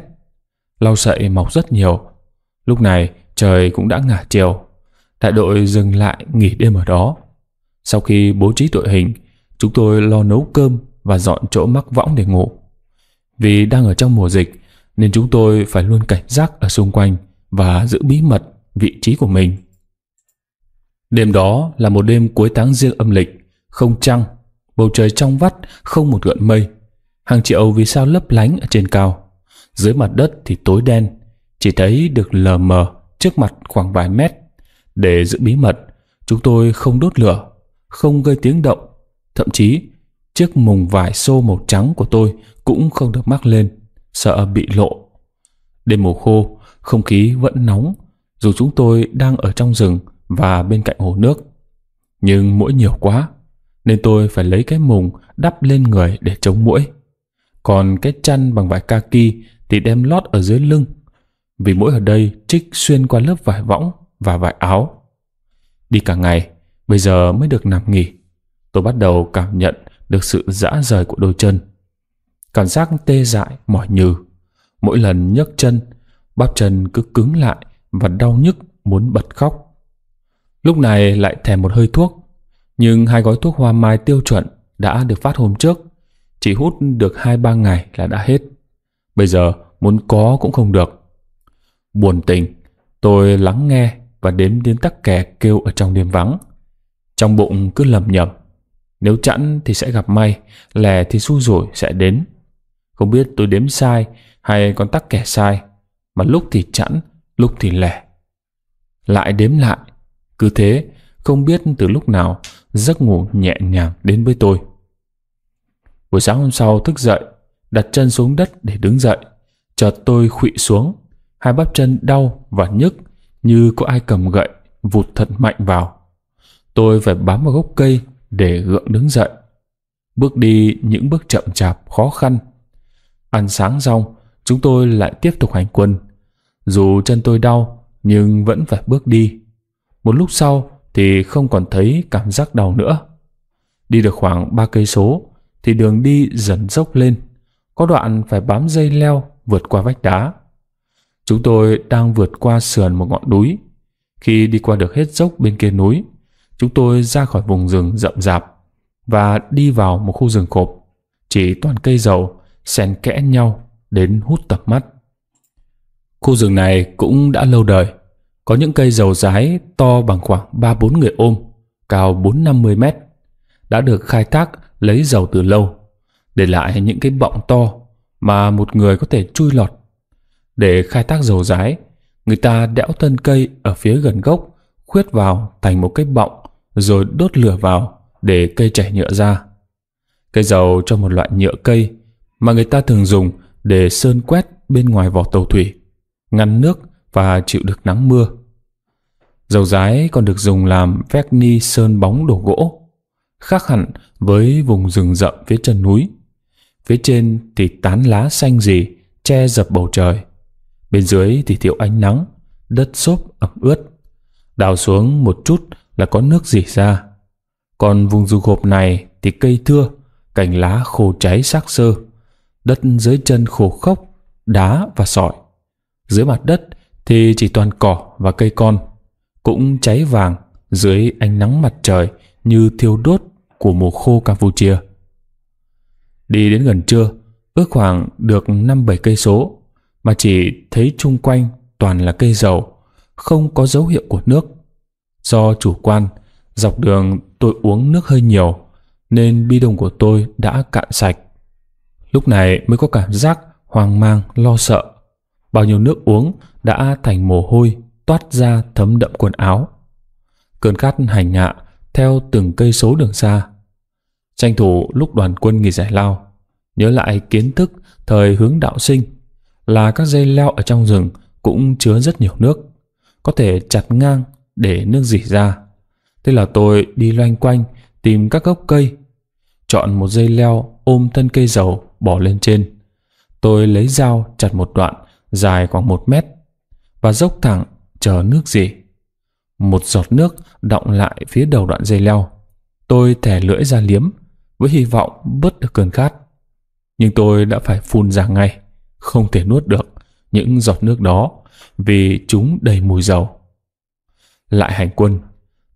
Lau sậy mọc rất nhiều. Lúc này trời cũng đã ngả chiều. Đại đội dừng lại nghỉ đêm ở đó. Sau khi bố trí đội hình, chúng tôi lo nấu cơm và dọn chỗ mắc võng để ngủ. Vì đang ở trong mùa dịch nên chúng tôi phải luôn cảnh giác ở xung quanh và giữ bí mật vị trí của mình. Đêm đó là một đêm cuối tháng riêng âm lịch, không trăng bầu trời trong vắt không một gợn mây hàng triệu vì sao lấp lánh ở trên cao dưới mặt đất thì tối đen chỉ thấy được lờ mờ trước mặt khoảng vài mét để giữ bí mật chúng tôi không đốt lửa không gây tiếng động thậm chí chiếc mùng vải xô màu trắng của tôi cũng không được mắc lên sợ bị lộ đêm mùa khô không khí vẫn nóng dù chúng tôi đang ở trong rừng và bên cạnh hồ nước nhưng mỗi nhiều quá nên tôi phải lấy cái mùng đắp lên người để chống mũi, Còn cái chăn bằng vải kaki thì đem lót ở dưới lưng, vì mũi ở đây trích xuyên qua lớp vải võng và vải áo. Đi cả ngày, bây giờ mới được nằm nghỉ. Tôi bắt đầu cảm nhận được sự dã rời của đôi chân. Cảm giác tê dại, mỏi nhừ. Mỗi lần nhấc chân, bắp chân cứ cứng lại và đau nhức muốn bật khóc. Lúc này lại thèm một hơi thuốc nhưng hai gói thuốc hoa mai tiêu chuẩn đã được phát hôm trước, chỉ hút được hai ba ngày là đã hết. Bây giờ muốn có cũng không được. Buồn tình, tôi lắng nghe và đếm đến tắc kè kêu ở trong đêm vắng. Trong bụng cứ lầm nhầm, nếu chẵn thì sẽ gặp may, lè thì xui rủi sẽ đến. Không biết tôi đếm sai hay con tắc kè sai, mà lúc thì chẵn, lúc thì lẻ. Lại đếm lại, cứ thế, không biết từ lúc nào giấc ngủ nhẹ nhàng đến với tôi. Buổi sáng hôm sau thức dậy, đặt chân xuống đất để đứng dậy. Chợt tôi khụy xuống, hai bắp chân đau và nhức như có ai cầm gậy vụt thật mạnh vào. Tôi phải bám vào gốc cây để gượng đứng dậy. Bước đi những bước chậm chạp khó khăn. Ăn sáng xong, chúng tôi lại tiếp tục hành quân. Dù chân tôi đau nhưng vẫn phải bước đi. Một lúc sau, thì không còn thấy cảm giác đau nữa. Đi được khoảng 3 cây số thì đường đi dần dốc lên, có đoạn phải bám dây leo vượt qua vách đá. Chúng tôi đang vượt qua sườn một ngọn núi. Khi đi qua được hết dốc bên kia núi, chúng tôi ra khỏi vùng rừng rậm rạp và đi vào một khu rừng cộp, chỉ toàn cây dầu xen kẽ nhau đến hút tập mắt. Khu rừng này cũng đã lâu đời, có những cây dầu rái to bằng khoảng 3-4 người ôm, cao 4-50 mét, đã được khai thác lấy dầu từ lâu, để lại những cái bọng to mà một người có thể chui lọt. Để khai thác dầu rái, người ta đẽo thân cây ở phía gần gốc, khuyết vào thành một cái bọng rồi đốt lửa vào để cây chảy nhựa ra. Cây dầu cho một loại nhựa cây mà người ta thường dùng để sơn quét bên ngoài vỏ tàu thủy, ngăn nước và chịu được nắng mưa. Dầu rái còn được dùng làm vét ni sơn bóng đổ gỗ, khác hẳn với vùng rừng rậm phía chân núi. Phía trên thì tán lá xanh gì che dập bầu trời. Bên dưới thì thiếu ánh nắng, đất xốp ẩm ướt. Đào xuống một chút là có nước rỉ ra. Còn vùng rừng hộp này thì cây thưa, cành lá khô cháy xác sơ. Đất dưới chân khô khốc, đá và sỏi. Dưới mặt đất thì chỉ toàn cỏ và cây con, cũng cháy vàng dưới ánh nắng mặt trời như thiêu đốt của mùa khô Campuchia. Đi đến gần trưa, ước khoảng được 5-7 cây số mà chỉ thấy chung quanh toàn là cây dầu, không có dấu hiệu của nước. Do chủ quan, dọc đường tôi uống nước hơi nhiều nên bi đồng của tôi đã cạn sạch. Lúc này mới có cảm giác hoang mang, lo sợ. Bao nhiêu nước uống đã thành mồ hôi toát ra thấm đậm quần áo. Cơn khát hành hạ theo từng cây số đường xa. Tranh thủ lúc đoàn quân nghỉ giải lao, nhớ lại kiến thức thời hướng đạo sinh là các dây leo ở trong rừng cũng chứa rất nhiều nước, có thể chặt ngang để nước dỉ ra. Thế là tôi đi loanh quanh tìm các gốc cây, chọn một dây leo ôm thân cây dầu bỏ lên trên. Tôi lấy dao chặt một đoạn dài khoảng một mét và dốc thẳng chờ nước gì. Một giọt nước đọng lại phía đầu đoạn dây leo. Tôi thẻ lưỡi ra liếm với hy vọng bớt được cơn khát. Nhưng tôi đã phải phun ra ngay, không thể nuốt được những giọt nước đó vì chúng đầy mùi dầu. Lại hành quân,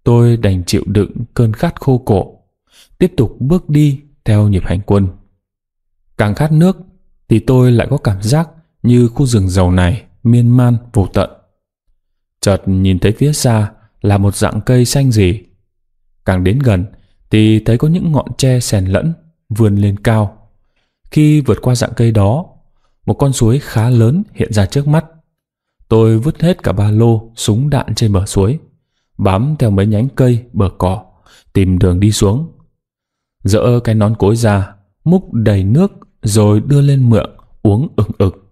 tôi đành chịu đựng cơn khát khô cổ, tiếp tục bước đi theo nhịp hành quân. Càng khát nước thì tôi lại có cảm giác như khu rừng dầu này miên man vô tận. Chợt nhìn thấy phía xa là một dạng cây xanh gì Càng đến gần thì thấy có những ngọn tre xèn lẫn vươn lên cao. Khi vượt qua dạng cây đó, một con suối khá lớn hiện ra trước mắt. Tôi vứt hết cả ba lô, súng đạn trên bờ suối, bám theo mấy nhánh cây, bờ cỏ, tìm đường đi xuống. Dỡ cái nón cối ra, múc đầy nước rồi đưa lên miệng uống ừng ực.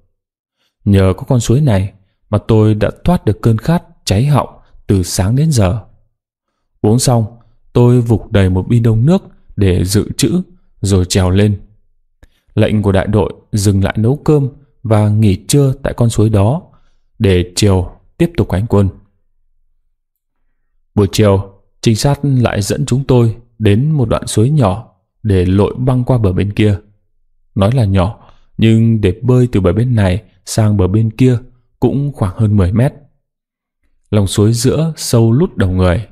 Nhờ có con suối này mà tôi đã thoát được cơn khát cháy họng từ sáng đến giờ. Uống xong, tôi vục đầy một bi đông nước để dự trữ rồi trèo lên. Lệnh của đại đội dừng lại nấu cơm và nghỉ trưa tại con suối đó để chiều tiếp tục hành quân. Buổi chiều, trinh sát lại dẫn chúng tôi đến một đoạn suối nhỏ để lội băng qua bờ bên kia. Nói là nhỏ, nhưng để bơi từ bờ bên này sang bờ bên kia cũng khoảng hơn 10 mét. Lòng suối giữa sâu lút đầu người.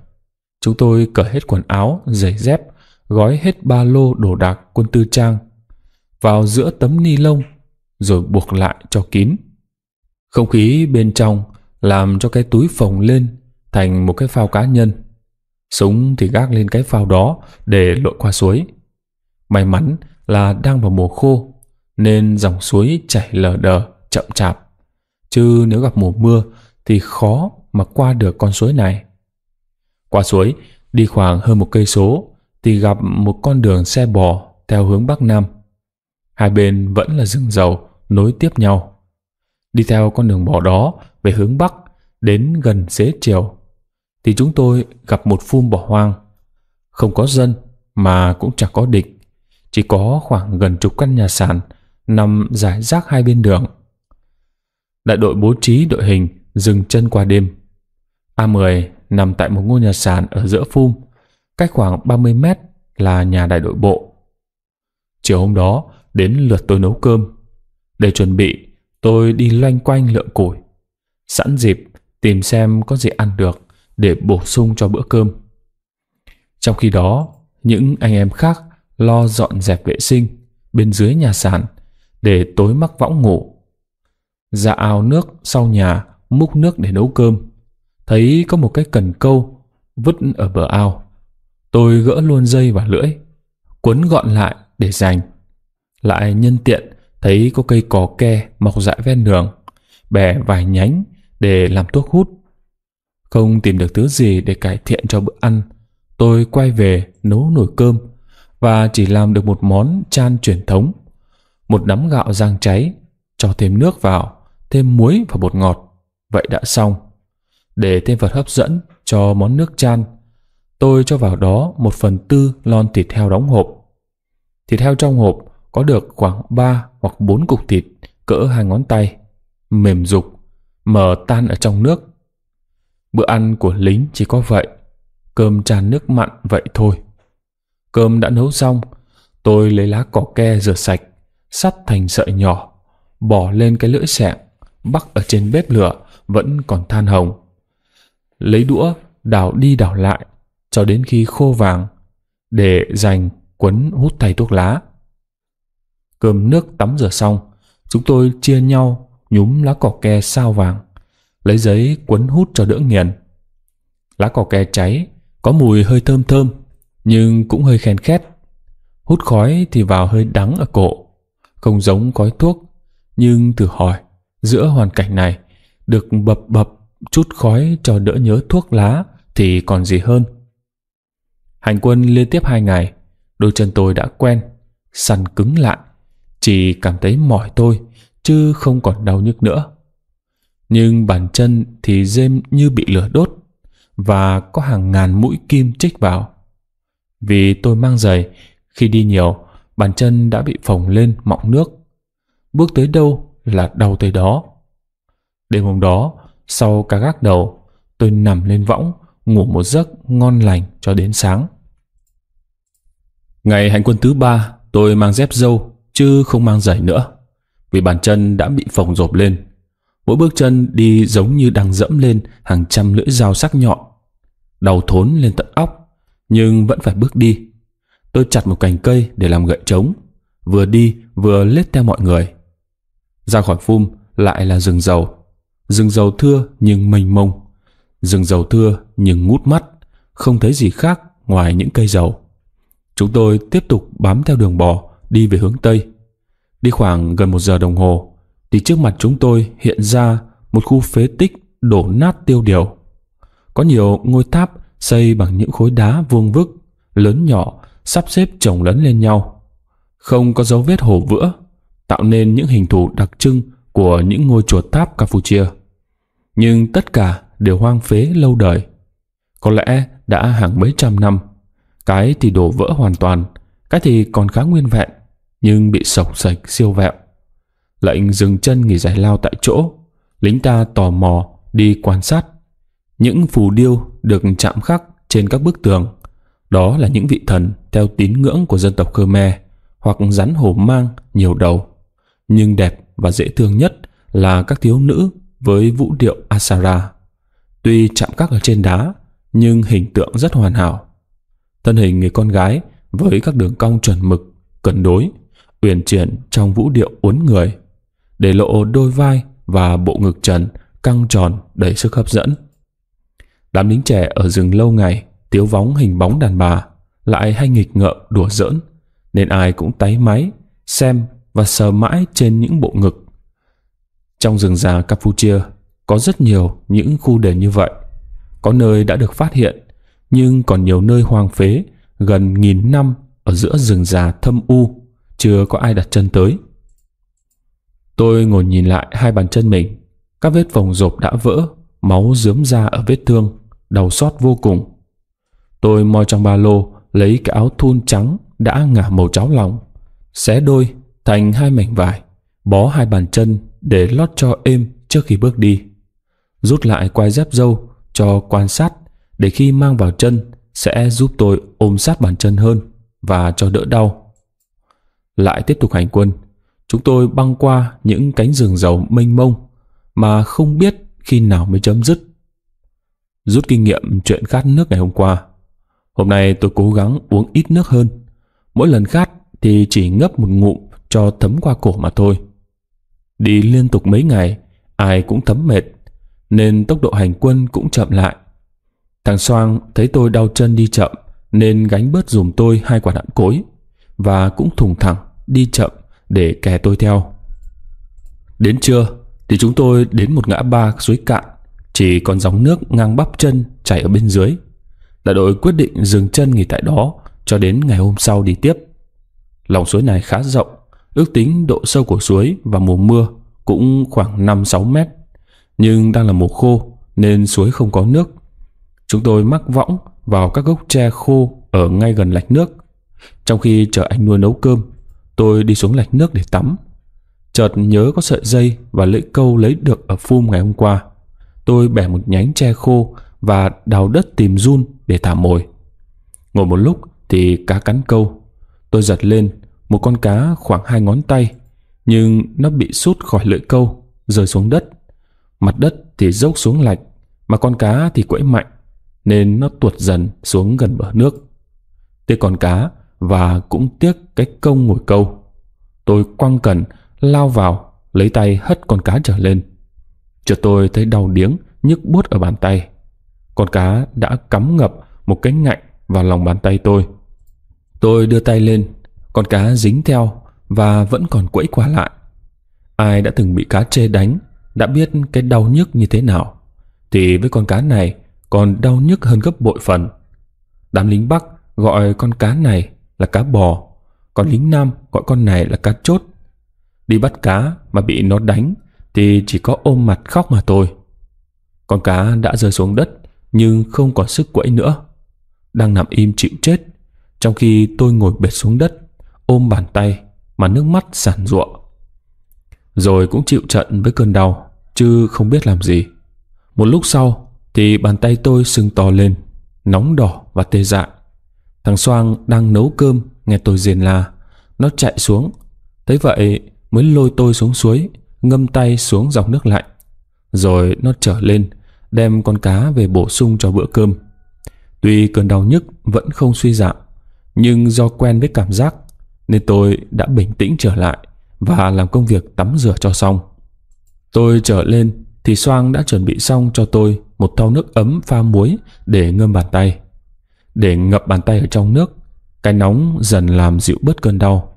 Chúng tôi cởi hết quần áo, giày dép, gói hết ba lô đồ đạc quân tư trang vào giữa tấm ni lông rồi buộc lại cho kín. Không khí bên trong làm cho cái túi phồng lên thành một cái phao cá nhân. Súng thì gác lên cái phao đó để lội qua suối. May mắn là đang vào mùa khô nên dòng suối chảy lờ đờ chậm chạp. Chứ nếu gặp mùa mưa thì khó mà qua được con suối này. Qua suối, đi khoảng hơn một cây số thì gặp một con đường xe bò theo hướng Bắc Nam. Hai bên vẫn là rừng dầu nối tiếp nhau. Đi theo con đường bò đó về hướng Bắc đến gần xế chiều thì chúng tôi gặp một phum bỏ hoang. Không có dân mà cũng chẳng có địch. Chỉ có khoảng gần chục căn nhà sàn nằm rải rác hai bên đường đại đội bố trí đội hình dừng chân qua đêm. A10 nằm tại một ngôi nhà sàn ở giữa phum, cách khoảng 30 mét là nhà đại đội bộ. Chiều hôm đó, đến lượt tôi nấu cơm. Để chuẩn bị, tôi đi loanh quanh lượm củi. Sẵn dịp, tìm xem có gì ăn được để bổ sung cho bữa cơm. Trong khi đó, những anh em khác lo dọn dẹp vệ sinh bên dưới nhà sàn để tối mắc võng ngủ ra ao nước sau nhà múc nước để nấu cơm. Thấy có một cái cần câu vứt ở bờ ao. Tôi gỡ luôn dây và lưỡi, quấn gọn lại để dành. Lại nhân tiện thấy có cây cò ke mọc dại ven đường, bẻ vài nhánh để làm thuốc hút. Không tìm được thứ gì để cải thiện cho bữa ăn, tôi quay về nấu nồi cơm và chỉ làm được một món chan truyền thống, một nắm gạo rang cháy, cho thêm nước vào thêm muối và bột ngọt. Vậy đã xong. Để thêm vật hấp dẫn cho món nước chan, tôi cho vào đó một phần tư lon thịt heo đóng hộp. Thịt heo trong hộp có được khoảng 3 hoặc 4 cục thịt cỡ hai ngón tay, mềm dục, mờ tan ở trong nước. Bữa ăn của lính chỉ có vậy, cơm tràn nước mặn vậy thôi. Cơm đã nấu xong, tôi lấy lá cỏ ke rửa sạch, sắt thành sợi nhỏ, bỏ lên cái lưỡi sẹn bắc ở trên bếp lửa vẫn còn than hồng. Lấy đũa đảo đi đảo lại cho đến khi khô vàng để dành quấn hút thay thuốc lá. Cơm nước tắm rửa xong, chúng tôi chia nhau nhúm lá cỏ ke sao vàng, lấy giấy quấn hút cho đỡ nghiền. Lá cỏ ke cháy, có mùi hơi thơm thơm, nhưng cũng hơi khen khét. Hút khói thì vào hơi đắng ở cổ, không giống khói thuốc, nhưng thử hỏi Giữa hoàn cảnh này, được bập bập chút khói cho đỡ nhớ thuốc lá thì còn gì hơn. Hành quân liên tiếp hai ngày, đôi chân tôi đã quen, săn cứng lại, chỉ cảm thấy mỏi tôi chứ không còn đau nhức nữa. Nhưng bàn chân thì dêm như bị lửa đốt và có hàng ngàn mũi kim chích vào. Vì tôi mang giày, khi đi nhiều, bàn chân đã bị phồng lên mọng nước. Bước tới đâu là đau tới đó. Đêm hôm đó, sau cá gác đầu, tôi nằm lên võng, ngủ một giấc ngon lành cho đến sáng. Ngày hành quân thứ ba, tôi mang dép dâu, chứ không mang giày nữa, vì bàn chân đã bị phồng rộp lên. Mỗi bước chân đi giống như đang dẫm lên hàng trăm lưỡi dao sắc nhọn, đầu thốn lên tận óc, nhưng vẫn phải bước đi. Tôi chặt một cành cây để làm gậy trống, vừa đi vừa lết theo mọi người. Ra khỏi phum lại là rừng dầu. Rừng dầu thưa nhưng mênh mông. Rừng dầu thưa nhưng ngút mắt, không thấy gì khác ngoài những cây dầu. Chúng tôi tiếp tục bám theo đường bò đi về hướng Tây. Đi khoảng gần một giờ đồng hồ thì trước mặt chúng tôi hiện ra một khu phế tích đổ nát tiêu điều. Có nhiều ngôi tháp xây bằng những khối đá vuông vức, lớn nhỏ, sắp xếp chồng lấn lên nhau. Không có dấu vết hổ vữa tạo nên những hình thù đặc trưng của những ngôi chùa tháp Campuchia. Nhưng tất cả đều hoang phế lâu đời. Có lẽ đã hàng mấy trăm năm, cái thì đổ vỡ hoàn toàn, cái thì còn khá nguyên vẹn, nhưng bị sọc sạch siêu vẹo. Lệnh dừng chân nghỉ giải lao tại chỗ, lính ta tò mò đi quan sát. Những phù điêu được chạm khắc trên các bức tường, đó là những vị thần theo tín ngưỡng của dân tộc Khmer hoặc rắn hổ mang nhiều đầu nhưng đẹp và dễ thương nhất là các thiếu nữ với vũ điệu Asara. Tuy chạm các ở trên đá, nhưng hình tượng rất hoàn hảo. Thân hình người con gái với các đường cong chuẩn mực, cân đối, uyển chuyển trong vũ điệu uốn người, để lộ đôi vai và bộ ngực trần căng tròn đầy sức hấp dẫn. Đám lính trẻ ở rừng lâu ngày tiếu vóng hình bóng đàn bà lại hay nghịch ngợm đùa giỡn nên ai cũng táy máy xem và sờ mãi trên những bộ ngực. Trong rừng già Campuchia có rất nhiều những khu đền như vậy. Có nơi đã được phát hiện, nhưng còn nhiều nơi hoang phế gần nghìn năm ở giữa rừng già thâm u, chưa có ai đặt chân tới. Tôi ngồi nhìn lại hai bàn chân mình, các vết vòng rộp đã vỡ, máu dướm ra ở vết thương, đau xót vô cùng. Tôi moi trong ba lô lấy cái áo thun trắng đã ngả màu cháo lòng, xé đôi thành hai mảnh vải, bó hai bàn chân để lót cho êm trước khi bước đi. Rút lại quai dép dâu cho quan sát để khi mang vào chân sẽ giúp tôi ôm sát bàn chân hơn và cho đỡ đau. Lại tiếp tục hành quân, chúng tôi băng qua những cánh rừng dầu mênh mông mà không biết khi nào mới chấm dứt. Rút kinh nghiệm chuyện khát nước ngày hôm qua. Hôm nay tôi cố gắng uống ít nước hơn. Mỗi lần khát thì chỉ ngấp một ngụm cho thấm qua cổ mà thôi. Đi liên tục mấy ngày, ai cũng thấm mệt, nên tốc độ hành quân cũng chậm lại. Thằng Soang thấy tôi đau chân đi chậm nên gánh bớt dùm tôi hai quả đạn cối và cũng thùng thẳng đi chậm để kè tôi theo. Đến trưa thì chúng tôi đến một ngã ba suối cạn chỉ còn dòng nước ngang bắp chân chảy ở bên dưới. Là đội quyết định dừng chân nghỉ tại đó cho đến ngày hôm sau đi tiếp. Lòng suối này khá rộng Ước tính độ sâu của suối và mùa mưa cũng khoảng 5-6 mét. Nhưng đang là mùa khô nên suối không có nước. Chúng tôi mắc võng vào các gốc tre khô ở ngay gần lạch nước. Trong khi chờ anh nuôi nấu cơm, tôi đi xuống lạch nước để tắm. Chợt nhớ có sợi dây và lưỡi câu lấy được ở phum ngày hôm qua. Tôi bẻ một nhánh tre khô và đào đất tìm run để thả mồi. Ngồi một lúc thì cá cắn câu. Tôi giật lên một con cá khoảng hai ngón tay, nhưng nó bị sút khỏi lưỡi câu, rơi xuống đất. Mặt đất thì dốc xuống lạch, mà con cá thì quẫy mạnh, nên nó tuột dần xuống gần bờ nước. Tiếc con cá và cũng tiếc cái công ngồi câu. Tôi quăng cần, lao vào, lấy tay hất con cá trở lên. Chợt tôi thấy đau điếng, nhức buốt ở bàn tay. Con cá đã cắm ngập một cái ngạnh vào lòng bàn tay tôi. Tôi đưa tay lên con cá dính theo và vẫn còn quẫy qua lại. Ai đã từng bị cá chê đánh đã biết cái đau nhức như thế nào. Thì với con cá này còn đau nhức hơn gấp bội phần. Đám lính Bắc gọi con cá này là cá bò, còn lính Nam gọi con này là cá chốt. Đi bắt cá mà bị nó đánh thì chỉ có ôm mặt khóc mà thôi. Con cá đã rơi xuống đất nhưng không còn sức quẫy nữa. Đang nằm im chịu chết, trong khi tôi ngồi bệt xuống đất ôm bàn tay mà nước mắt sản ruộng. Rồi cũng chịu trận với cơn đau, chứ không biết làm gì. Một lúc sau thì bàn tay tôi sưng to lên, nóng đỏ và tê dại. Thằng Soang đang nấu cơm nghe tôi rền la, nó chạy xuống. Thấy vậy mới lôi tôi xuống suối, ngâm tay xuống dòng nước lạnh. Rồi nó trở lên, đem con cá về bổ sung cho bữa cơm. Tuy cơn đau nhức vẫn không suy giảm, nhưng do quen với cảm giác nên tôi đã bình tĩnh trở lại và làm công việc tắm rửa cho xong. Tôi trở lên thì Soang đã chuẩn bị xong cho tôi một thau nước ấm pha muối để ngâm bàn tay. Để ngập bàn tay ở trong nước, cái nóng dần làm dịu bớt cơn đau,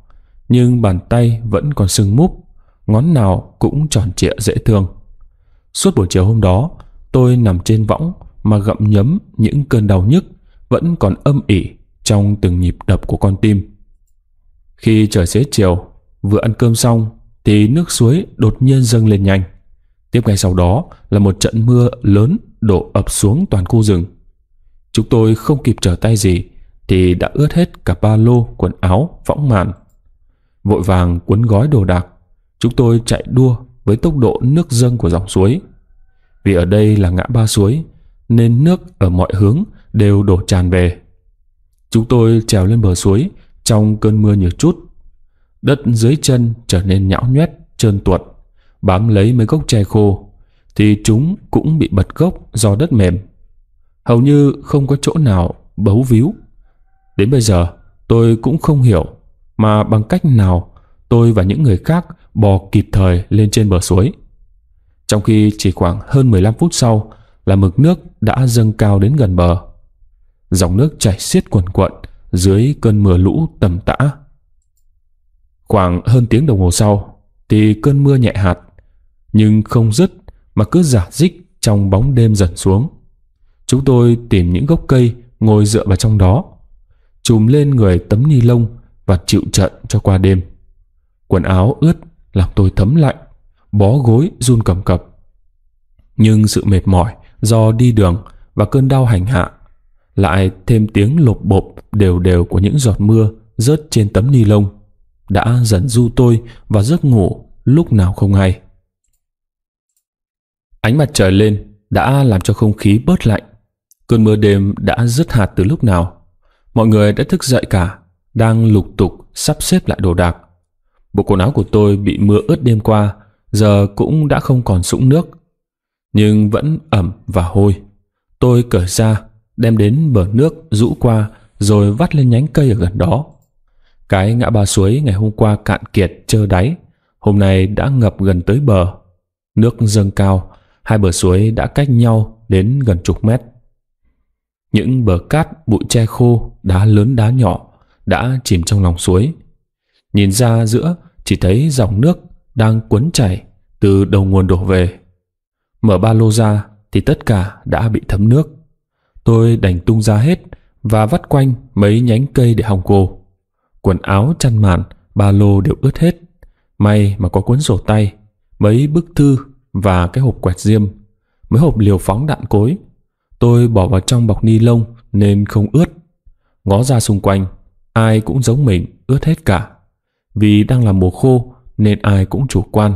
nhưng bàn tay vẫn còn sưng múp, ngón nào cũng tròn trịa dễ thương. Suốt buổi chiều hôm đó, tôi nằm trên võng mà gậm nhấm những cơn đau nhức vẫn còn âm ỉ trong từng nhịp đập của con tim. Khi trời xế chiều, vừa ăn cơm xong thì nước suối đột nhiên dâng lên nhanh. Tiếp ngay sau đó là một trận mưa lớn đổ ập xuống toàn khu rừng. Chúng tôi không kịp trở tay gì thì đã ướt hết cả ba lô, quần áo, võng màn. Vội vàng cuốn gói đồ đạc, chúng tôi chạy đua với tốc độ nước dâng của dòng suối. Vì ở đây là ngã ba suối nên nước ở mọi hướng đều đổ tràn về. Chúng tôi trèo lên bờ suối trong cơn mưa như chút, đất dưới chân trở nên nhão nhoét, trơn tuột, bám lấy mấy gốc tre khô, thì chúng cũng bị bật gốc do đất mềm. Hầu như không có chỗ nào bấu víu. Đến bây giờ, tôi cũng không hiểu mà bằng cách nào tôi và những người khác bò kịp thời lên trên bờ suối. Trong khi chỉ khoảng hơn 15 phút sau là mực nước đã dâng cao đến gần bờ. Dòng nước chảy xiết cuồn cuộn dưới cơn mưa lũ tầm tã. Khoảng hơn tiếng đồng hồ sau thì cơn mưa nhẹ hạt nhưng không dứt mà cứ giả dích trong bóng đêm dần xuống. Chúng tôi tìm những gốc cây ngồi dựa vào trong đó chùm lên người tấm ni lông và chịu trận cho qua đêm. Quần áo ướt làm tôi thấm lạnh, bó gối run cầm cập. Nhưng sự mệt mỏi do đi đường và cơn đau hành hạ lại thêm tiếng lột bộp đều đều của những giọt mưa rớt trên tấm ni lông đã dần du tôi và giấc ngủ lúc nào không hay ánh mặt trời lên đã làm cho không khí bớt lạnh cơn mưa đêm đã dứt hạt từ lúc nào mọi người đã thức dậy cả đang lục tục sắp xếp lại đồ đạc bộ quần áo của tôi bị mưa ướt đêm qua giờ cũng đã không còn sũng nước nhưng vẫn ẩm và hôi tôi cởi ra đem đến bờ nước rũ qua rồi vắt lên nhánh cây ở gần đó. Cái ngã ba suối ngày hôm qua cạn kiệt trơ đáy, hôm nay đã ngập gần tới bờ. Nước dâng cao, hai bờ suối đã cách nhau đến gần chục mét. Những bờ cát, bụi tre khô, đá lớn đá nhỏ đã chìm trong lòng suối. Nhìn ra giữa chỉ thấy dòng nước đang cuốn chảy từ đầu nguồn đổ về. Mở ba lô ra thì tất cả đã bị thấm nước. Tôi đành tung ra hết và vắt quanh mấy nhánh cây để hòng cô. Quần áo, chăn màn, ba lô đều ướt hết. May mà có cuốn sổ tay, mấy bức thư và cái hộp quẹt diêm, mấy hộp liều phóng đạn cối. Tôi bỏ vào trong bọc ni lông nên không ướt. Ngó ra xung quanh, ai cũng giống mình, ướt hết cả. Vì đang là mùa khô nên ai cũng chủ quan.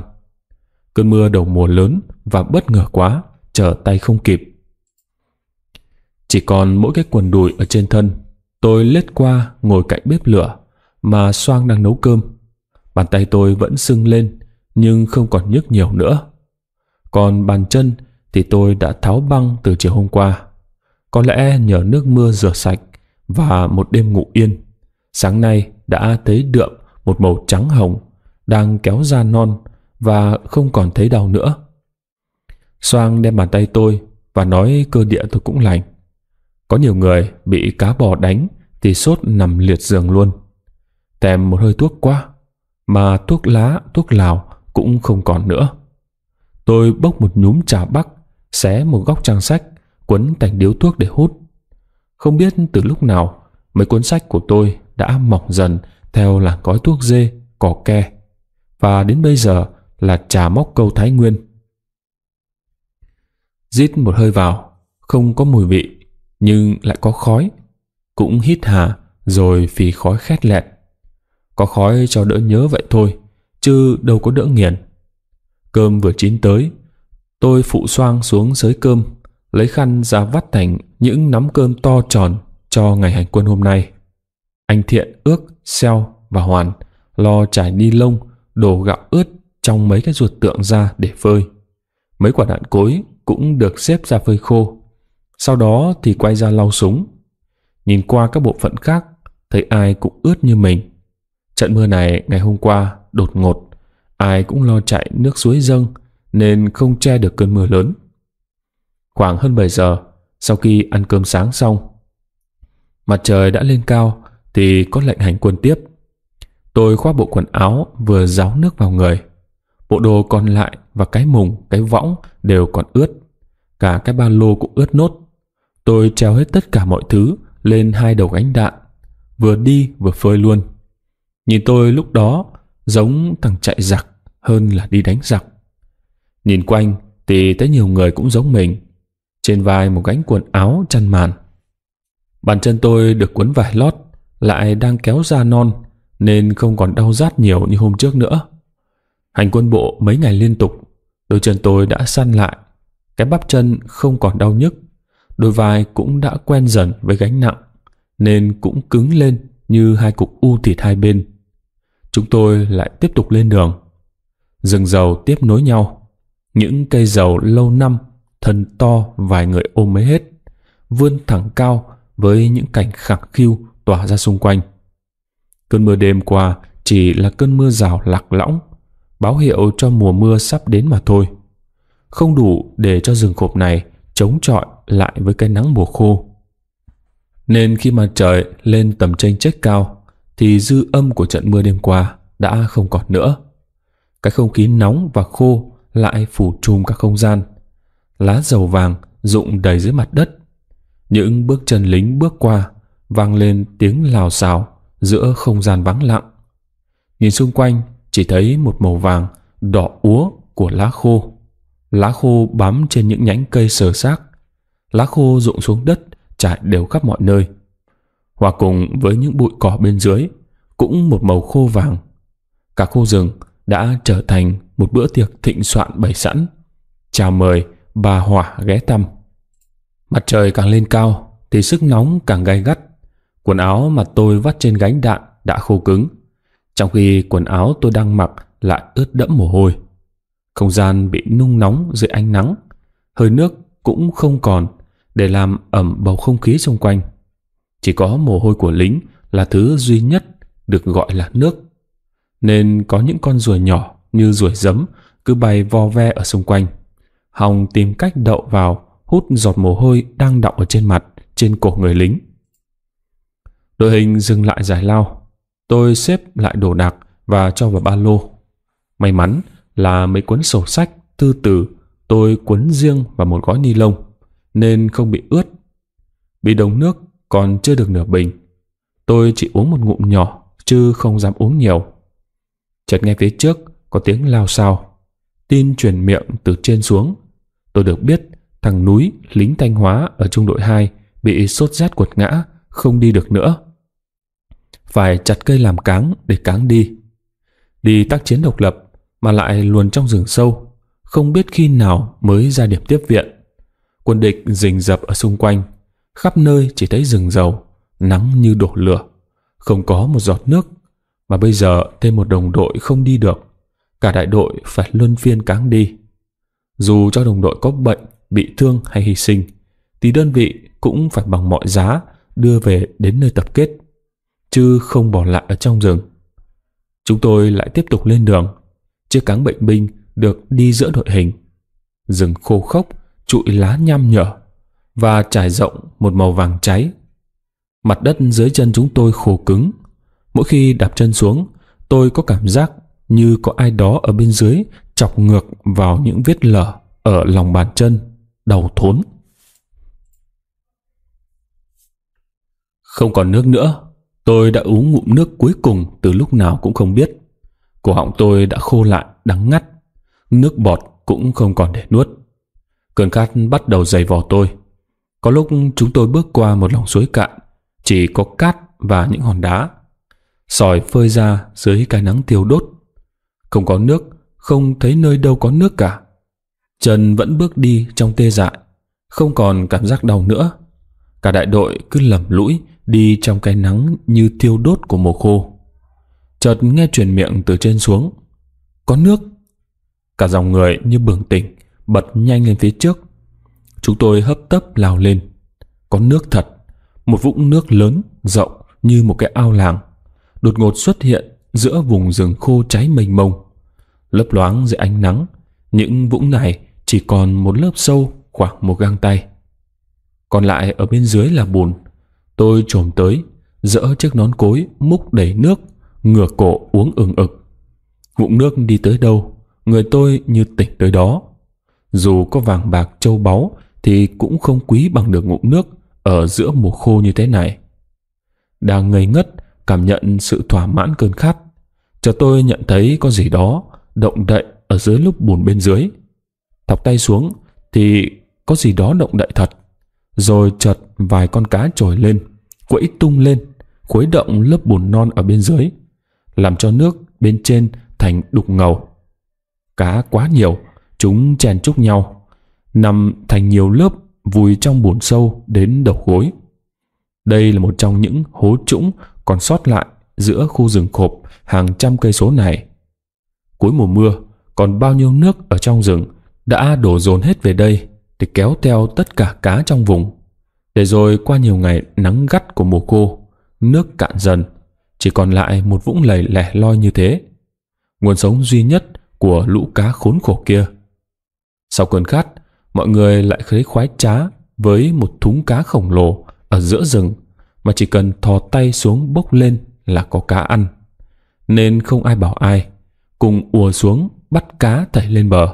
Cơn mưa đầu mùa lớn và bất ngờ quá, trở tay không kịp. Chỉ còn mỗi cái quần đùi ở trên thân, tôi lết qua ngồi cạnh bếp lửa mà xoang đang nấu cơm. Bàn tay tôi vẫn sưng lên nhưng không còn nhức nhiều nữa. Còn bàn chân thì tôi đã tháo băng từ chiều hôm qua. Có lẽ nhờ nước mưa rửa sạch và một đêm ngủ yên, sáng nay đã thấy đượm một màu trắng hồng đang kéo ra non và không còn thấy đau nữa. Soang đem bàn tay tôi và nói cơ địa tôi cũng lành. Có nhiều người bị cá bò đánh thì sốt nằm liệt giường luôn. Tèm một hơi thuốc qua, mà thuốc lá, thuốc lào cũng không còn nữa. Tôi bốc một nhúm trà bắc, xé một góc trang sách, quấn thành điếu thuốc để hút. Không biết từ lúc nào, mấy cuốn sách của tôi đã mỏng dần theo làn gói thuốc dê, cỏ ke. Và đến bây giờ là trà móc câu Thái Nguyên. Rít một hơi vào, không có mùi vị nhưng lại có khói cũng hít hà rồi phì khói khét lẹt có khói cho đỡ nhớ vậy thôi chứ đâu có đỡ nghiền cơm vừa chín tới tôi phụ xoang xuống sới cơm lấy khăn ra vắt thành những nắm cơm to tròn cho ngày hành quân hôm nay anh thiện ước xeo và hoàn lo trải ni lông đổ gạo ướt trong mấy cái ruột tượng ra để phơi mấy quả đạn cối cũng được xếp ra phơi khô sau đó thì quay ra lau súng. Nhìn qua các bộ phận khác, thấy ai cũng ướt như mình. Trận mưa này ngày hôm qua đột ngột, ai cũng lo chạy nước suối dâng nên không che được cơn mưa lớn. Khoảng hơn 7 giờ, sau khi ăn cơm sáng xong, mặt trời đã lên cao thì có lệnh hành quân tiếp. Tôi khoác bộ quần áo vừa ráo nước vào người. Bộ đồ còn lại và cái mùng, cái võng đều còn ướt. Cả cái ba lô cũng ướt nốt. Tôi treo hết tất cả mọi thứ lên hai đầu gánh đạn, vừa đi vừa phơi luôn. Nhìn tôi lúc đó giống thằng chạy giặc hơn là đi đánh giặc. Nhìn quanh thì thấy nhiều người cũng giống mình, trên vai một gánh quần áo chăn màn. Bàn chân tôi được cuốn vải lót lại đang kéo ra non nên không còn đau rát nhiều như hôm trước nữa. Hành quân bộ mấy ngày liên tục, đôi chân tôi đã săn lại, cái bắp chân không còn đau nhức đôi vai cũng đã quen dần với gánh nặng nên cũng cứng lên như hai cục u thịt hai bên. Chúng tôi lại tiếp tục lên đường. Rừng dầu tiếp nối nhau. Những cây dầu lâu năm, thân to vài người ôm mới hết, vươn thẳng cao với những cảnh khẳng khiu tỏa ra xung quanh. Cơn mưa đêm qua chỉ là cơn mưa rào lạc lõng, báo hiệu cho mùa mưa sắp đến mà thôi. Không đủ để cho rừng khộp này chống chọi lại với cái nắng mùa khô. Nên khi mặt trời lên tầm tranh chết cao thì dư âm của trận mưa đêm qua đã không còn nữa. Cái không khí nóng và khô lại phủ trùm các không gian. Lá dầu vàng rụng đầy dưới mặt đất. Những bước chân lính bước qua vang lên tiếng lào xào giữa không gian vắng lặng. Nhìn xung quanh chỉ thấy một màu vàng đỏ úa của lá khô lá khô bám trên những nhánh cây sờ xác lá khô rụng xuống đất trải đều khắp mọi nơi hòa cùng với những bụi cỏ bên dưới cũng một màu khô vàng cả khu rừng đã trở thành một bữa tiệc thịnh soạn bày sẵn chào mời bà hỏa ghé thăm mặt trời càng lên cao thì sức nóng càng gay gắt quần áo mà tôi vắt trên gánh đạn đã khô cứng trong khi quần áo tôi đang mặc lại ướt đẫm mồ hôi không gian bị nung nóng dưới ánh nắng, hơi nước cũng không còn để làm ẩm bầu không khí xung quanh. Chỉ có mồ hôi của lính là thứ duy nhất được gọi là nước. Nên có những con ruồi nhỏ như ruồi giấm cứ bay vo ve ở xung quanh. hòng tìm cách đậu vào, hút giọt mồ hôi đang đọng ở trên mặt, trên cổ người lính. Đội hình dừng lại giải lao. Tôi xếp lại đồ đạc và cho vào ba lô. May mắn là mấy cuốn sổ sách, thư từ tôi cuốn riêng vào một gói ni lông nên không bị ướt. Bị đống nước còn chưa được nửa bình. Tôi chỉ uống một ngụm nhỏ chứ không dám uống nhiều. Chợt nghe phía trước có tiếng lao sao. Tin truyền miệng từ trên xuống. Tôi được biết thằng Núi, lính Thanh Hóa ở trung đội 2 bị sốt rét quật ngã, không đi được nữa. Phải chặt cây làm cáng để cáng đi. Đi tác chiến độc lập mà lại luồn trong rừng sâu, không biết khi nào mới ra điểm tiếp viện. Quân địch rình rập ở xung quanh, khắp nơi chỉ thấy rừng dầu, nắng như đổ lửa, không có một giọt nước, mà bây giờ thêm một đồng đội không đi được, cả đại đội phải luân phiên cáng đi. Dù cho đồng đội có bệnh, bị thương hay hy sinh, thì đơn vị cũng phải bằng mọi giá đưa về đến nơi tập kết, chứ không bỏ lại ở trong rừng. Chúng tôi lại tiếp tục lên đường, Chiếc cáng bệnh binh được đi giữa đội hình. Rừng khô khốc, trụi lá nham nhở và trải rộng một màu vàng cháy. Mặt đất dưới chân chúng tôi khô cứng. Mỗi khi đạp chân xuống, tôi có cảm giác như có ai đó ở bên dưới chọc ngược vào những vết lở ở lòng bàn chân, đầu thốn. Không còn nước nữa, tôi đã uống ngụm nước cuối cùng từ lúc nào cũng không biết. Cổ họng tôi đã khô lại, đắng ngắt. Nước bọt cũng không còn để nuốt. Cơn khát bắt đầu dày vò tôi. Có lúc chúng tôi bước qua một lòng suối cạn, chỉ có cát và những hòn đá. Sỏi phơi ra dưới cái nắng tiêu đốt. Không có nước, không thấy nơi đâu có nước cả. Trần vẫn bước đi trong tê dại, không còn cảm giác đau nữa. Cả đại đội cứ lầm lũi đi trong cái nắng như thiêu đốt của mùa khô chợt nghe truyền miệng từ trên xuống. Có nước! Cả dòng người như bừng tỉnh, bật nhanh lên phía trước. Chúng tôi hấp tấp lao lên. Có nước thật, một vũng nước lớn, rộng như một cái ao làng, đột ngột xuất hiện giữa vùng rừng khô cháy mênh mông. Lấp loáng dưới ánh nắng, những vũng này chỉ còn một lớp sâu khoảng một gang tay. Còn lại ở bên dưới là bùn. Tôi trồm tới, dỡ chiếc nón cối múc đầy nước ngửa cổ uống ừng ực. ngụm nước đi tới đâu, người tôi như tỉnh tới đó. Dù có vàng bạc châu báu thì cũng không quý bằng được ngụm nước ở giữa mùa khô như thế này. Đang ngây ngất, cảm nhận sự thỏa mãn cơn khát. Cho tôi nhận thấy có gì đó động đậy ở dưới lúc bùn bên dưới. Thọc tay xuống thì có gì đó động đậy thật. Rồi chợt vài con cá trồi lên, quẫy tung lên, khuấy động lớp bùn non ở bên dưới làm cho nước bên trên thành đục ngầu. Cá quá nhiều, chúng chèn chúc nhau, nằm thành nhiều lớp vùi trong bùn sâu đến đầu gối. Đây là một trong những hố trũng còn sót lại giữa khu rừng khộp hàng trăm cây số này. Cuối mùa mưa, còn bao nhiêu nước ở trong rừng đã đổ dồn hết về đây để kéo theo tất cả cá trong vùng. Để rồi qua nhiều ngày nắng gắt của mùa khô, nước cạn dần chỉ còn lại một vũng lầy lẻ loi như thế. Nguồn sống duy nhất của lũ cá khốn khổ kia. Sau cơn khát, mọi người lại thấy khoái trá với một thúng cá khổng lồ ở giữa rừng mà chỉ cần thò tay xuống bốc lên là có cá ăn. Nên không ai bảo ai, cùng ùa xuống bắt cá thảy lên bờ.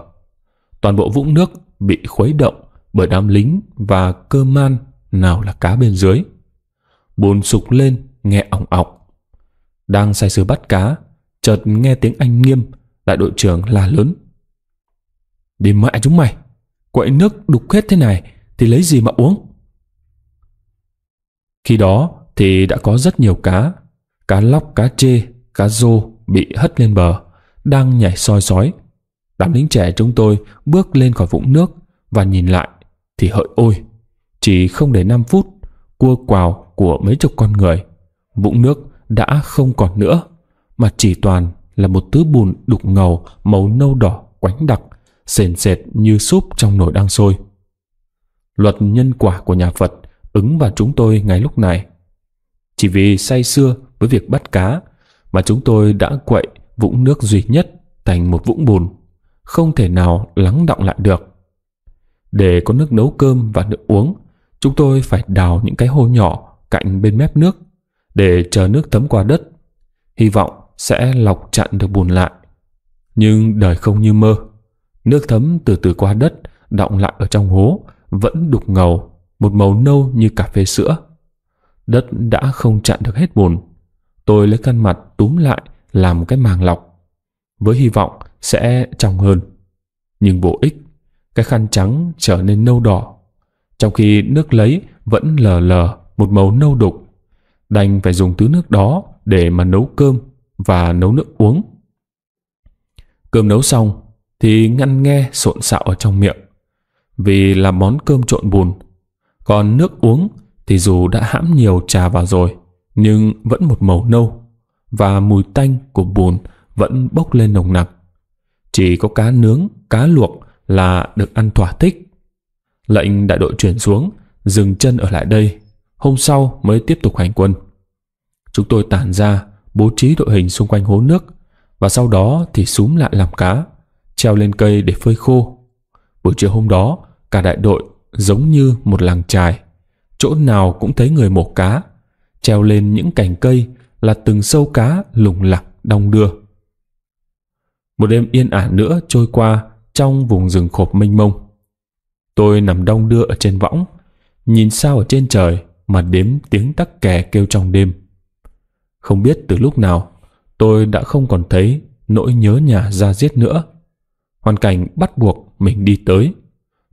Toàn bộ vũng nước bị khuấy động bởi đám lính và cơ man nào là cá bên dưới. Bùn sục lên nghe ỏng ọc đang say sưa bắt cá Chợt nghe tiếng anh nghiêm Đại đội trưởng là lớn Đi mẹ chúng mày Quậy nước đục hết thế này Thì lấy gì mà uống Khi đó thì đã có rất nhiều cá Cá lóc, cá chê, cá rô Bị hất lên bờ Đang nhảy soi sói Đám lính trẻ chúng tôi bước lên khỏi vũng nước Và nhìn lại thì hỡi ôi Chỉ không đầy 5 phút Cua quào của mấy chục con người Vũng nước đã không còn nữa mà chỉ toàn là một thứ bùn đục ngầu màu nâu đỏ quánh đặc sền sệt như súp trong nồi đang sôi luật nhân quả của nhà phật ứng vào chúng tôi ngay lúc này chỉ vì say sưa với việc bắt cá mà chúng tôi đã quậy vũng nước duy nhất thành một vũng bùn không thể nào lắng động lại được để có nước nấu cơm và nước uống chúng tôi phải đào những cái hố nhỏ cạnh bên mép nước để chờ nước thấm qua đất, hy vọng sẽ lọc chặn được bùn lại. Nhưng đời không như mơ, nước thấm từ từ qua đất, đọng lại ở trong hố, vẫn đục ngầu, một màu nâu như cà phê sữa. Đất đã không chặn được hết bùn. Tôi lấy khăn mặt túm lại làm cái màng lọc, với hy vọng sẽ trong hơn. Nhưng vô ích, cái khăn trắng trở nên nâu đỏ, trong khi nước lấy vẫn lờ lờ một màu nâu đục đành phải dùng thứ nước đó để mà nấu cơm và nấu nước uống. Cơm nấu xong thì ngăn nghe sộn xạo ở trong miệng vì là món cơm trộn bùn. Còn nước uống thì dù đã hãm nhiều trà vào rồi nhưng vẫn một màu nâu và mùi tanh của bùn vẫn bốc lên nồng nặc. Chỉ có cá nướng, cá luộc là được ăn thỏa thích. Lệnh đại đội chuyển xuống, dừng chân ở lại đây hôm sau mới tiếp tục hành quân. Chúng tôi tản ra, bố trí đội hình xung quanh hố nước và sau đó thì súng lại làm cá, treo lên cây để phơi khô. Buổi chiều hôm đó, cả đại đội giống như một làng trài, chỗ nào cũng thấy người mổ cá, treo lên những cành cây là từng sâu cá lủng lặc đong đưa. Một đêm yên ả nữa trôi qua trong vùng rừng khộp mênh mông. Tôi nằm đong đưa ở trên võng, nhìn sao ở trên trời, mà đếm tiếng tắc kè kêu trong đêm. Không biết từ lúc nào, tôi đã không còn thấy nỗi nhớ nhà ra giết nữa. Hoàn cảnh bắt buộc mình đi tới,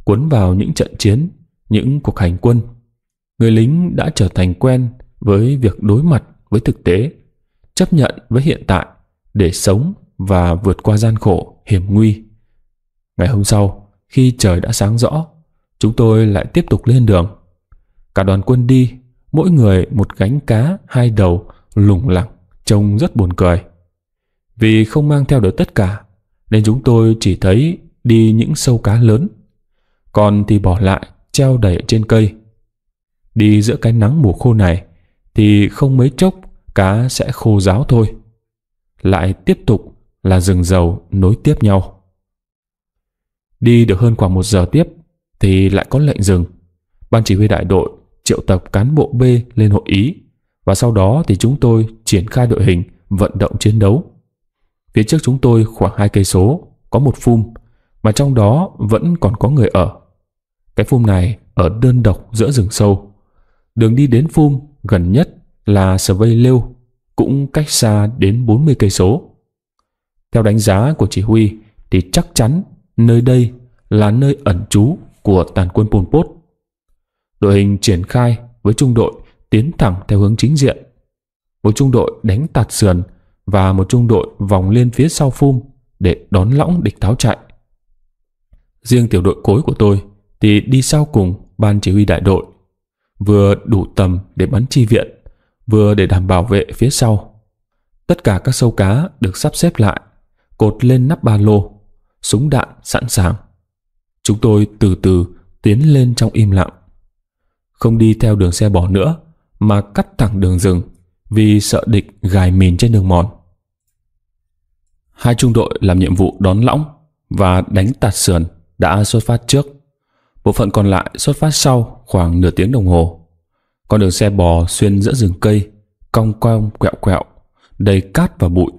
cuốn vào những trận chiến, những cuộc hành quân. Người lính đã trở thành quen với việc đối mặt với thực tế, chấp nhận với hiện tại để sống và vượt qua gian khổ, hiểm nguy. Ngày hôm sau, khi trời đã sáng rõ, chúng tôi lại tiếp tục lên đường Cả đoàn quân đi, mỗi người một gánh cá, hai đầu, lủng lẳng, trông rất buồn cười. Vì không mang theo được tất cả, nên chúng tôi chỉ thấy đi những sâu cá lớn. Còn thì bỏ lại, treo đầy trên cây. Đi giữa cái nắng mùa khô này, thì không mấy chốc cá sẽ khô ráo thôi. Lại tiếp tục là rừng dầu nối tiếp nhau. Đi được hơn khoảng một giờ tiếp thì lại có lệnh dừng. Ban chỉ huy đại đội triệu tập cán bộ B lên hội ý và sau đó thì chúng tôi triển khai đội hình vận động chiến đấu. Phía trước chúng tôi khoảng hai cây số có một phum mà trong đó vẫn còn có người ở. Cái phum này ở đơn độc giữa rừng sâu. Đường đi đến phum gần nhất là Svei Lêu cũng cách xa đến 40 cây số. Theo đánh giá của chỉ huy thì chắc chắn nơi đây là nơi ẩn trú của tàn quân Pol Pot đội hình triển khai với trung đội tiến thẳng theo hướng chính diện. Một trung đội đánh tạt sườn và một trung đội vòng lên phía sau phum để đón lõng địch tháo chạy. Riêng tiểu đội cối của tôi thì đi sau cùng ban chỉ huy đại đội, vừa đủ tầm để bắn chi viện, vừa để đảm bảo vệ phía sau. Tất cả các sâu cá được sắp xếp lại, cột lên nắp ba lô, súng đạn sẵn sàng. Chúng tôi từ từ tiến lên trong im lặng không đi theo đường xe bỏ nữa mà cắt thẳng đường rừng vì sợ địch gài mìn trên đường mòn. Hai trung đội làm nhiệm vụ đón lõng và đánh tạt sườn đã xuất phát trước. Bộ phận còn lại xuất phát sau khoảng nửa tiếng đồng hồ. Con đường xe bò xuyên giữa rừng cây, cong cong quẹo quẹo, đầy cát và bụi.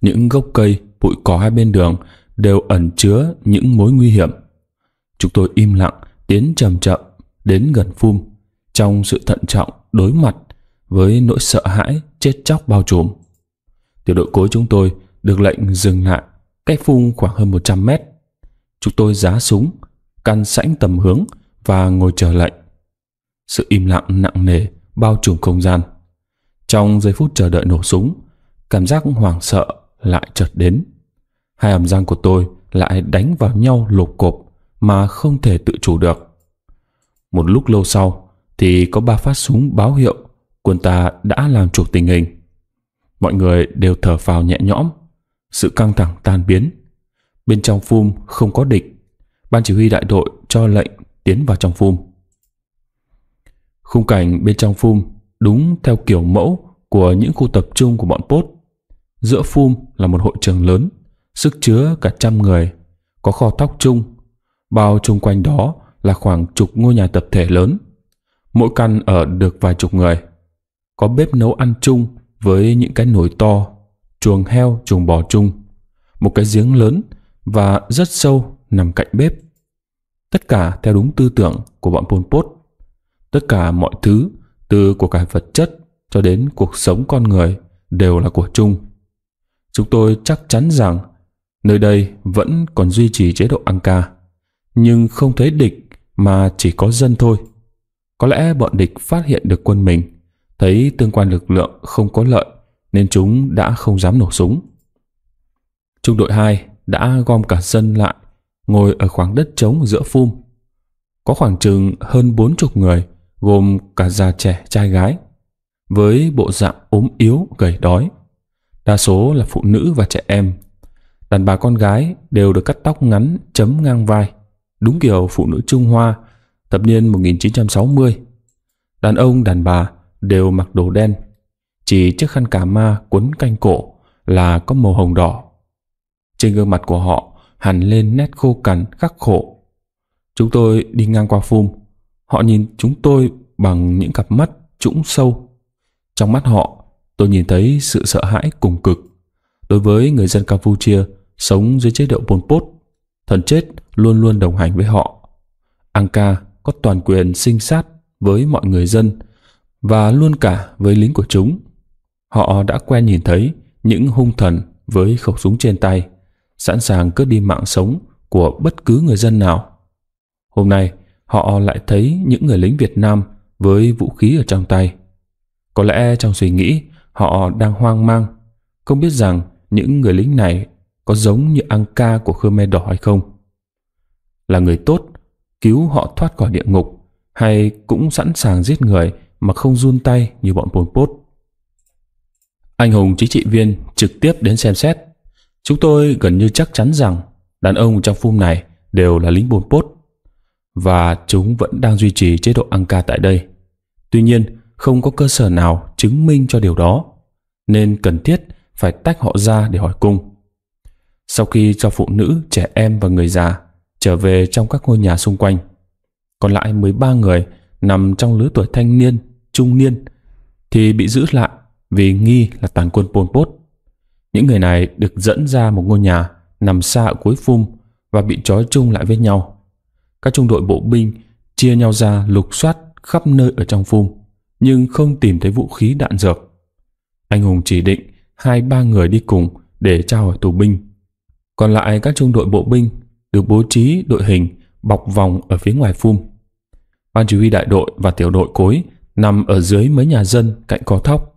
Những gốc cây, bụi cỏ hai bên đường đều ẩn chứa những mối nguy hiểm. Chúng tôi im lặng, tiến chậm chậm đến gần phum trong sự thận trọng đối mặt với nỗi sợ hãi chết chóc bao trùm. Tiểu đội cối chúng tôi được lệnh dừng lại cách phum khoảng hơn 100 mét. Chúng tôi giá súng, căn sảnh tầm hướng và ngồi chờ lệnh. Sự im lặng nặng nề bao trùm không gian. Trong giây phút chờ đợi nổ súng, cảm giác hoảng sợ lại chợt đến. Hai hàm răng của tôi lại đánh vào nhau lục cộp mà không thể tự chủ được. Một lúc lâu sau thì có ba phát súng báo hiệu quân ta đã làm chủ tình hình. Mọi người đều thở phào nhẹ nhõm, sự căng thẳng tan biến. Bên trong phum không có địch, ban chỉ huy đại đội cho lệnh tiến vào trong phum. Khung cảnh bên trong phum đúng theo kiểu mẫu của những khu tập trung của bọn Pốt. Giữa phum là một hội trường lớn, sức chứa cả trăm người, có kho tóc chung. Bao chung quanh đó là khoảng chục ngôi nhà tập thể lớn. Mỗi căn ở được vài chục người. Có bếp nấu ăn chung với những cái nồi to, chuồng heo, chuồng bò chung, một cái giếng lớn và rất sâu nằm cạnh bếp. Tất cả theo đúng tư tưởng của bọn Pol Pot. Tất cả mọi thứ, từ của cải vật chất cho đến cuộc sống con người đều là của chung. Chúng tôi chắc chắn rằng nơi đây vẫn còn duy trì chế độ Anka, nhưng không thấy địch mà chỉ có dân thôi. Có lẽ bọn địch phát hiện được quân mình, thấy tương quan lực lượng không có lợi nên chúng đã không dám nổ súng. Trung đội 2 đã gom cả dân lại, ngồi ở khoảng đất trống giữa phum. Có khoảng chừng hơn 40 người, gồm cả già trẻ trai gái, với bộ dạng ốm yếu, gầy đói. Đa số là phụ nữ và trẻ em. Đàn bà con gái đều được cắt tóc ngắn chấm ngang vai đúng kiểu phụ nữ Trung Hoa thập niên 1960. Đàn ông, đàn bà đều mặc đồ đen, chỉ chiếc khăn cà ma quấn canh cổ là có màu hồng đỏ. Trên gương mặt của họ hằn lên nét khô cằn khắc khổ. Chúng tôi đi ngang qua phum, họ nhìn chúng tôi bằng những cặp mắt trũng sâu. Trong mắt họ, tôi nhìn thấy sự sợ hãi cùng cực đối với người dân Campuchia sống dưới chế độ Pol Pot thần chết luôn luôn đồng hành với họ. Anka có toàn quyền sinh sát với mọi người dân và luôn cả với lính của chúng. Họ đã quen nhìn thấy những hung thần với khẩu súng trên tay, sẵn sàng cướp đi mạng sống của bất cứ người dân nào. Hôm nay, họ lại thấy những người lính Việt Nam với vũ khí ở trong tay. Có lẽ trong suy nghĩ, họ đang hoang mang, không biết rằng những người lính này có giống như ăn ca của Khmer Đỏ hay không. Là người tốt, cứu họ thoát khỏi địa ngục hay cũng sẵn sàng giết người mà không run tay như bọn Pol Pot. Anh hùng chính trị viên trực tiếp đến xem xét. Chúng tôi gần như chắc chắn rằng đàn ông trong phim này đều là lính Pol Pot và chúng vẫn đang duy trì chế độ ăn ca tại đây. Tuy nhiên, không có cơ sở nào chứng minh cho điều đó nên cần thiết phải tách họ ra để hỏi cung sau khi cho phụ nữ, trẻ em và người già trở về trong các ngôi nhà xung quanh. Còn lại 13 người nằm trong lứa tuổi thanh niên, trung niên thì bị giữ lại vì nghi là tàn quân Pol Pot. Những người này được dẫn ra một ngôi nhà nằm xa ở cuối phum và bị trói chung lại với nhau. Các trung đội bộ binh chia nhau ra lục soát khắp nơi ở trong phum nhưng không tìm thấy vũ khí đạn dược. Anh Hùng chỉ định hai ba người đi cùng để trao hỏi tù binh còn lại các trung đội bộ binh được bố trí đội hình bọc vòng ở phía ngoài phum. Ban chỉ huy đại đội và tiểu đội cối nằm ở dưới mấy nhà dân cạnh có thóc.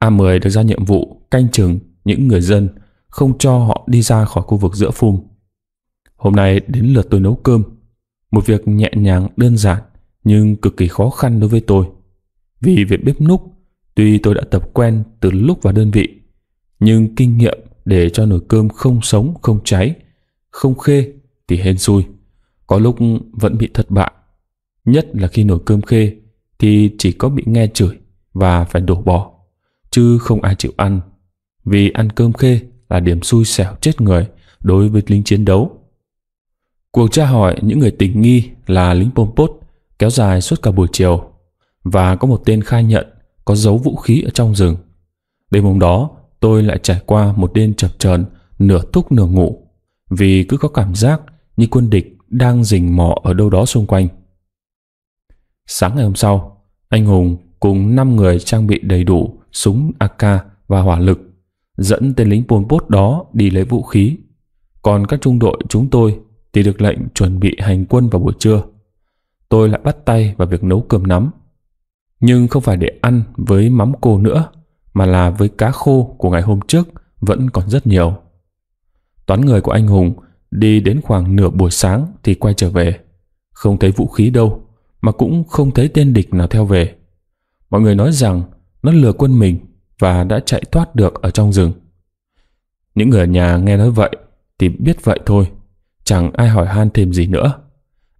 A10 được ra nhiệm vụ canh chừng những người dân không cho họ đi ra khỏi khu vực giữa phum. Hôm nay đến lượt tôi nấu cơm, một việc nhẹ nhàng đơn giản nhưng cực kỳ khó khăn đối với tôi. Vì việc bếp núc, tuy tôi đã tập quen từ lúc vào đơn vị, nhưng kinh nghiệm để cho nồi cơm không sống không cháy, không khê thì hên xui. Có lúc vẫn bị thất bại. Nhất là khi nồi cơm khê thì chỉ có bị nghe chửi và phải đổ bỏ, chứ không ai chịu ăn. Vì ăn cơm khê là điểm xui xẻo chết người đối với lính chiến đấu. Cuộc tra hỏi những người tình nghi là lính Pol Pot kéo dài suốt cả buổi chiều và có một tên khai nhận có giấu vũ khí ở trong rừng. Đêm hôm đó, tôi lại trải qua một đêm chập chờn nửa thúc nửa ngủ vì cứ có cảm giác như quân địch đang rình mò ở đâu đó xung quanh. Sáng ngày hôm sau, anh Hùng cùng 5 người trang bị đầy đủ súng AK và hỏa lực dẫn tên lính Pol Pot đó đi lấy vũ khí. Còn các trung đội chúng tôi thì được lệnh chuẩn bị hành quân vào buổi trưa. Tôi lại bắt tay vào việc nấu cơm nắm. Nhưng không phải để ăn với mắm cô nữa mà là với cá khô của ngày hôm trước vẫn còn rất nhiều. Toán người của anh Hùng đi đến khoảng nửa buổi sáng thì quay trở về. Không thấy vũ khí đâu, mà cũng không thấy tên địch nào theo về. Mọi người nói rằng nó lừa quân mình và đã chạy thoát được ở trong rừng. Những người ở nhà nghe nói vậy thì biết vậy thôi, chẳng ai hỏi han thêm gì nữa.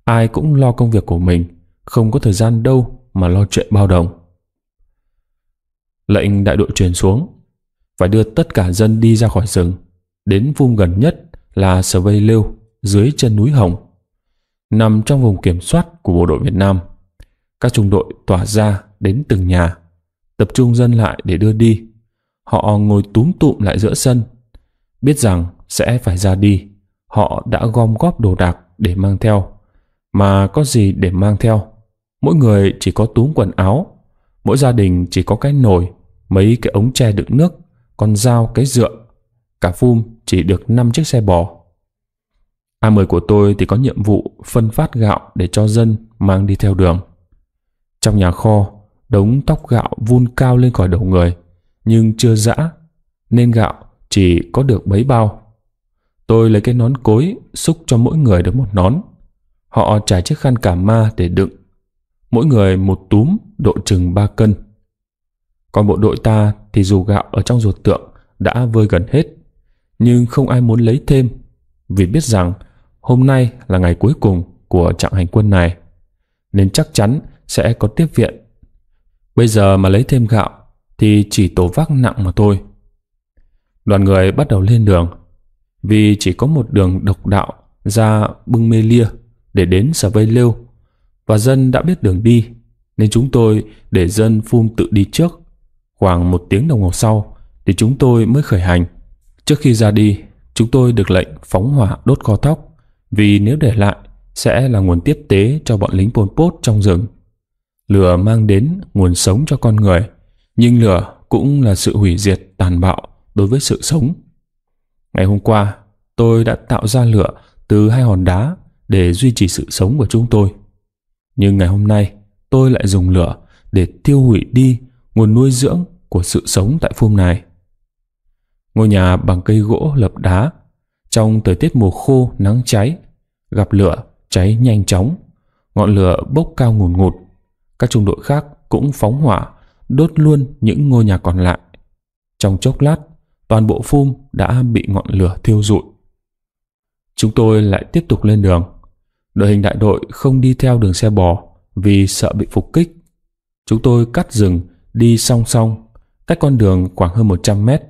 Ai cũng lo công việc của mình, không có thời gian đâu mà lo chuyện bao đồng. Lệnh đại đội truyền xuống, phải đưa tất cả dân đi ra khỏi rừng, đến vùng gần nhất là Sở Vây Lưu dưới chân núi Hồng, nằm trong vùng kiểm soát của bộ đội Việt Nam. Các trung đội tỏa ra đến từng nhà, tập trung dân lại để đưa đi. Họ ngồi túm tụm lại giữa sân, biết rằng sẽ phải ra đi. Họ đã gom góp đồ đạc để mang theo, mà có gì để mang theo. Mỗi người chỉ có túm quần áo Mỗi gia đình chỉ có cái nồi, mấy cái ống tre đựng nước, con dao, cái dựa. Cả phum chỉ được năm chiếc xe bò. A10 của tôi thì có nhiệm vụ phân phát gạo để cho dân mang đi theo đường. Trong nhà kho, đống tóc gạo vun cao lên khỏi đầu người, nhưng chưa dã, nên gạo chỉ có được mấy bao. Tôi lấy cái nón cối xúc cho mỗi người được một nón. Họ trải chiếc khăn cả ma để đựng. Mỗi người một túm độ chừng 3 cân. Còn bộ đội ta thì dù gạo ở trong ruột tượng đã vơi gần hết, nhưng không ai muốn lấy thêm vì biết rằng hôm nay là ngày cuối cùng của trạng hành quân này, nên chắc chắn sẽ có tiếp viện. Bây giờ mà lấy thêm gạo thì chỉ tổ vác nặng mà thôi. Đoàn người bắt đầu lên đường, vì chỉ có một đường độc đạo ra Bưng Mê Lia để đến Sở Vây Lêu, và dân đã biết đường đi nên chúng tôi để dân phun tự đi trước. Khoảng một tiếng đồng hồ sau thì chúng tôi mới khởi hành. Trước khi ra đi, chúng tôi được lệnh phóng hỏa đốt kho tóc vì nếu để lại sẽ là nguồn tiếp tế cho bọn lính Pol Pot trong rừng. Lửa mang đến nguồn sống cho con người, nhưng lửa cũng là sự hủy diệt tàn bạo đối với sự sống. Ngày hôm qua, tôi đã tạo ra lửa từ hai hòn đá để duy trì sự sống của chúng tôi. Nhưng ngày hôm nay, tôi lại dùng lửa để tiêu hủy đi nguồn nuôi dưỡng của sự sống tại phum này. Ngôi nhà bằng cây gỗ lập đá, trong thời tiết mùa khô nắng cháy, gặp lửa cháy nhanh chóng, ngọn lửa bốc cao ngùn ngụt. Các trung đội khác cũng phóng hỏa, đốt luôn những ngôi nhà còn lại. Trong chốc lát, toàn bộ phum đã bị ngọn lửa thiêu rụi. Chúng tôi lại tiếp tục lên đường. Đội hình đại đội không đi theo đường xe bò vì sợ bị phục kích. Chúng tôi cắt rừng đi song song, cách con đường khoảng hơn 100 mét.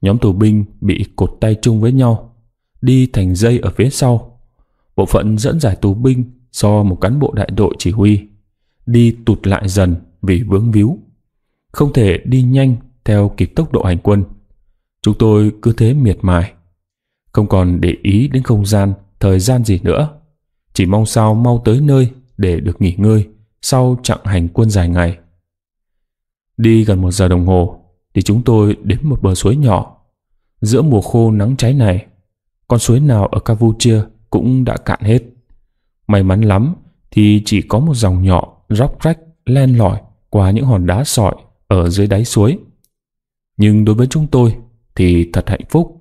Nhóm tù binh bị cột tay chung với nhau, đi thành dây ở phía sau. Bộ phận dẫn giải tù binh do một cán bộ đại đội chỉ huy, đi tụt lại dần vì vướng víu. Không thể đi nhanh theo kịp tốc độ hành quân. Chúng tôi cứ thế miệt mài, không còn để ý đến không gian, thời gian gì nữa. Chỉ mong sao mau tới nơi để được nghỉ ngơi sau chặng hành quân dài ngày. Đi gần một giờ đồng hồ thì chúng tôi đến một bờ suối nhỏ. Giữa mùa khô nắng cháy này, con suối nào ở Campuchia cũng đã cạn hết. May mắn lắm thì chỉ có một dòng nhỏ róc rách len lỏi qua những hòn đá sỏi ở dưới đáy suối. Nhưng đối với chúng tôi thì thật hạnh phúc